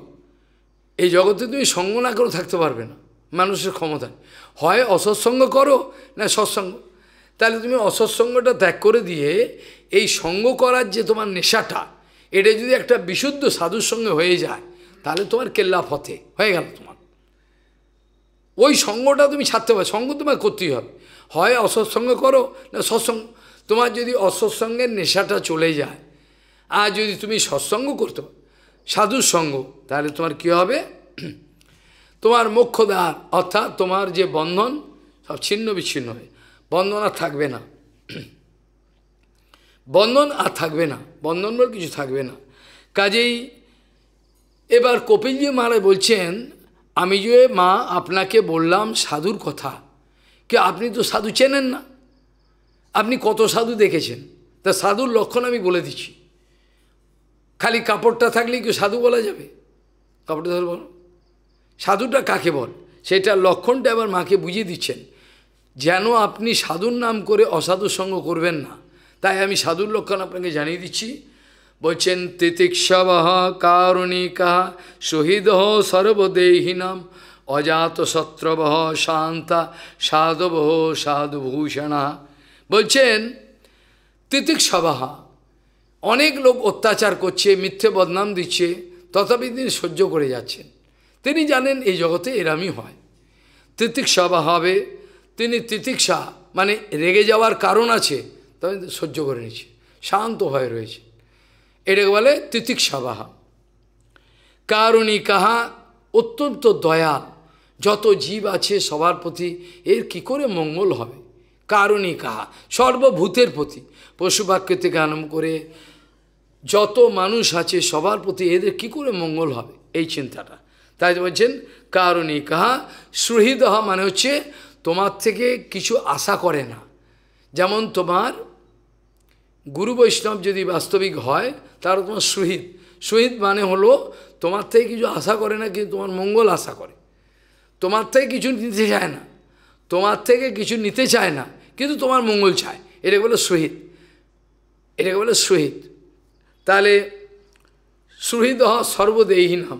এই জগতে তুমি সঙ্গ না করে থাকতে পারবে না মানুষের ক্ষমতা হয় অসৎসঙ্গ করো না সৎসঙ্গ তাহলে তুমি অসৎসঙ্গটা ত্যাগ করে দিয়ে এই সঙ্গ করার যে তোমার নেশাটা এটা যদি একটা বিশুদ্ধ সাধুর সঙ্গে হয়ে যায় তাহলে তোমার কেল্লা ফতে হয়ে গেল তোমার ওই সঙ্গটা তুমি ছাড়তে পারো সঙ্গ তোমার করতেই হবে হয় অসৎসঙ্গ করো না সৎসঙ্গ তোমার যদি অসৎসঙ্গের নেশাটা চলে যায় আর যদি তুমি সৎসঙ্গ করতে পারো সাধুর সঙ্গ তাহলে তোমার কি হবে তোমার দ্বার অর্থাৎ তোমার যে বন্ধন সব ছিন্ন বিচ্ছিন্ন হবে বন্ধন আর থাকবে না বন্ধন আর থাকবে না বন্ধন বল কিছু থাকবে না কাজেই এবার কপিলজি মহারাজ বলছেন আমি যে মা আপনাকে বললাম সাধুর কথা কে আপনি তো সাধু চেনেন না আপনি কত সাধু দেখেছেন তা সাধুর লক্ষণ আমি বলে দিচ্ছি খালি কাপড়টা থাকলে কি সাধু বলা যাবে কাপড়টা ধরে বলো সাধুটা কাকে বল সেটা লক্ষণটা এবার মাকে বুঝিয়ে দিচ্ছেন যেন আপনি সাধুর নাম করে অসাধুর সঙ্গ করবেন না তাই আমি সাধুর লক্ষণ আপনাকে জানিয়ে দিচ্ছি বলছেন তিতিক্ষব কারুণিক শহীদ সর্বদেহিনাম অজাত শত্রব শান্তা সাধব সাধুভূষণা বলছেন সভাহা অনেক লোক অত্যাচার করছে মিথ্যে বদনাম দিচ্ছে তথাপি তিনি সহ্য করে যাচ্ছেন তিনি জানেন এই জগতে এরামই হয় তিতিক্ষা বা হবে তিনি তিতিক্ষা মানে রেগে যাওয়ার কারণ আছে তবে সহ্য করে নিচ্ছে শান্ত হয়ে রয়েছে এটাকে বলে তিতিক্ষাবাহা কারণই কাহা অত্যন্ত দয়াল যত জীব আছে সবার প্রতি এর কি করে মঙ্গল হবে কারণই কাহা সর্বভূতের প্রতি পশু থেকে আরম্ভ করে যত মানুষ আছে সবার প্রতি এদের কি করে মঙ্গল হবে এই চিন্তাটা তাই বলছেন কারণই কাহা সুহৃদহ মানে হচ্ছে তোমার থেকে কিছু আশা করে না যেমন তোমার গুরু বৈষ্ণব যদি বাস্তবিক হয় তার তোমার শহীদ শহীদ মানে হলো তোমার থেকে কিছু আশা করে না কিন্তু তোমার মঙ্গল আশা করে তোমার থেকে কিছু নিতে চায় না তোমার থেকে কিছু নিতে চায় না কিন্তু তোমার মঙ্গল চায় এটাকে বলে শহীদ এটাকে বলে শহীদ তাহলে হ সর্বদেহী নাম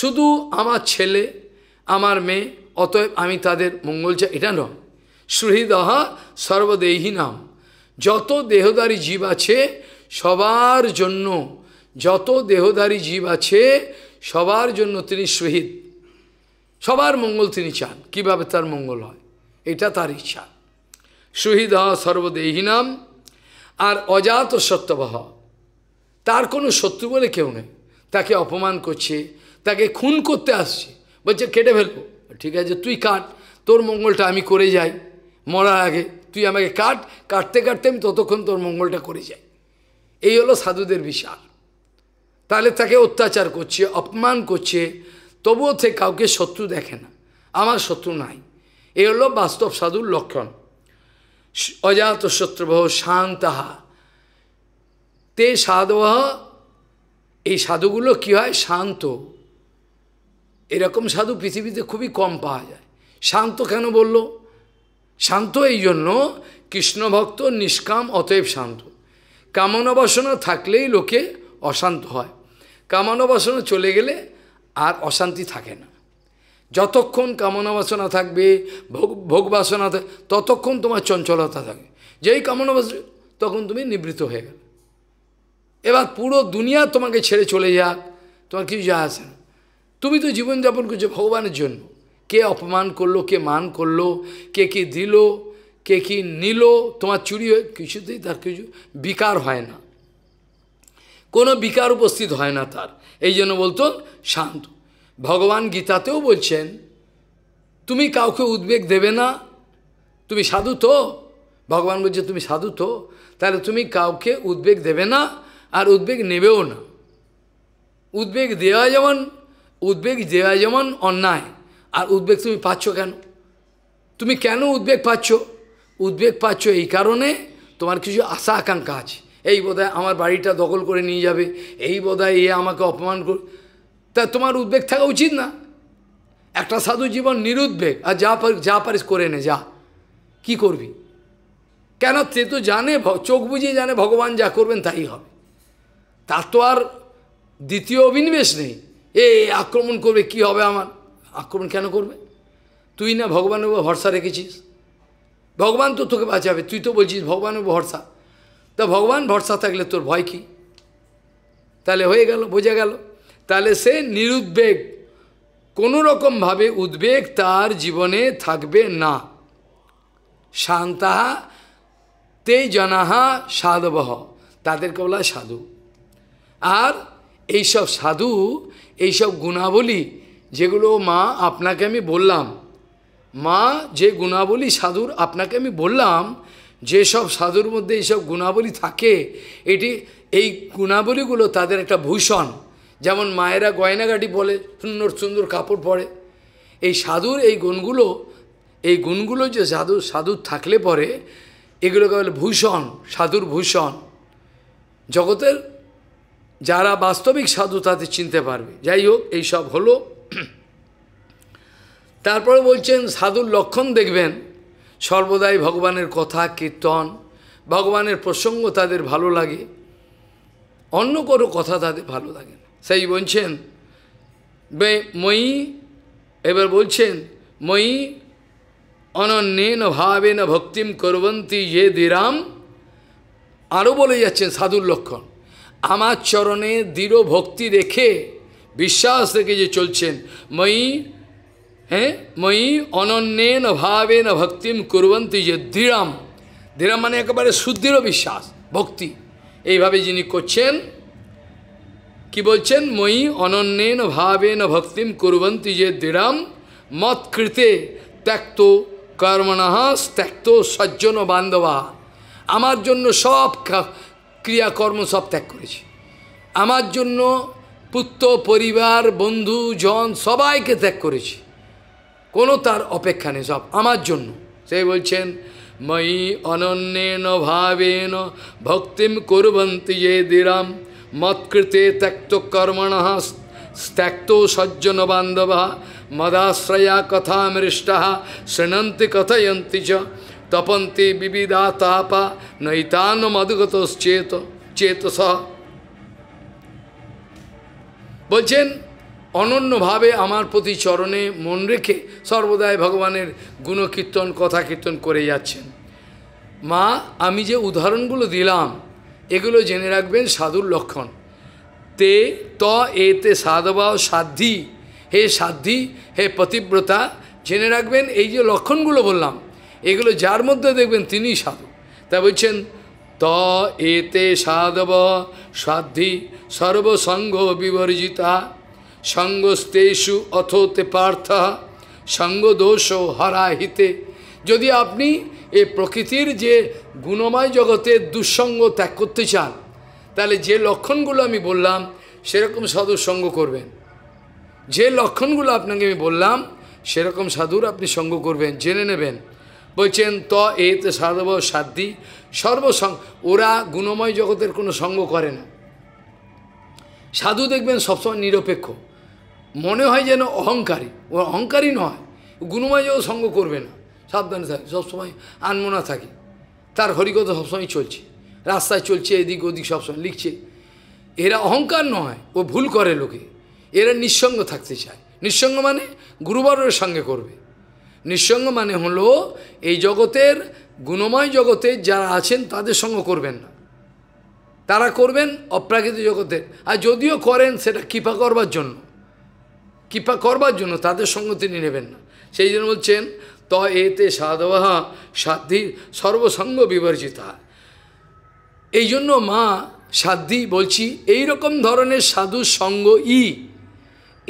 শুধু আমার ছেলে আমার মেয়ে অতএব আমি তাদের মঙ্গল চাই এটা নয় হ সর্বদেহী নাম যত দেহদারী জীব আছে সবার জন্য যত দেহদারী জীব আছে সবার জন্য তিনি শহীদ সবার মঙ্গল তিনি চান কিভাবে তার মঙ্গল হয় এটা তার ইচ্ছা শহীদ হ নাম আর অজাত সত্যবাহ তার কোনো শত্রু বলে কেউ নেই তাকে অপমান করছে তাকে খুন করতে আসছে বলছে কেটে ফেলবো ঠিক আছে তুই কাট তোর মঙ্গলটা আমি করে যাই মরার আগে তুই আমাকে কাট কাটতে কাটতে আমি ততক্ষণ তোর মঙ্গলটা করে যাই এই হলো সাধুদের বিশাল তাহলে তাকে অত্যাচার করছে অপমান করছে তবুও সে কাউকে শত্রু দেখে না আমার শত্রু নাই এ হলো বাস্তব সাধুর লক্ষণ অজাত শত্রুবহ শান্তাহা তে সাধব এই সাধুগুলো কি হয় শান্ত এরকম সাধু পৃথিবীতে খুবই কম পাওয়া যায় শান্ত কেন বললো শান্ত এই জন্য কৃষ্ণভক্ত নিষ্কাম অতএব শান্ত কামনাবাসনা থাকলেই লোকে অশান্ত হয় বাসনা চলে গেলে আর অশান্তি থাকে না যতক্ষণ কামনাবাসনা থাকবে ভোগ ভোগবাসনা ততক্ষণ তোমার চঞ্চলতা থাকে যেই কামনাবাসনা তখন তুমি নিবৃত হয়ে গেল এবার পুরো দুনিয়া তোমাকে ছেড়ে চলে যাক তোমার কিছু যা আসে না তুমি তো জীবনযাপন করছো ভগবানের জন্য কে অপমান করলো কে মান করলো কে কি দিল কে কি নিল তোমার চুরি হয়ে কিছুতেই তার কিছু বিকার হয় না কোনো বিকার উপস্থিত হয় না তার এই জন্য বলতো শান্ত ভগবান গীতাতেও বলছেন তুমি কাউকে উদ্বেগ দেবে না তুমি সাধু তো ভগবান বলছে তুমি সাধু তো তাহলে তুমি কাউকে উদ্বেগ দেবে না আর উদ্বেগ নেবেও না উদ্বেগ দেওয়া যেমন উদ্বেগ দেওয়া যেমন অন্যায় আর উদ্বেগ তুমি পাচ্ছ কেন তুমি কেন উদ্বেগ পাচ্ছ উদ্বেগ পাচ্ছ এই কারণে তোমার কিছু আশা আকাঙ্ক্ষা আছে এই বোধহয় আমার বাড়িটা দখল করে নিয়ে যাবে এই বোধহয় এ আমাকে অপমান কর তা তোমার উদ্বেগ থাকা উচিত না একটা সাধু জীবন নিরুদ্বেগ আর যা পারিস যা পারিস করে নে যা কি করবি কেন সে তো জানে চোখ বুঝিয়ে জানে ভগবান যা করবেন তাই হবে তার তো আর দ্বিতীয় অভিনিবেশ নেই এ আক্রমণ করবে কি হবে আমার আক্রমণ কেন করবে তুই না ভগবানের উপর ভরসা রেখেছিস ভগবান তো তোকে বাঁচাবে তুই তো বলছিস ভগবানের উপর ভরসা তা ভগবান ভরসা থাকলে তোর ভয় কী তাহলে হয়ে গেল বোঝা গেল তাহলে সে নিরুদ্বেগ কোনো রকমভাবে উদ্বেগ তার জীবনে থাকবে না শান্তাহা তে জনাহা সাধবহ তাদেরকে বলা সাধু আর এইসব সাধু এইসব গুণাবলী যেগুলো মা আপনাকে আমি বললাম মা যে গুণাবলী সাধুর আপনাকে আমি বললাম যেসব সাধুর মধ্যে এইসব গুণাবলী থাকে এটি এই গুণাবলীগুলো তাদের একটা ভূষণ যেমন মায়েরা গয়নাগাটি বলে সুন্দর সুন্দর কাপড় পরে এই সাধুর এই গুণগুলো এই গুণগুলো যে সাধু সাধুর থাকলে পরে এগুলোকে বলে ভূষণ সাধুর ভূষণ জগতের যারা বাস্তবিক সাধু তাদের চিনতে পারবে যাই হোক এইসব হলো তারপরে বলছেন সাধুর লক্ষণ দেখবেন সর্বদাই ভগবানের কথা কীর্তন ভগবানের প্রসঙ্গ তাদের ভালো লাগে অন্য কোনো কথা তাদের ভালো লাগে না সেই বলছেন মই এবার বলছেন মই অনন্যেন ভাবেন ভক্তিম করবন্তী যে দিরাম আরও বলে যাচ্ছেন সাধুর লক্ষণ আমার চরণে দৃঢ় ভক্তি রেখে বিশ্বাস থেকে যে চলছেন মই হ্যাঁ মই অনন্যেন অভাবেন ভক্তিম কুরবন্তি যে দৃঢ়াম দৃঢ়াম মানে একেবারে সুদৃঢ় বিশ্বাস ভক্তি এইভাবে যিনি করছেন কি বলছেন মই অনন্যেন ভাবেন ভক্তিম কুরবন্তি যে দৃঢ়াম মৎকৃতে ত্যাক্ত ত্যক্ত কর্মণাহাস ত্যক্ত সজ্জন বান্ধবা আমার জন্য সব ক্রিয়াকর্ম সব ত্যাগ করেছে আমার জন্য পুত্র পরিবার বন্ধু জন সবাইকে ত্যাগ করেছি কোনো তার অপেক্ষা নেই সব আমার জন্য সে বলছেন মই অনন্যেন ভাবেন ভক্তিম করবন্তি যে দিরাম মৎকৃতে ত্যক্ত কর্মণ স্ত্যক্ত সজ্জন বান্ধবা মদাশ্রয়া কথা মৃষ্টা শৃণন্তি কথয়ন্তি চ তপন্তি বিবিধা তাপা নৈতান মদগত চেত চেতসা বলছেন অনন্যভাবে আমার প্রতি চরণে মন রেখে সর্বদাই ভগবানের গুণকীর্তন কথা কীর্তন করে যাচ্ছেন মা আমি যে উদাহরণগুলো দিলাম এগুলো জেনে রাখবেন সাধুর লক্ষণ তে ত এতে সাধবা সাধ্যি হে সাধ্যি হে পতিব্রতা জেনে রাখবেন এই যে লক্ষণগুলো বললাম এগুলো যার মধ্যে দেখবেন তিনি সাধু তা বলছেন ত এতে সাধব সাধ্যি সর্বসঙ্গ বিবর্জিতা সঙ্গস্তেষু অথোতে পার্থ সঙ্গদোষ হরাহিতে যদি আপনি এ প্রকৃতির যে গুণময় জগতের দুঃসঙ্গ ত্যাগ করতে চান তাহলে যে লক্ষণগুলো আমি বললাম সেরকম সাধুর সঙ্গ করবেন যে লক্ষণগুলো আপনাকে আমি বললাম সেরকম সাধুর আপনি সঙ্গ করবেন জেনে নেবেন বলছেন ত এতে সর্ব সাধ্যি সর্বসং ওরা গুণময় জগতের কোনো সঙ্গ করে না সাধু দেখবেন সবসময় নিরপেক্ষ মনে হয় যেন অহংকারী ও অহংকারী নয় গুণময় জগৎ সঙ্গ করবে না সাবধানে থাকে সবসময় আনমোনা থাকে তার হরিকতা সবসময় চলছে রাস্তায় চলছে এদিক ওদিক সবসময় লিখছে এরা অহংকার নয় ও ভুল করে লোকে এরা নিঃসঙ্গ থাকতে চায় নিঃসঙ্গ মানে গুরুবারের সঙ্গে করবে নিঃসঙ্গ মানে হলো এই জগতের গুণময় জগতে যারা আছেন তাদের সঙ্গ করবেন না তারা করবেন অপ্রাকৃত জগতের আর যদিও করেন সেটা কৃপা করবার জন্য কৃপা করবার জন্য তাদের সঙ্গ তিনি নেবেন না সেই জন্য বলছেন ত এতে সাধবাহা সাধ্যি সর্বসঙ্গ বিবর্জিতা এই জন্য মা সাধ্যি বলছি এই রকম ধরনের সাধু সঙ্গ ই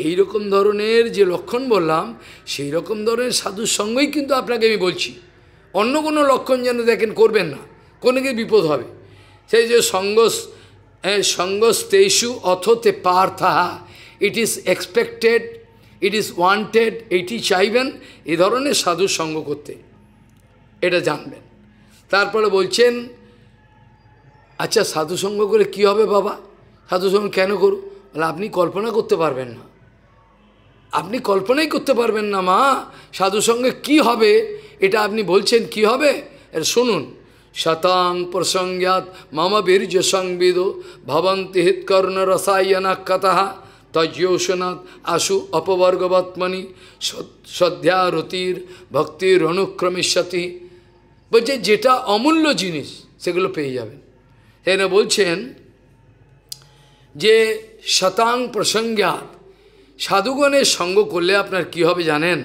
এই রকম ধরনের যে লক্ষণ বললাম সেই রকম ধরনের সাধুর সঙ্গেই কিন্তু আপনাকে আমি বলছি অন্য কোনো লক্ষণ যেন দেখেন করবেন না কোনো কি বিপদ হবে সেই যে সঙ্গ হ্যাঁ, সঙ্গস্তেষু অথতে তাহা it is expected it is wanted এইটি চাইবেন এ ধরনের সাধু সঙ্গ করতে এটা জানবেন তারপরে বলছেন আচ্ছা সাধু সঙ্গ করে কি হবে বাবা সাধু সঙ্গ কেন করু তাহলে আপনি কল্পনা করতে পারবেন না আপনি কল্পনাই করতে পারবেন না মা সাধু সঙ্গে কি হবে এটা আপনি বলছেন কি হবে এর শুনুন শতাং প্রসঙ্গাত মামা বীর্য সংবিদ ভবন্তি হিতকর্ণ কথা তজ্যোষনাথ আশু অপবর্গবৎমণি শ্রদ্ধা রতির ভক্তির সতী বলছে যেটা অমূল্য জিনিস সেগুলো পেয়ে যাবেন এনে বলছেন যে শতাং প্রসঙ্গাত সাধুগণের সঙ্গ করলে আপনার কি হবে জানেন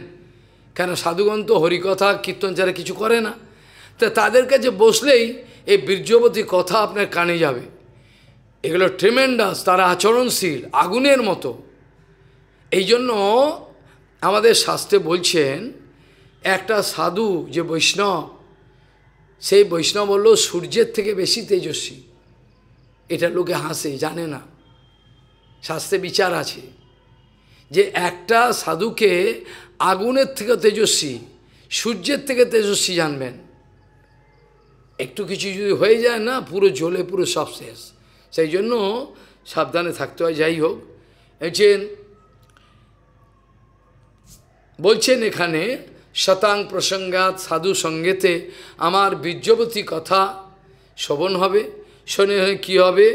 কেন সাধুগণ তো হরিকথা কীর্তন ছাড়া কিছু করে না তা তাদের কাছে বসলেই এই বীর্যবতী কথা আপনার কানে যাবে এগুলো ট্রিমেন্ডাস তারা আচরণশীল আগুনের মতো এই জন্য আমাদের শাস্ত্রে বলছেন একটা সাধু যে বৈষ্ণব সেই বৈষ্ণব হল সূর্যের থেকে বেশি তেজস্বী এটা লোকে হাসে জানে না শাস্ত্রে বিচার আছে যে একটা সাধুকে আগুনের থেকে তেজস্বী সূর্যের থেকে তেজস্বী জানবেন একটু কিছু যদি হয়ে যায় না পুরো জ্বলে পুরো সব শেষ সেই জন্য সাবধানে থাকতে হয় যাই হোক যে বলছেন এখানে শতাং প্রসঙ্গাত সাধু সঙ্গেতে আমার বীর্যবতী কথা শোভন হবে শোনে কি হবে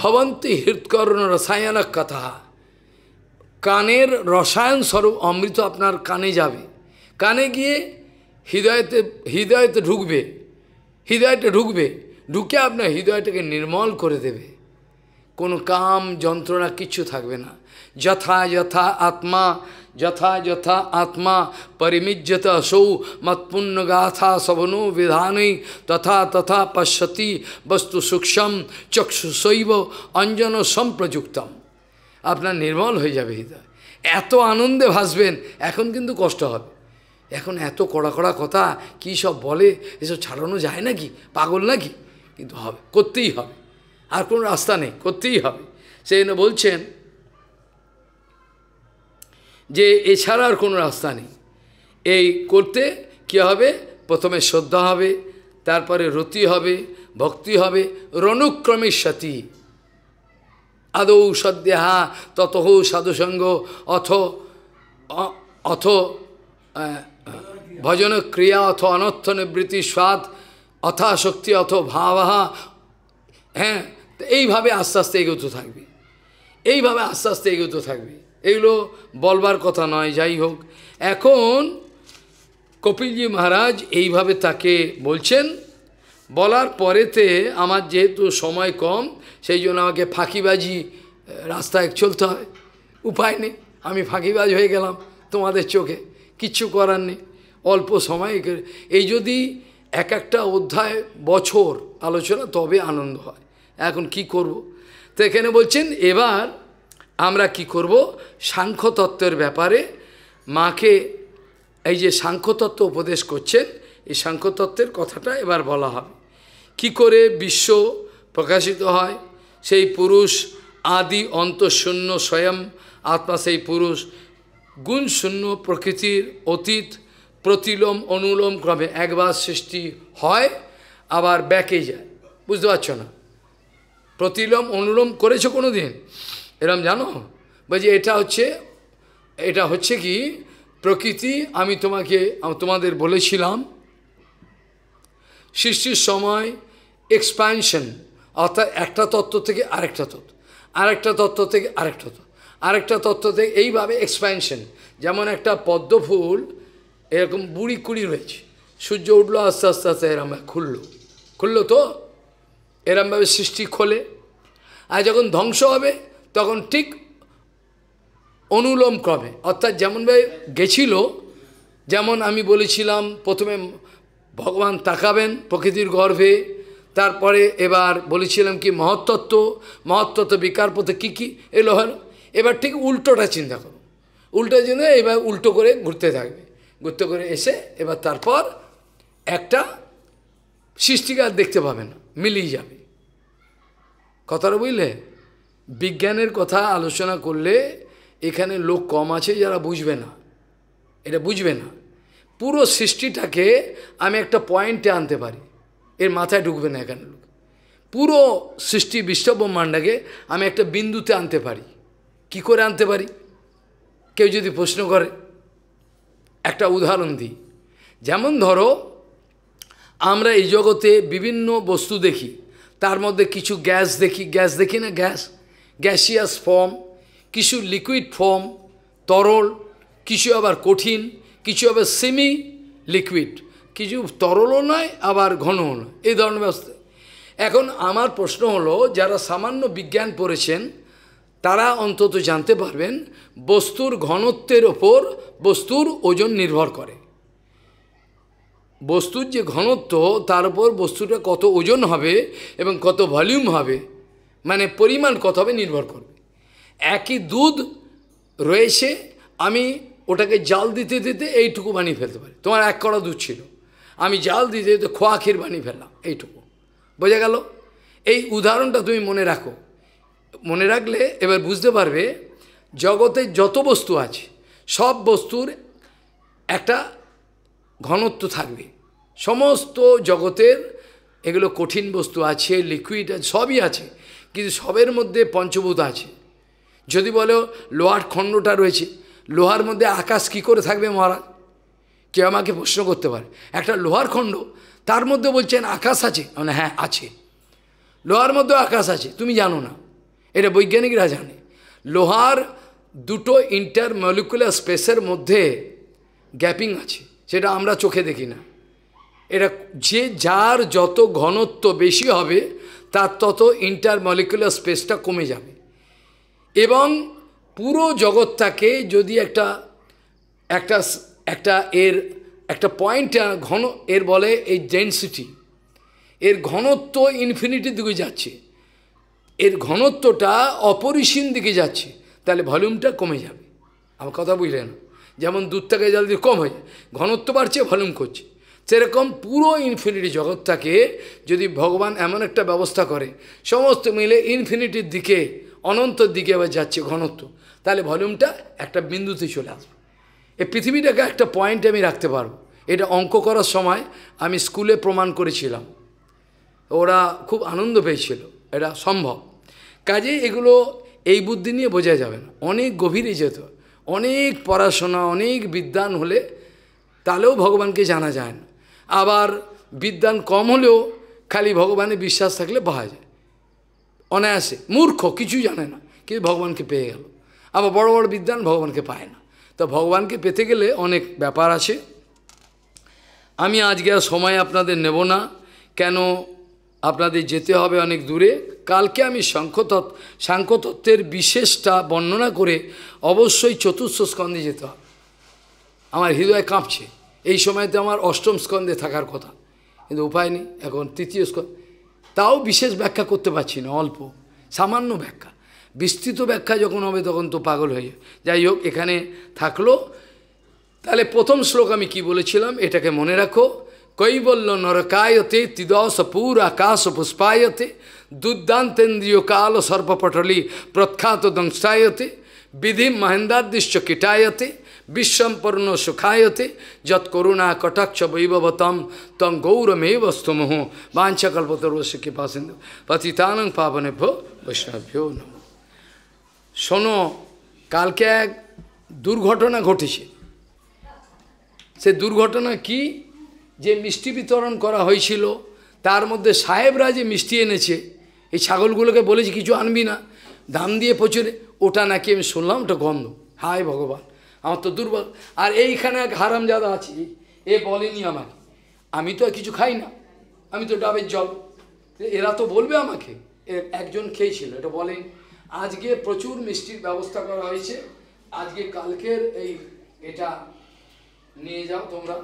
ভবন্তী হৃৎকর্ণ রসায়নক কথা কানের রসায়ন স্বরূপ অমৃত আপনার কানে যাবে কানে গিয়ে হৃদয়তে হৃদয়তে ঢুকবে হৃদয়টা ঢুকবে ঢুকে আপনার হৃদয়টাকে নির্মল করে দেবে কোনো কাম যন্ত্রণা কিচ্ছু থাকবে না যথা যথা আত্মা যথা যথা আত্মা পরিমিজ্জত সৌ মৎপুণ্য গাথা শবনো বিধানই তথা তথা পশ্যতি বস্তু সূক্ষ্ম চক্ষুষৈব অঞ্জন সম্প্রযুক্তম আপনার নির্মল হয়ে যাবে হৃদয় এত আনন্দে ভাসবেন এখন কিন্তু কষ্ট হবে এখন এত কড়া কড়া কথা কি সব বলে এসব ছাড়ানো যায় নাকি পাগল নাকি কিন্তু হবে করতেই হবে আর কোনো রাস্তা নেই করতেই হবে সেই বলছেন যে এছাড়া আর কোনো রাস্তা নেই এই করতে কি হবে প্রথমে শ্রদ্ধা হবে তারপরে রতি হবে ভক্তি হবে রণুক্রমের সাথী আদৌ তত হৌ সাধুসঙ্গ অথ অথ ভজন ক্রিয়া অথ অনর্থ নিবৃত্তি স্বাদ অথাশক্তি অথ ভাবাহা হ্যাঁ এইভাবে আস্তে আস্তে এগোতে থাকবে এইভাবে আস্তে আস্তে এগোতে থাকবে এগুলো বলবার কথা নয় যাই হোক এখন কপিলজি মহারাজ এইভাবে তাকে বলছেন বলার পরেতে আমার যেহেতু সময় কম সেই জন্য আমাকে ফাঁকিবাজি রাস্তায় চলতে হয় উপায় নেই আমি ফাঁকিবাজ হয়ে গেলাম তোমাদের চোখে কিচ্ছু করার নেই অল্প সময় এই যদি এক একটা অধ্যায় বছর আলোচনা তবে আনন্দ হয় এখন কি করব। তো এখানে বলছেন এবার আমরা কি করব সাংখ্যতত্ত্বের ব্যাপারে মাকে এই যে সাংখ্যতত্ত্ব উপদেশ করছেন এই সাংখ্যতত্ত্বের কথাটা এবার বলা হবে কি করে বিশ্ব প্রকাশিত হয় সেই পুরুষ আদি অন্তঃশূন্য স্বয়ং আত্মা সেই পুরুষ গুণশূন্য প্রকৃতির অতীত প্রতিলোম অনুলোম ক্রমে একবার সৃষ্টি হয় আবার ব্যাকে যায় বুঝতে পারছো না প্রতিলোম অনুলোম করেছো কোনো দিন এরম জানো বলছি এটা হচ্ছে এটা হচ্ছে কি প্রকৃতি আমি তোমাকে তোমাদের বলেছিলাম সৃষ্টির সময় এক্সপ্যানশন অর্থাৎ একটা তত্ত্ব থেকে আরেকটা তত্ত্ব আরেকটা তত্ত্ব থেকে আরেকটা তত্ত্ব আরেকটা তত্ত্ব থেকে এইভাবে এক্সপ্যানশন যেমন একটা পদ্ম ফুল এরকম বুড়ি কুড়ি রয়েছে সূর্য উঠল আস্তে আস্তে আস্তে এরম খুলল খুললো তো এরমভাবে সৃষ্টি খোলে আর যখন ধ্বংস হবে তখন ঠিক অনুলোম ক্রমে অর্থাৎ যেমনভাবে গেছিল যেমন আমি বলেছিলাম প্রথমে ভগবান তাকাবেন প্রকৃতির গর্ভে তারপরে এবার বলেছিলাম কি মহত্তত্ত্ব মহত্তত্ত্ব বিকার পথে কী কী এলো হলো এবার ঠিক উল্টোটা চিন্তা করো উল্টো চিন্তা এবার উল্টো করে ঘুরতে থাকবে ঘুরতে করে এসে এবার তারপর একটা সৃষ্টিকার দেখতে পাবে না মিলিয়ে যাবে কথাটা বুঝলে বিজ্ঞানের কথা আলোচনা করলে এখানে লোক কম আছে যারা বুঝবে না এটা বুঝবে না পুরো সৃষ্টিটাকে আমি একটা পয়েন্টে আনতে পারি এর মাথায় ঢুকবে না এখানে লোক পুরো সৃষ্টি বিশ্বব্রহ্মাণ্ডাকে আমি একটা বিন্দুতে আনতে পারি কি করে আনতে পারি কেউ যদি প্রশ্ন করে একটা উদাহরণ দিই যেমন ধরো আমরা এই জগতে বিভিন্ন বস্তু দেখি তার মধ্যে কিছু গ্যাস দেখি গ্যাস দেখি না গ্যাস গ্যাসিয়াস ফর্ম কিছু লিকুইড ফর্ম তরল কিছু আবার কঠিন কিছু আবার সেমি লিকুইড কিছু তরলও নয় আবার ঘনও নয় এই ধরনের ব্যবস্থা এখন আমার প্রশ্ন হলো যারা সামান্য বিজ্ঞান পড়েছেন তারা অন্তত জানতে পারবেন বস্তুর ঘনত্বের ওপর বস্তুর ওজন নির্ভর করে বস্তুর যে ঘনত্ব তার উপর বস্তুটা কত ওজন হবে এবং কত ভলিউম হবে মানে পরিমাণ কত হবে নির্ভর করবে একই দুধ রয়েছে আমি ওটাকে জাল দিতে দিতে এইটুকু বানিয়ে ফেলতে পারি তোমার এক কড়া দুধ ছিল আমি জাল দিতে তো খোয়া ক্ষীর বানিয়ে ফেললাম এইটুকু বোঝা গেল এই উদাহরণটা তুমি মনে রাখো মনে রাখলে এবার বুঝতে পারবে জগতে যত বস্তু আছে সব বস্তুর একটা ঘনত্ব থাকবে সমস্ত জগতের এগুলো কঠিন বস্তু আছে লিকুইড আছে সবই আছে কিন্তু সবের মধ্যে পঞ্চভূত আছে যদি বলো লোহার খণ্ডটা রয়েছে লোহার মধ্যে আকাশ কি করে থাকবে মহারাজ কেউ আমাকে প্রশ্ন করতে পারে একটা লোহার খণ্ড তার মধ্যে বলছেন আকাশ আছে মানে হ্যাঁ আছে লোহার মধ্যে আকাশ আছে তুমি জানো না এটা বৈজ্ঞানিকরা জানে লোহার দুটো ইন্টার মলিকুলার স্পেসের মধ্যে গ্যাপিং আছে সেটা আমরা চোখে দেখি না এটা যে যার যত ঘনত্ব বেশি হবে তার তত ইন্টার মলিকুলার স্পেসটা কমে যাবে এবং পুরো জগৎটাকে যদি একটা একটা একটা এর একটা পয়েন্ট ঘন এর বলে এই ডেন্সিটি এর ঘনত্ব ইনফিনিটির দিকে যাচ্ছে এর ঘনত্বটা অপরিসীম দিকে যাচ্ছে তাহলে ভলিউমটা কমে যাবে আমার কথা বুঝলেন যেমন দুধটাকে জল দিয়ে কম হয়ে যায় ঘনত্ব বাড়ছে ভলিউম করছে সেরকম পুরো ইনফিনিটি জগৎটাকে যদি ভগবান এমন একটা ব্যবস্থা করে সমস্ত মিলে ইনফিনিটির দিকে অনন্তর দিকে আবার যাচ্ছে ঘনত্ব তাহলে ভলিউমটা একটা বিন্দুতে চলে আসবে এই পৃথিবীটাকে একটা পয়েন্টে আমি রাখতে পারবো এটা অঙ্ক করার সময় আমি স্কুলে প্রমাণ করেছিলাম ওরা খুব আনন্দ পেয়েছিল এটা সম্ভব কাজে এগুলো এই বুদ্ধি নিয়ে বোঝা যাবে না অনেক গভীরে যেত অনেক পড়াশোনা অনেক বিদ্যান হলে তাহলেও ভগবানকে জানা যায় না আবার বিদ্যান কম হলেও খালি ভগবানে বিশ্বাস থাকলে পাওয়া যায় অনায়াসে মূর্খ কিছু জানে না কিন্তু ভগবানকে পেয়ে গেল আবার বড় বড় বিদ্যান ভগবানকে পায় না তো ভগবানকে পেতে গেলে অনেক ব্যাপার আছে আমি আজকে আর সময় আপনাদের নেব না কেন আপনাদের যেতে হবে অনেক দূরে কালকে আমি সাংখ্যতত্ত্ব সাংখ্যতত্ত্বের বিশেষটা বর্ণনা করে অবশ্যই চতুর্থ স্কন্ধে যেতে হবে আমার হৃদয় কাঁপছে এই সময়তে আমার অষ্টম স্কন্ধে থাকার কথা কিন্তু উপায় নেই এখন তৃতীয় স্কন্ধ তাও বিশেষ ব্যাখ্যা করতে পারছি না অল্প সামান্য ব্যাখ্যা বিস্তৃত ব্যাখ্যা যখন হবে তখন তো পাগল হয়ে যাই হোক এখানে থাকলো তাহলে প্রথম শ্লোক আমি কি বলেছিলাম এটাকে মনে রাখো কৈবল্য নরকায়তে তিদশ পুর আকাশ পুষ্পায়তে দুর্দান্তেন্দ্রীয় কাল সর্বপটলি প্রখ্যাত দংশায়তে বিধি মহেন্দ্রাদৃশ্য কীটায়তে বিশ্বম্পর্ণ সুখায়তে যত করুণা কটাক্ষ বৈভবতম তং গৌরমেব স্তমহ বাঞ্ছাকল্পতর্বশ কৃপা সিন্ধু পতিতানং পাবনেভ্য বৈষ্ণভ্যো নম শোনো কালকে এক দুর্ঘটনা ঘটেছে সে দুর্ঘটনা কি যে মিষ্টি বিতরণ করা হয়েছিল তার মধ্যে সাহেবরা যে মিষ্টি এনেছে এই ছাগলগুলোকে বলেছে কিছু আনবি না দাম দিয়ে প্রচুরে ওটা নাকি আমি শুনলাম ওটা গন্ধ হায় ভগবান আমার তো দুর্বল আর এইখানে এক হারামজাদা আছে এ বলেনি আমাকে আমি তো আর কিছু খাই না আমি তো ডাবের জল এরা তো বলবে আমাকে একজন খেয়েছিল এটা বলেনি আজকে প্রচুর মিষ্টির ব্যবস্থা করা হয়েছে আজকে কালকের এই এটা নিয়ে যাও তোমরা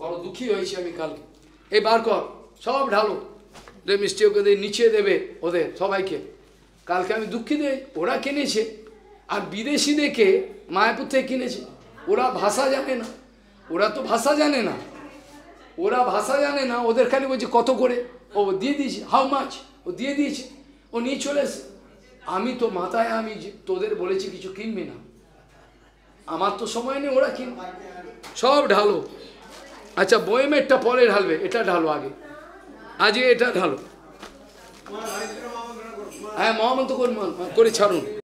বড় দুঃখী হয়েছি আমি কালকে এই বার কর সব ঢালো যে মিষ্টি ওকে দিয়ে নিচে দেবে ওদের সবাইকে কালকে আমি দুঃখী দে ওরা কিনেছে আর বিদেশি দেখে মায়াপুর থেকে কিনেছে ওরা ভাষা জানে না ওরা তো ভাষা জানে না ওরা ভাষা জানে না ওদের খালি বলছে কত করে ও দিয়ে দিয়েছে হাউ মাছ ও দিয়ে দিয়েছে ও নিয়ে চলে এসে আমি তো মাথায় আমি তোদের বলেছি কিছু কিনবি না আমার তো সময় নেই ওরা কিন সব ঢালো আচ্ছা বয়েমেরটা পরে ঢালবে এটা ঢালো আগে আজকে এটা ঢালো হ্যাঁ মহামন্ত করে ছাড়ুন